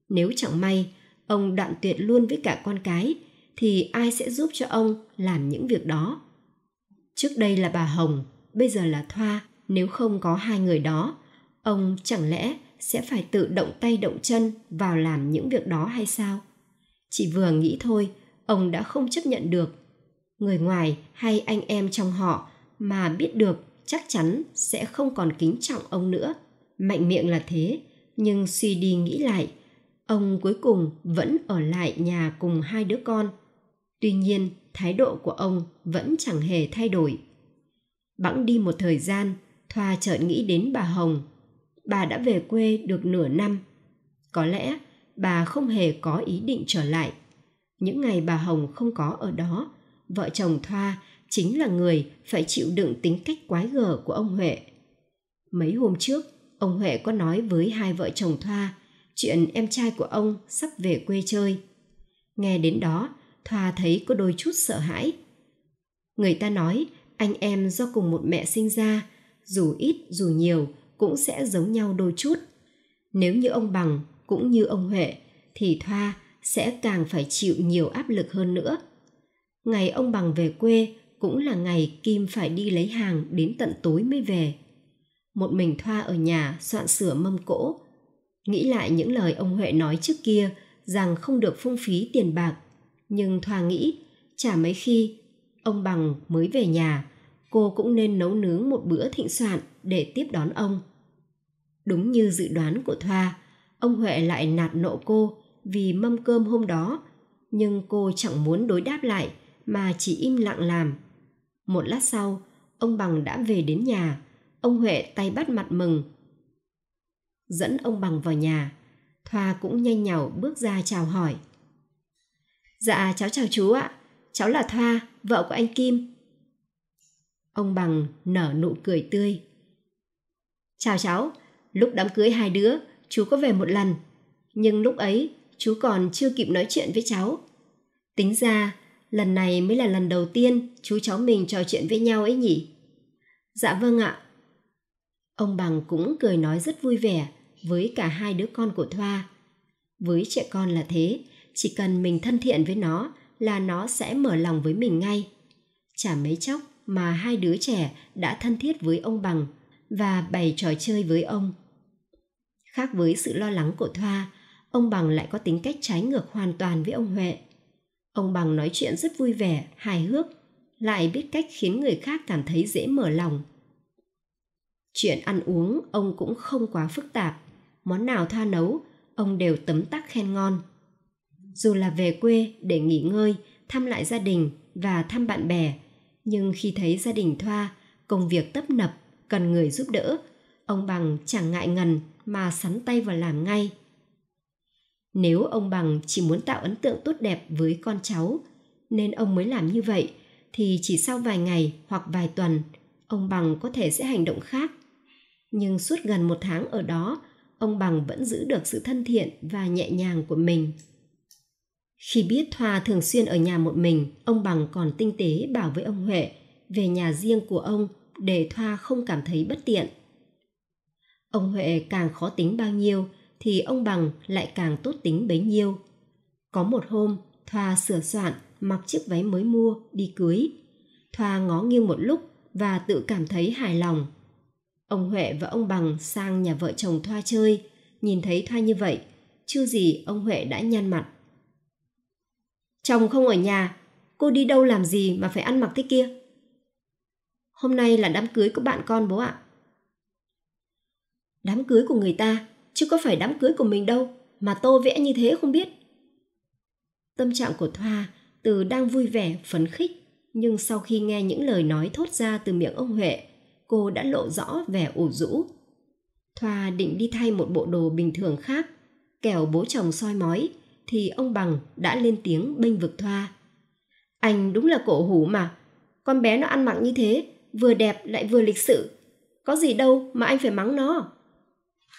Nếu chẳng may, ông đoạn tuyệt luôn với cả con cái, thì ai sẽ giúp cho ông làm những việc đó? Trước đây là bà Hồng, bây giờ là Thoa, nếu không có hai người đó, ông chẳng lẽ sẽ phải tự động tay động chân vào làm những việc đó hay sao? Chỉ vừa nghĩ thôi, ông đã không chấp nhận được người ngoài hay anh em trong họ mà biết được chắc chắn sẽ không còn kính trọng ông nữa mạnh miệng là thế nhưng suy đi nghĩ lại ông cuối cùng vẫn ở lại nhà cùng hai đứa con tuy nhiên thái độ của ông vẫn chẳng hề thay đổi bẵng đi một thời gian thoa chợt nghĩ đến bà hồng bà đã về quê được nửa năm có lẽ bà không hề có ý định trở lại những ngày bà hồng không có ở đó vợ chồng Thoa chính là người phải chịu đựng tính cách quái gở của ông Huệ. Mấy hôm trước, ông Huệ có nói với hai vợ chồng Thoa chuyện em trai của ông sắp về quê chơi. Nghe đến đó, Thoa thấy có đôi chút sợ hãi. Người ta nói anh em do cùng một mẹ sinh ra, dù ít dù nhiều cũng sẽ giống nhau đôi chút. Nếu như ông Bằng cũng như ông Huệ thì Thoa sẽ càng phải chịu nhiều áp lực hơn nữa. Ngày ông bằng về quê cũng là ngày Kim phải đi lấy hàng đến tận tối mới về. Một mình Thoa ở nhà soạn sửa mâm cỗ. Nghĩ lại những lời ông Huệ nói trước kia rằng không được phung phí tiền bạc. Nhưng Thoa nghĩ, chả mấy khi ông bằng mới về nhà, cô cũng nên nấu nướng một bữa thịnh soạn để tiếp đón ông. Đúng như dự đoán của Thoa, ông Huệ lại nạt nộ cô vì mâm cơm hôm đó, nhưng cô chẳng muốn đối đáp lại mà chỉ im lặng làm. Một lát sau, ông Bằng đã về đến nhà, ông Huệ tay bắt mặt mừng. Dẫn ông Bằng vào nhà, Thoa cũng nhanh nhảu bước ra chào hỏi. Dạ, cháu chào chú ạ, cháu là Thoa, vợ của anh Kim. Ông Bằng nở nụ cười tươi. Chào cháu, lúc đám cưới hai đứa, chú có về một lần. Nhưng lúc ấy, chú còn chưa kịp nói chuyện với cháu. Tính ra, lần này mới là lần đầu tiên chú cháu mình trò chuyện với nhau ấy nhỉ dạ vâng ạ ông bằng cũng cười nói rất vui vẻ với cả hai đứa con của thoa với trẻ con là thế chỉ cần mình thân thiện với nó là nó sẽ mở lòng với mình ngay chả mấy chốc mà hai đứa trẻ đã thân thiết với ông bằng và bày trò chơi với ông khác với sự lo lắng của thoa ông bằng lại có tính cách trái ngược hoàn toàn với ông huệ Ông Bằng nói chuyện rất vui vẻ, hài hước, lại biết cách khiến người khác cảm thấy dễ mở lòng. Chuyện ăn uống ông cũng không quá phức tạp, món nào tha nấu, ông đều tấm tắc khen ngon. Dù là về quê để nghỉ ngơi, thăm lại gia đình và thăm bạn bè, nhưng khi thấy gia đình Thoa, công việc tấp nập, cần người giúp đỡ, ông Bằng chẳng ngại ngần mà sắn tay vào làm ngay. Nếu ông Bằng chỉ muốn tạo ấn tượng tốt đẹp với con cháu, nên ông mới làm như vậy, thì chỉ sau vài ngày hoặc vài tuần, ông Bằng có thể sẽ hành động khác. Nhưng suốt gần một tháng ở đó, ông Bằng vẫn giữ được sự thân thiện và nhẹ nhàng của mình. Khi biết Thoa thường xuyên ở nhà một mình, ông Bằng còn tinh tế bảo với ông Huệ về nhà riêng của ông để Thoa không cảm thấy bất tiện. Ông Huệ càng khó tính bao nhiêu thì ông bằng lại càng tốt tính bấy nhiêu. Có một hôm, Thoa sửa soạn, mặc chiếc váy mới mua, đi cưới. Thoa ngó nghiêng một lúc và tự cảm thấy hài lòng. Ông Huệ và ông Bằng sang nhà vợ chồng Thoa chơi, nhìn thấy Thoa như vậy, chưa gì ông Huệ đã nhăn mặt. Chồng không ở nhà, cô đi đâu làm gì mà phải ăn mặc thế kia? Hôm nay là đám cưới của bạn con bố ạ. Đám cưới của người ta chứ có phải đám cưới của mình đâu mà tô vẽ như thế không biết tâm trạng của thoa từ đang vui vẻ phấn khích nhưng sau khi nghe những lời nói thốt ra từ miệng ông huệ cô đã lộ rõ vẻ ủ rũ thoa định đi thay một bộ đồ bình thường khác kẻo bố chồng soi mói thì ông bằng đã lên tiếng bênh vực thoa anh đúng là cổ hủ mà con bé nó ăn mặc như thế vừa đẹp lại vừa lịch sự có gì đâu mà anh phải mắng nó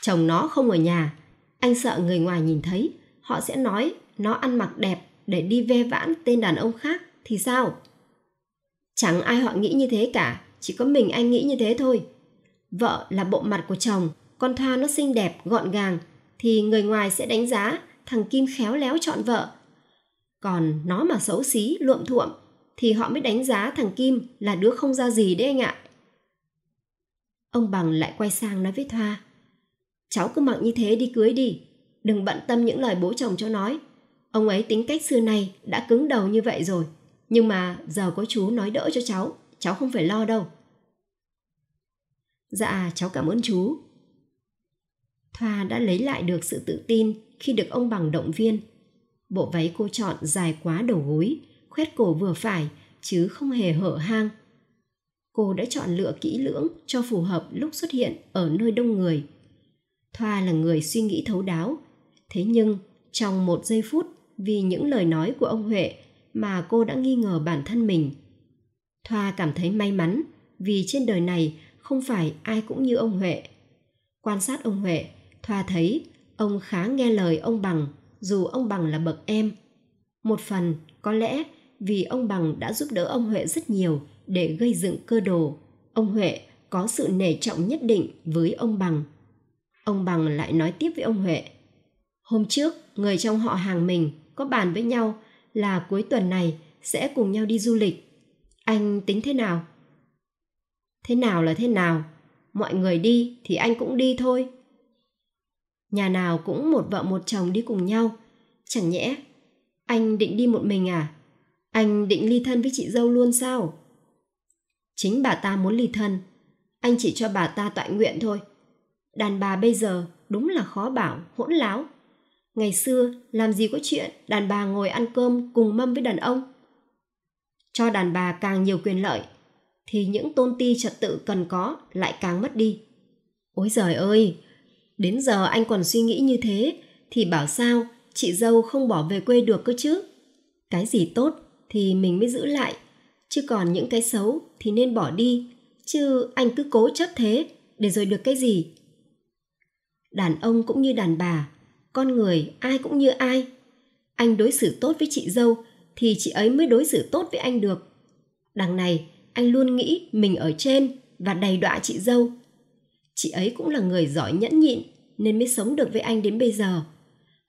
Chồng nó không ở nhà, anh sợ người ngoài nhìn thấy, họ sẽ nói nó ăn mặc đẹp để đi ve vãn tên đàn ông khác thì sao? Chẳng ai họ nghĩ như thế cả, chỉ có mình anh nghĩ như thế thôi. Vợ là bộ mặt của chồng, con Thoa nó xinh đẹp, gọn gàng, thì người ngoài sẽ đánh giá thằng Kim khéo léo chọn vợ. Còn nó mà xấu xí, luộm thuộm, thì họ mới đánh giá thằng Kim là đứa không ra gì đấy anh ạ. Ông Bằng lại quay sang nói với Thoa cháu cứ mặc như thế đi cưới đi đừng bận tâm những lời bố chồng cho nói ông ấy tính cách xưa nay đã cứng đầu như vậy rồi nhưng mà giờ có chú nói đỡ cho cháu cháu không phải lo đâu dạ cháu cảm ơn chú thoa đã lấy lại được sự tự tin khi được ông bằng động viên bộ váy cô chọn dài quá đầu gối khoét cổ vừa phải chứ không hề hở hang cô đã chọn lựa kỹ lưỡng cho phù hợp lúc xuất hiện ở nơi đông người Thoa là người suy nghĩ thấu đáo. Thế nhưng, trong một giây phút, vì những lời nói của ông Huệ mà cô đã nghi ngờ bản thân mình. Thoa cảm thấy may mắn vì trên đời này không phải ai cũng như ông Huệ. Quan sát ông Huệ, Thoa thấy ông khá nghe lời ông Bằng dù ông Bằng là bậc em. Một phần, có lẽ vì ông Bằng đã giúp đỡ ông Huệ rất nhiều để gây dựng cơ đồ. Ông Huệ có sự nể trọng nhất định với ông Bằng. Ông Bằng lại nói tiếp với ông Huệ. Hôm trước, người trong họ hàng mình có bàn với nhau là cuối tuần này sẽ cùng nhau đi du lịch. Anh tính thế nào? Thế nào là thế nào? Mọi người đi thì anh cũng đi thôi. Nhà nào cũng một vợ một chồng đi cùng nhau. Chẳng nhẽ, anh định đi một mình à? Anh định ly thân với chị dâu luôn sao? Chính bà ta muốn ly thân. Anh chỉ cho bà ta tọa nguyện thôi đàn bà bây giờ đúng là khó bảo hỗn láo ngày xưa làm gì có chuyện đàn bà ngồi ăn cơm cùng mâm với đàn ông cho đàn bà càng nhiều quyền lợi thì những tôn ti trật tự cần có lại càng mất đi ôi giời ơi đến giờ anh còn suy nghĩ như thế thì bảo sao chị dâu không bỏ về quê được cơ chứ cái gì tốt thì mình mới giữ lại chứ còn những cái xấu thì nên bỏ đi chứ anh cứ cố chấp thế để rồi được cái gì đàn ông cũng như đàn bà con người ai cũng như ai anh đối xử tốt với chị dâu thì chị ấy mới đối xử tốt với anh được đằng này anh luôn nghĩ mình ở trên và đầy đọa chị dâu chị ấy cũng là người giỏi nhẫn nhịn nên mới sống được với anh đến bây giờ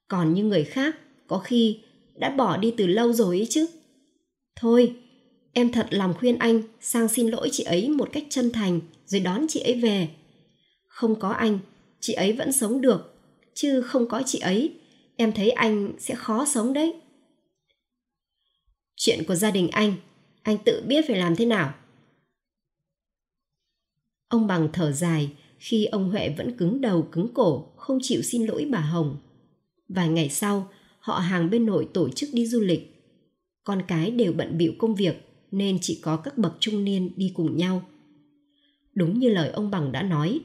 còn như người khác có khi đã bỏ đi từ lâu rồi ấy chứ thôi em thật lòng khuyên anh sang xin lỗi chị ấy một cách chân thành rồi đón chị ấy về không có anh chị ấy vẫn sống được chứ không có chị ấy em thấy anh sẽ khó sống đấy chuyện của gia đình anh anh tự biết phải làm thế nào ông bằng thở dài khi ông huệ vẫn cứng đầu cứng cổ không chịu xin lỗi bà hồng vài ngày sau họ hàng bên nội tổ chức đi du lịch con cái đều bận bịu công việc nên chỉ có các bậc trung niên đi cùng nhau đúng như lời ông bằng đã nói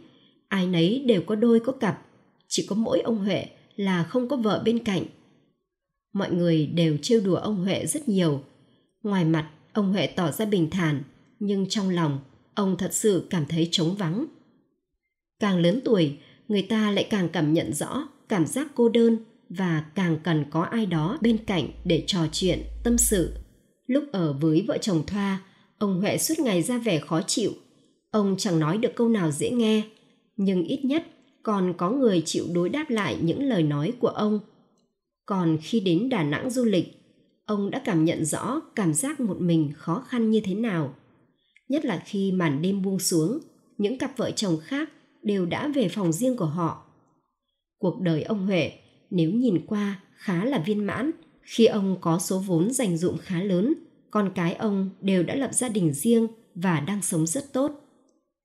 ai nấy đều có đôi có cặp chỉ có mỗi ông huệ là không có vợ bên cạnh mọi người đều trêu đùa ông huệ rất nhiều ngoài mặt ông huệ tỏ ra bình thản nhưng trong lòng ông thật sự cảm thấy trống vắng càng lớn tuổi người ta lại càng cảm nhận rõ cảm giác cô đơn và càng cần có ai đó bên cạnh để trò chuyện tâm sự lúc ở với vợ chồng thoa ông huệ suốt ngày ra vẻ khó chịu ông chẳng nói được câu nào dễ nghe nhưng ít nhất còn có người chịu đối đáp lại những lời nói của ông còn khi đến đà nẵng du lịch ông đã cảm nhận rõ cảm giác một mình khó khăn như thế nào nhất là khi màn đêm buông xuống những cặp vợ chồng khác đều đã về phòng riêng của họ cuộc đời ông huệ nếu nhìn qua khá là viên mãn khi ông có số vốn dành dụm khá lớn con cái ông đều đã lập gia đình riêng và đang sống rất tốt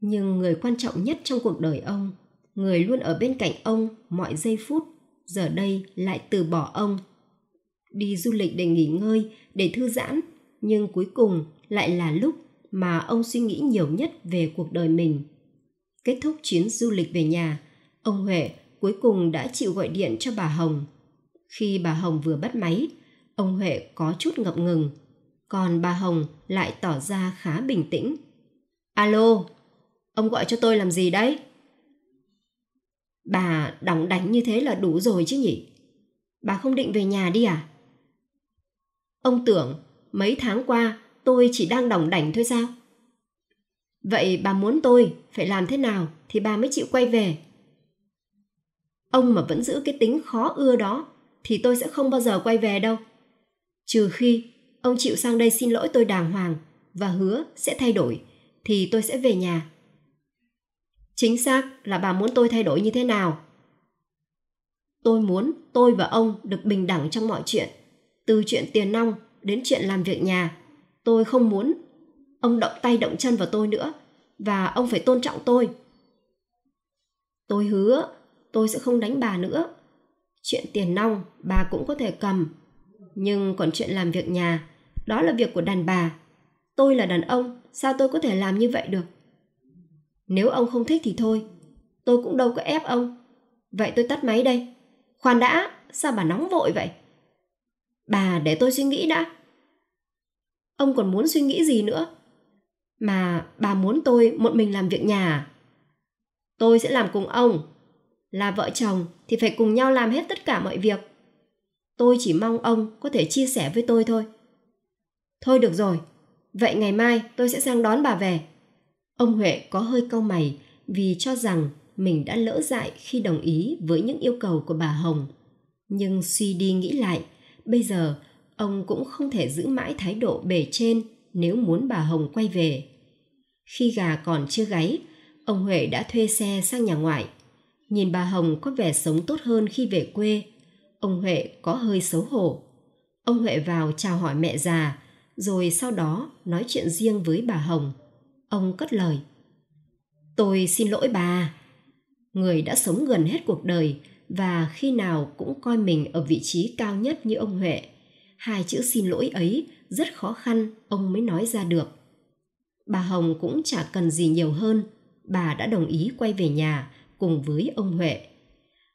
nhưng người quan trọng nhất trong cuộc đời ông người luôn ở bên cạnh ông mọi giây phút giờ đây lại từ bỏ ông đi du lịch để nghỉ ngơi để thư giãn nhưng cuối cùng lại là lúc mà ông suy nghĩ nhiều nhất về cuộc đời mình kết thúc chuyến du lịch về nhà ông huệ cuối cùng đã chịu gọi điện cho bà hồng khi bà hồng vừa bắt máy ông huệ có chút ngập ngừng còn bà hồng lại tỏ ra khá bình tĩnh alo Ông gọi cho tôi làm gì đấy? Bà đóng đánh như thế là đủ rồi chứ nhỉ? Bà không định về nhà đi à? Ông tưởng mấy tháng qua tôi chỉ đang đỏng đảnh thôi sao? Vậy bà muốn tôi phải làm thế nào thì bà mới chịu quay về? Ông mà vẫn giữ cái tính khó ưa đó thì tôi sẽ không bao giờ quay về đâu. Trừ khi ông chịu sang đây xin lỗi tôi đàng hoàng và hứa sẽ thay đổi thì tôi sẽ về nhà Chính xác là bà muốn tôi thay đổi như thế nào? Tôi muốn tôi và ông được bình đẳng trong mọi chuyện, từ chuyện tiền nong đến chuyện làm việc nhà. Tôi không muốn ông động tay động chân vào tôi nữa và ông phải tôn trọng tôi. Tôi hứa tôi sẽ không đánh bà nữa. Chuyện tiền nong bà cũng có thể cầm, nhưng còn chuyện làm việc nhà, đó là việc của đàn bà. Tôi là đàn ông, sao tôi có thể làm như vậy được? Nếu ông không thích thì thôi, tôi cũng đâu có ép ông. Vậy tôi tắt máy đây. Khoan đã, sao bà nóng vội vậy? Bà để tôi suy nghĩ đã. Ông còn muốn suy nghĩ gì nữa? Mà bà muốn tôi một mình làm việc nhà à? Tôi sẽ làm cùng ông. Là vợ chồng thì phải cùng nhau làm hết tất cả mọi việc. Tôi chỉ mong ông có thể chia sẻ với tôi thôi. Thôi được rồi, vậy ngày mai tôi sẽ sang đón bà về. Ông Huệ có hơi câu mày vì cho rằng mình đã lỡ dại khi đồng ý với những yêu cầu của bà Hồng. Nhưng suy đi nghĩ lại, bây giờ ông cũng không thể giữ mãi thái độ bề trên nếu muốn bà Hồng quay về. Khi gà còn chưa gáy, ông Huệ đã thuê xe sang nhà ngoại. Nhìn bà Hồng có vẻ sống tốt hơn khi về quê, ông Huệ có hơi xấu hổ. Ông Huệ vào chào hỏi mẹ già, rồi sau đó nói chuyện riêng với bà Hồng. Ông cất lời. Tôi xin lỗi bà. Người đã sống gần hết cuộc đời và khi nào cũng coi mình ở vị trí cao nhất như ông Huệ. Hai chữ xin lỗi ấy rất khó khăn ông mới nói ra được. Bà Hồng cũng chả cần gì nhiều hơn. Bà đã đồng ý quay về nhà cùng với ông Huệ.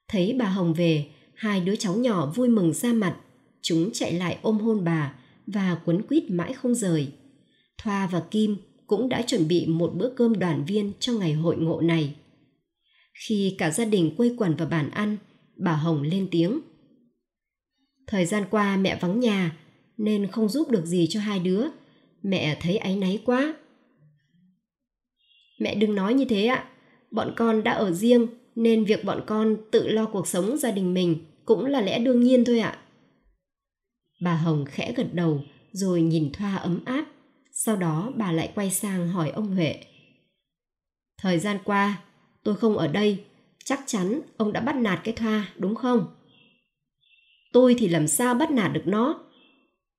Thấy bà Hồng về, hai đứa cháu nhỏ vui mừng ra mặt. Chúng chạy lại ôm hôn bà và quấn quýt mãi không rời. Thoa và Kim cũng đã chuẩn bị một bữa cơm đoàn viên cho ngày hội ngộ này. Khi cả gia đình quây quần vào bàn ăn, bà Hồng lên tiếng. Thời gian qua mẹ vắng nhà nên không giúp được gì cho hai đứa. Mẹ thấy áy náy quá. Mẹ đừng nói như thế ạ. Bọn con đã ở riêng nên việc bọn con tự lo cuộc sống gia đình mình cũng là lẽ đương nhiên thôi ạ. Bà Hồng khẽ gật đầu rồi nhìn Thoa ấm áp sau đó bà lại quay sang hỏi ông Huệ. Thời gian qua, tôi không ở đây, chắc chắn ông đã bắt nạt cái Thoa, đúng không? Tôi thì làm sao bắt nạt được nó?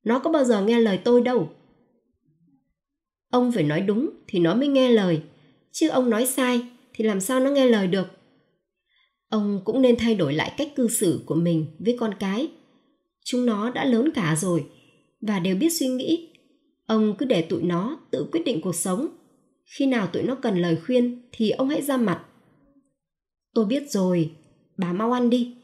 Nó có bao giờ nghe lời tôi đâu. Ông phải nói đúng thì nó mới nghe lời, chứ ông nói sai thì làm sao nó nghe lời được. Ông cũng nên thay đổi lại cách cư xử của mình với con cái. Chúng nó đã lớn cả rồi và đều biết suy nghĩ Ông cứ để tụi nó tự quyết định cuộc sống. Khi nào tụi nó cần lời khuyên thì ông hãy ra mặt. Tôi biết rồi, bà mau ăn đi.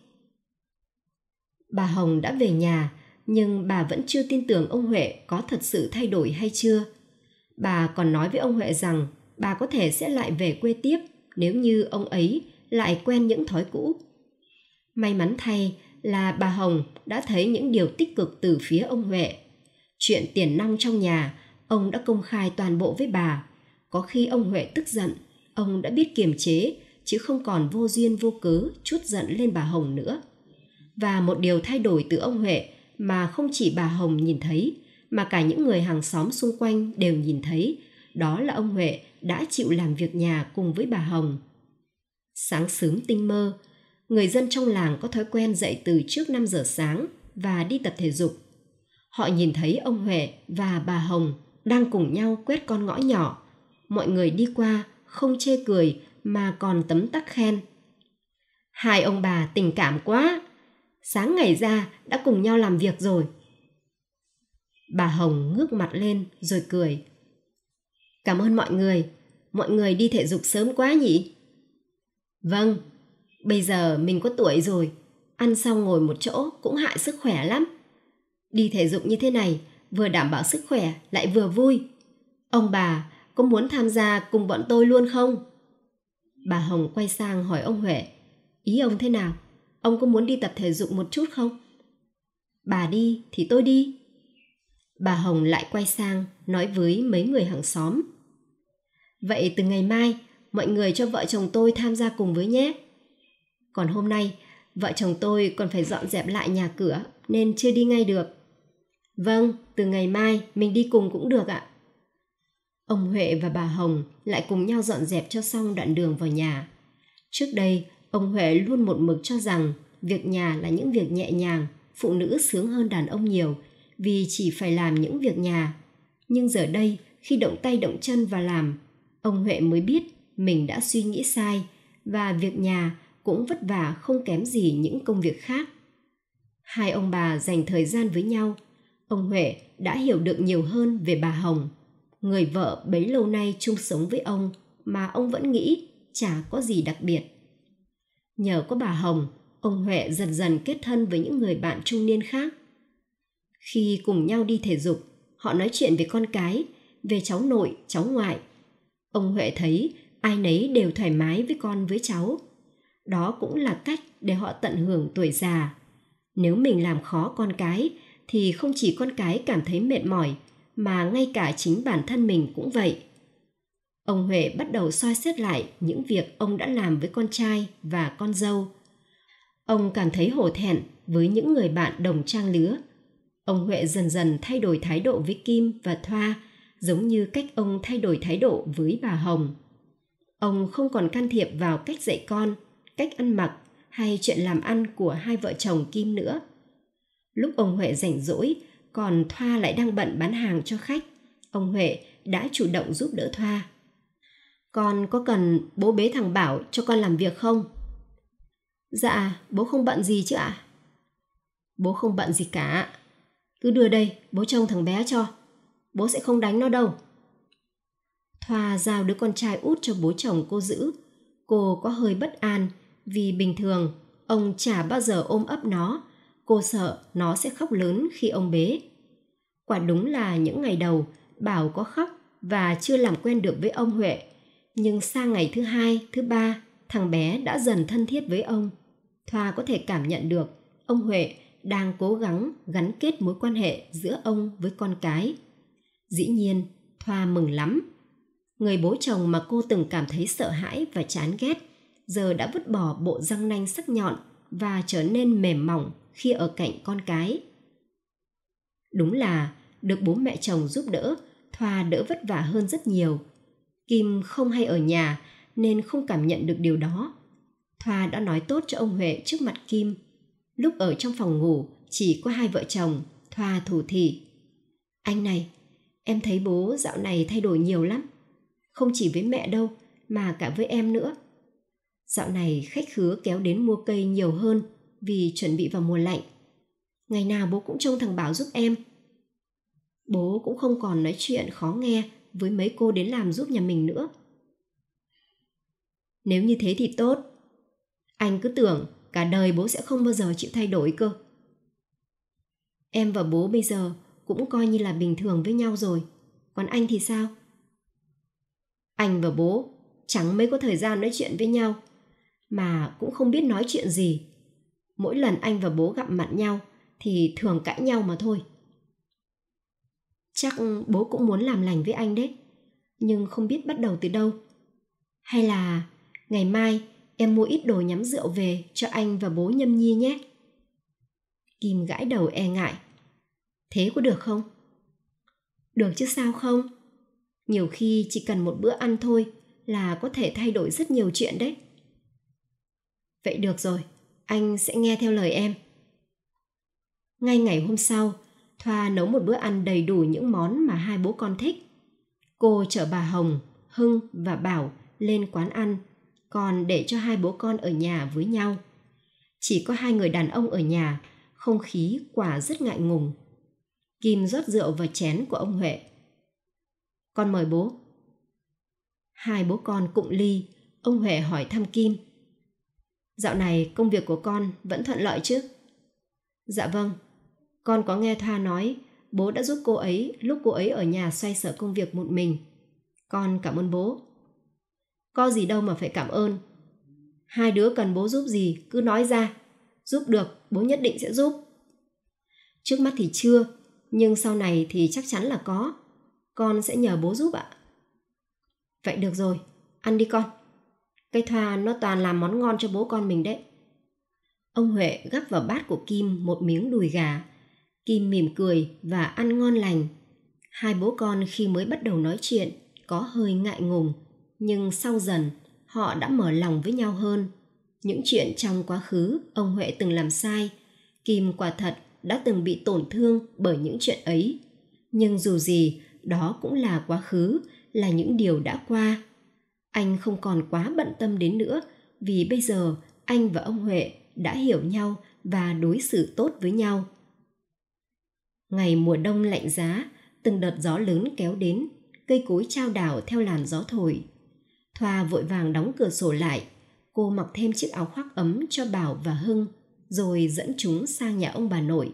Bà Hồng đã về nhà, nhưng bà vẫn chưa tin tưởng ông Huệ có thật sự thay đổi hay chưa. Bà còn nói với ông Huệ rằng bà có thể sẽ lại về quê tiếp nếu như ông ấy lại quen những thói cũ. May mắn thay là bà Hồng đã thấy những điều tích cực từ phía ông Huệ Chuyện tiền nong trong nhà, ông đã công khai toàn bộ với bà. Có khi ông Huệ tức giận, ông đã biết kiềm chế, chứ không còn vô duyên vô cớ chút giận lên bà Hồng nữa. Và một điều thay đổi từ ông Huệ mà không chỉ bà Hồng nhìn thấy, mà cả những người hàng xóm xung quanh đều nhìn thấy, đó là ông Huệ đã chịu làm việc nhà cùng với bà Hồng. Sáng sớm tinh mơ, người dân trong làng có thói quen dậy từ trước 5 giờ sáng và đi tập thể dục họ nhìn thấy ông Huệ và bà Hồng đang cùng nhau quét con ngõ nhỏ. Mọi người đi qua không chê cười mà còn tấm tắc khen. Hai ông bà tình cảm quá, sáng ngày ra đã cùng nhau làm việc rồi. Bà Hồng ngước mặt lên rồi cười. Cảm ơn mọi người, mọi người đi thể dục sớm quá nhỉ? Vâng, bây giờ mình có tuổi rồi, ăn xong ngồi một chỗ cũng hại sức khỏe lắm. Đi thể dục như thế này, vừa đảm bảo sức khỏe lại vừa vui. Ông bà, có muốn tham gia cùng bọn tôi luôn không? Bà Hồng quay sang hỏi ông Huệ, ý ông thế nào? Ông có muốn đi tập thể dục một chút không? Bà đi thì tôi đi. Bà Hồng lại quay sang nói với mấy người hàng xóm. Vậy từ ngày mai, mọi người cho vợ chồng tôi tham gia cùng với nhé. Còn hôm nay, vợ chồng tôi còn phải dọn dẹp lại nhà cửa nên chưa đi ngay được. Vâng, từ ngày mai mình đi cùng cũng được ạ. Ông Huệ và bà Hồng lại cùng nhau dọn dẹp cho xong đoạn đường vào nhà. Trước đây, ông Huệ luôn một mực cho rằng việc nhà là những việc nhẹ nhàng, phụ nữ sướng hơn đàn ông nhiều vì chỉ phải làm những việc nhà. Nhưng giờ đây, khi động tay động chân và làm, ông Huệ mới biết mình đã suy nghĩ sai và việc nhà cũng vất vả không kém gì những công việc khác. Hai ông bà dành thời gian với nhau ông Huệ đã hiểu được nhiều hơn về bà Hồng. Người vợ bấy lâu nay chung sống với ông mà ông vẫn nghĩ chả có gì đặc biệt. Nhờ có bà Hồng, ông Huệ dần dần kết thân với những người bạn trung niên khác. Khi cùng nhau đi thể dục, họ nói chuyện về con cái, về cháu nội, cháu ngoại. Ông Huệ thấy ai nấy đều thoải mái với con với cháu. Đó cũng là cách để họ tận hưởng tuổi già. Nếu mình làm khó con cái thì không chỉ con cái cảm thấy mệt mỏi mà ngay cả chính bản thân mình cũng vậy ông huệ bắt đầu soi xét lại những việc ông đã làm với con trai và con dâu ông cảm thấy hổ thẹn với những người bạn đồng trang lứa ông huệ dần dần thay đổi thái độ với kim và thoa giống như cách ông thay đổi thái độ với bà hồng ông không còn can thiệp vào cách dạy con cách ăn mặc hay chuyện làm ăn của hai vợ chồng kim nữa Lúc ông Huệ rảnh rỗi, còn Thoa lại đang bận bán hàng cho khách. Ông Huệ đã chủ động giúp đỡ Thoa. Con có cần bố bế thằng Bảo cho con làm việc không? Dạ, bố không bận gì chứ ạ. À? Bố không bận gì cả. Cứ đưa đây, bố trông thằng bé cho. Bố sẽ không đánh nó đâu. Thoa giao đứa con trai út cho bố chồng cô giữ. Cô có hơi bất an vì bình thường ông chả bao giờ ôm ấp nó cô sợ nó sẽ khóc lớn khi ông bế. Quả đúng là những ngày đầu, Bảo có khóc và chưa làm quen được với ông Huệ. Nhưng sang ngày thứ hai, thứ ba, thằng bé đã dần thân thiết với ông. Thoa có thể cảm nhận được ông Huệ đang cố gắng gắn kết mối quan hệ giữa ông với con cái. Dĩ nhiên, Thoa mừng lắm. Người bố chồng mà cô từng cảm thấy sợ hãi và chán ghét, giờ đã vứt bỏ bộ răng nanh sắc nhọn và trở nên mềm mỏng khi ở cạnh con cái. Đúng là được bố mẹ chồng giúp đỡ, Thoa đỡ vất vả hơn rất nhiều. Kim không hay ở nhà nên không cảm nhận được điều đó. Thoa đã nói tốt cho ông Huệ trước mặt Kim. Lúc ở trong phòng ngủ chỉ có hai vợ chồng, Thoa thủ thị Anh này, em thấy bố dạo này thay đổi nhiều lắm. Không chỉ với mẹ đâu, mà cả với em nữa. Dạo này khách khứa kéo đến mua cây nhiều hơn – vì chuẩn bị vào mùa lạnh. Ngày nào bố cũng trông thằng Bảo giúp em. Bố cũng không còn nói chuyện khó nghe với mấy cô đến làm giúp nhà mình nữa. Nếu như thế thì tốt. Anh cứ tưởng cả đời bố sẽ không bao giờ chịu thay đổi cơ. Em và bố bây giờ cũng coi như là bình thường với nhau rồi. Còn anh thì sao? Anh và bố chẳng mấy có thời gian nói chuyện với nhau mà cũng không biết nói chuyện gì mỗi lần anh và bố gặp mặt nhau thì thường cãi nhau mà thôi chắc bố cũng muốn làm lành với anh đấy nhưng không biết bắt đầu từ đâu hay là ngày mai em mua ít đồ nhắm rượu về cho anh và bố nhâm nhi nhé kim gãi đầu e ngại thế có được không được chứ sao không nhiều khi chỉ cần một bữa ăn thôi là có thể thay đổi rất nhiều chuyện đấy vậy được rồi anh sẽ nghe theo lời em. Ngay ngày hôm sau, Thoa nấu một bữa ăn đầy đủ những món mà hai bố con thích. Cô chở bà Hồng, Hưng và Bảo lên quán ăn, còn để cho hai bố con ở nhà với nhau. Chỉ có hai người đàn ông ở nhà, không khí quả rất ngại ngùng. Kim rót rượu vào chén của ông Huệ. Con mời bố. Hai bố con cụng ly, ông Huệ hỏi thăm Kim. Dạo này công việc của con vẫn thuận lợi chứ? Dạ vâng. Con có nghe Thoa nói bố đã giúp cô ấy lúc cô ấy ở nhà xoay sở công việc một mình. Con cảm ơn bố. Có gì đâu mà phải cảm ơn. Hai đứa cần bố giúp gì cứ nói ra. Giúp được, bố nhất định sẽ giúp. Trước mắt thì chưa, nhưng sau này thì chắc chắn là có. Con sẽ nhờ bố giúp ạ. Vậy được rồi, ăn đi con cây thoa nó toàn làm món ngon cho bố con mình đấy. Ông Huệ gắp vào bát của Kim một miếng đùi gà. Kim mỉm cười và ăn ngon lành. Hai bố con khi mới bắt đầu nói chuyện có hơi ngại ngùng, nhưng sau dần họ đã mở lòng với nhau hơn. Những chuyện trong quá khứ ông Huệ từng làm sai, Kim quả thật đã từng bị tổn thương bởi những chuyện ấy. Nhưng dù gì, đó cũng là quá khứ, là những điều đã qua anh không còn quá bận tâm đến nữa vì bây giờ anh và ông Huệ đã hiểu nhau và đối xử tốt với nhau. Ngày mùa đông lạnh giá, từng đợt gió lớn kéo đến, cây cối trao đảo theo làn gió thổi. Thoa vội vàng đóng cửa sổ lại, cô mặc thêm chiếc áo khoác ấm cho Bảo và Hưng, rồi dẫn chúng sang nhà ông bà nội.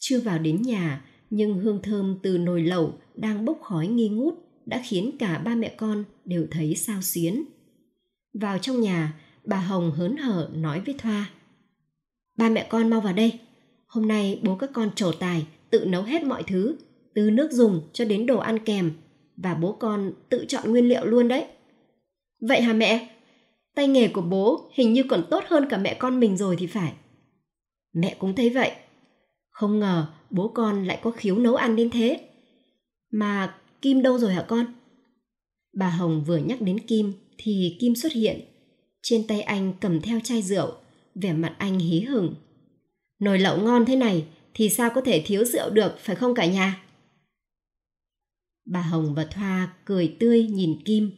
Chưa vào đến nhà, nhưng hương thơm từ nồi lẩu đang bốc khói nghi ngút đã khiến cả ba mẹ con đều thấy sao xuyến. Vào trong nhà, bà Hồng hớn hở nói với Thoa. Ba mẹ con mau vào đây. Hôm nay bố các con trổ tài, tự nấu hết mọi thứ, từ nước dùng cho đến đồ ăn kèm. Và bố con tự chọn nguyên liệu luôn đấy. Vậy hả mẹ? Tay nghề của bố hình như còn tốt hơn cả mẹ con mình rồi thì phải. Mẹ cũng thấy vậy. Không ngờ bố con lại có khiếu nấu ăn đến thế. Mà Kim đâu rồi hả con? Bà Hồng vừa nhắc đến Kim thì Kim xuất hiện. Trên tay anh cầm theo chai rượu, vẻ mặt anh hí hửng. Nồi lẩu ngon thế này thì sao có thể thiếu rượu được, phải không cả nhà? Bà Hồng và Thoa cười tươi nhìn Kim.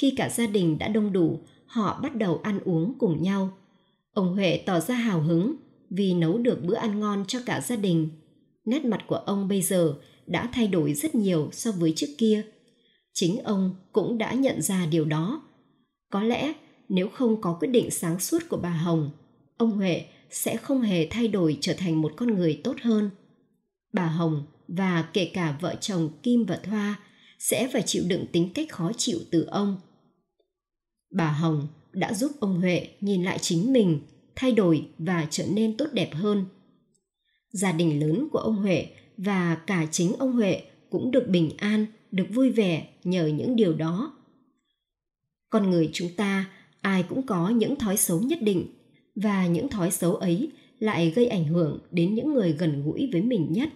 Khi cả gia đình đã đông đủ, họ bắt đầu ăn uống cùng nhau. Ông Huệ tỏ ra hào hứng vì nấu được bữa ăn ngon cho cả gia đình. Nét mặt của ông bây giờ đã thay đổi rất nhiều so với trước kia chính ông cũng đã nhận ra điều đó có lẽ nếu không có quyết định sáng suốt của bà hồng ông huệ sẽ không hề thay đổi trở thành một con người tốt hơn bà hồng và kể cả vợ chồng kim và thoa sẽ phải chịu đựng tính cách khó chịu từ ông bà hồng đã giúp ông huệ nhìn lại chính mình thay đổi và trở nên tốt đẹp hơn gia đình lớn của ông huệ và cả chính ông Huệ cũng được bình an, được vui vẻ nhờ những điều đó. Con người chúng ta ai cũng có những thói xấu nhất định và những thói xấu ấy lại gây ảnh hưởng đến những người gần gũi với mình nhất.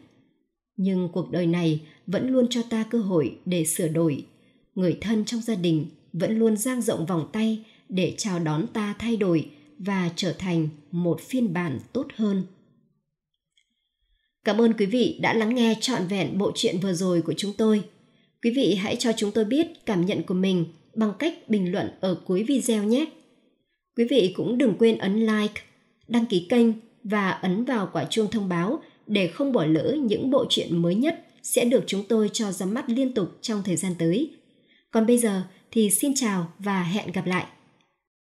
Nhưng cuộc đời này vẫn luôn cho ta cơ hội để sửa đổi. Người thân trong gia đình vẫn luôn dang rộng vòng tay để chào đón ta thay đổi và trở thành một phiên bản tốt hơn. Cảm ơn quý vị đã lắng nghe trọn vẹn bộ truyện vừa rồi của chúng tôi. Quý vị hãy cho chúng tôi biết cảm nhận của mình bằng cách bình luận ở cuối video nhé. Quý vị cũng đừng quên ấn like, đăng ký kênh và ấn vào quả chuông thông báo để không bỏ lỡ những bộ truyện mới nhất sẽ được chúng tôi cho ra mắt liên tục trong thời gian tới. Còn bây giờ thì xin chào và hẹn gặp lại.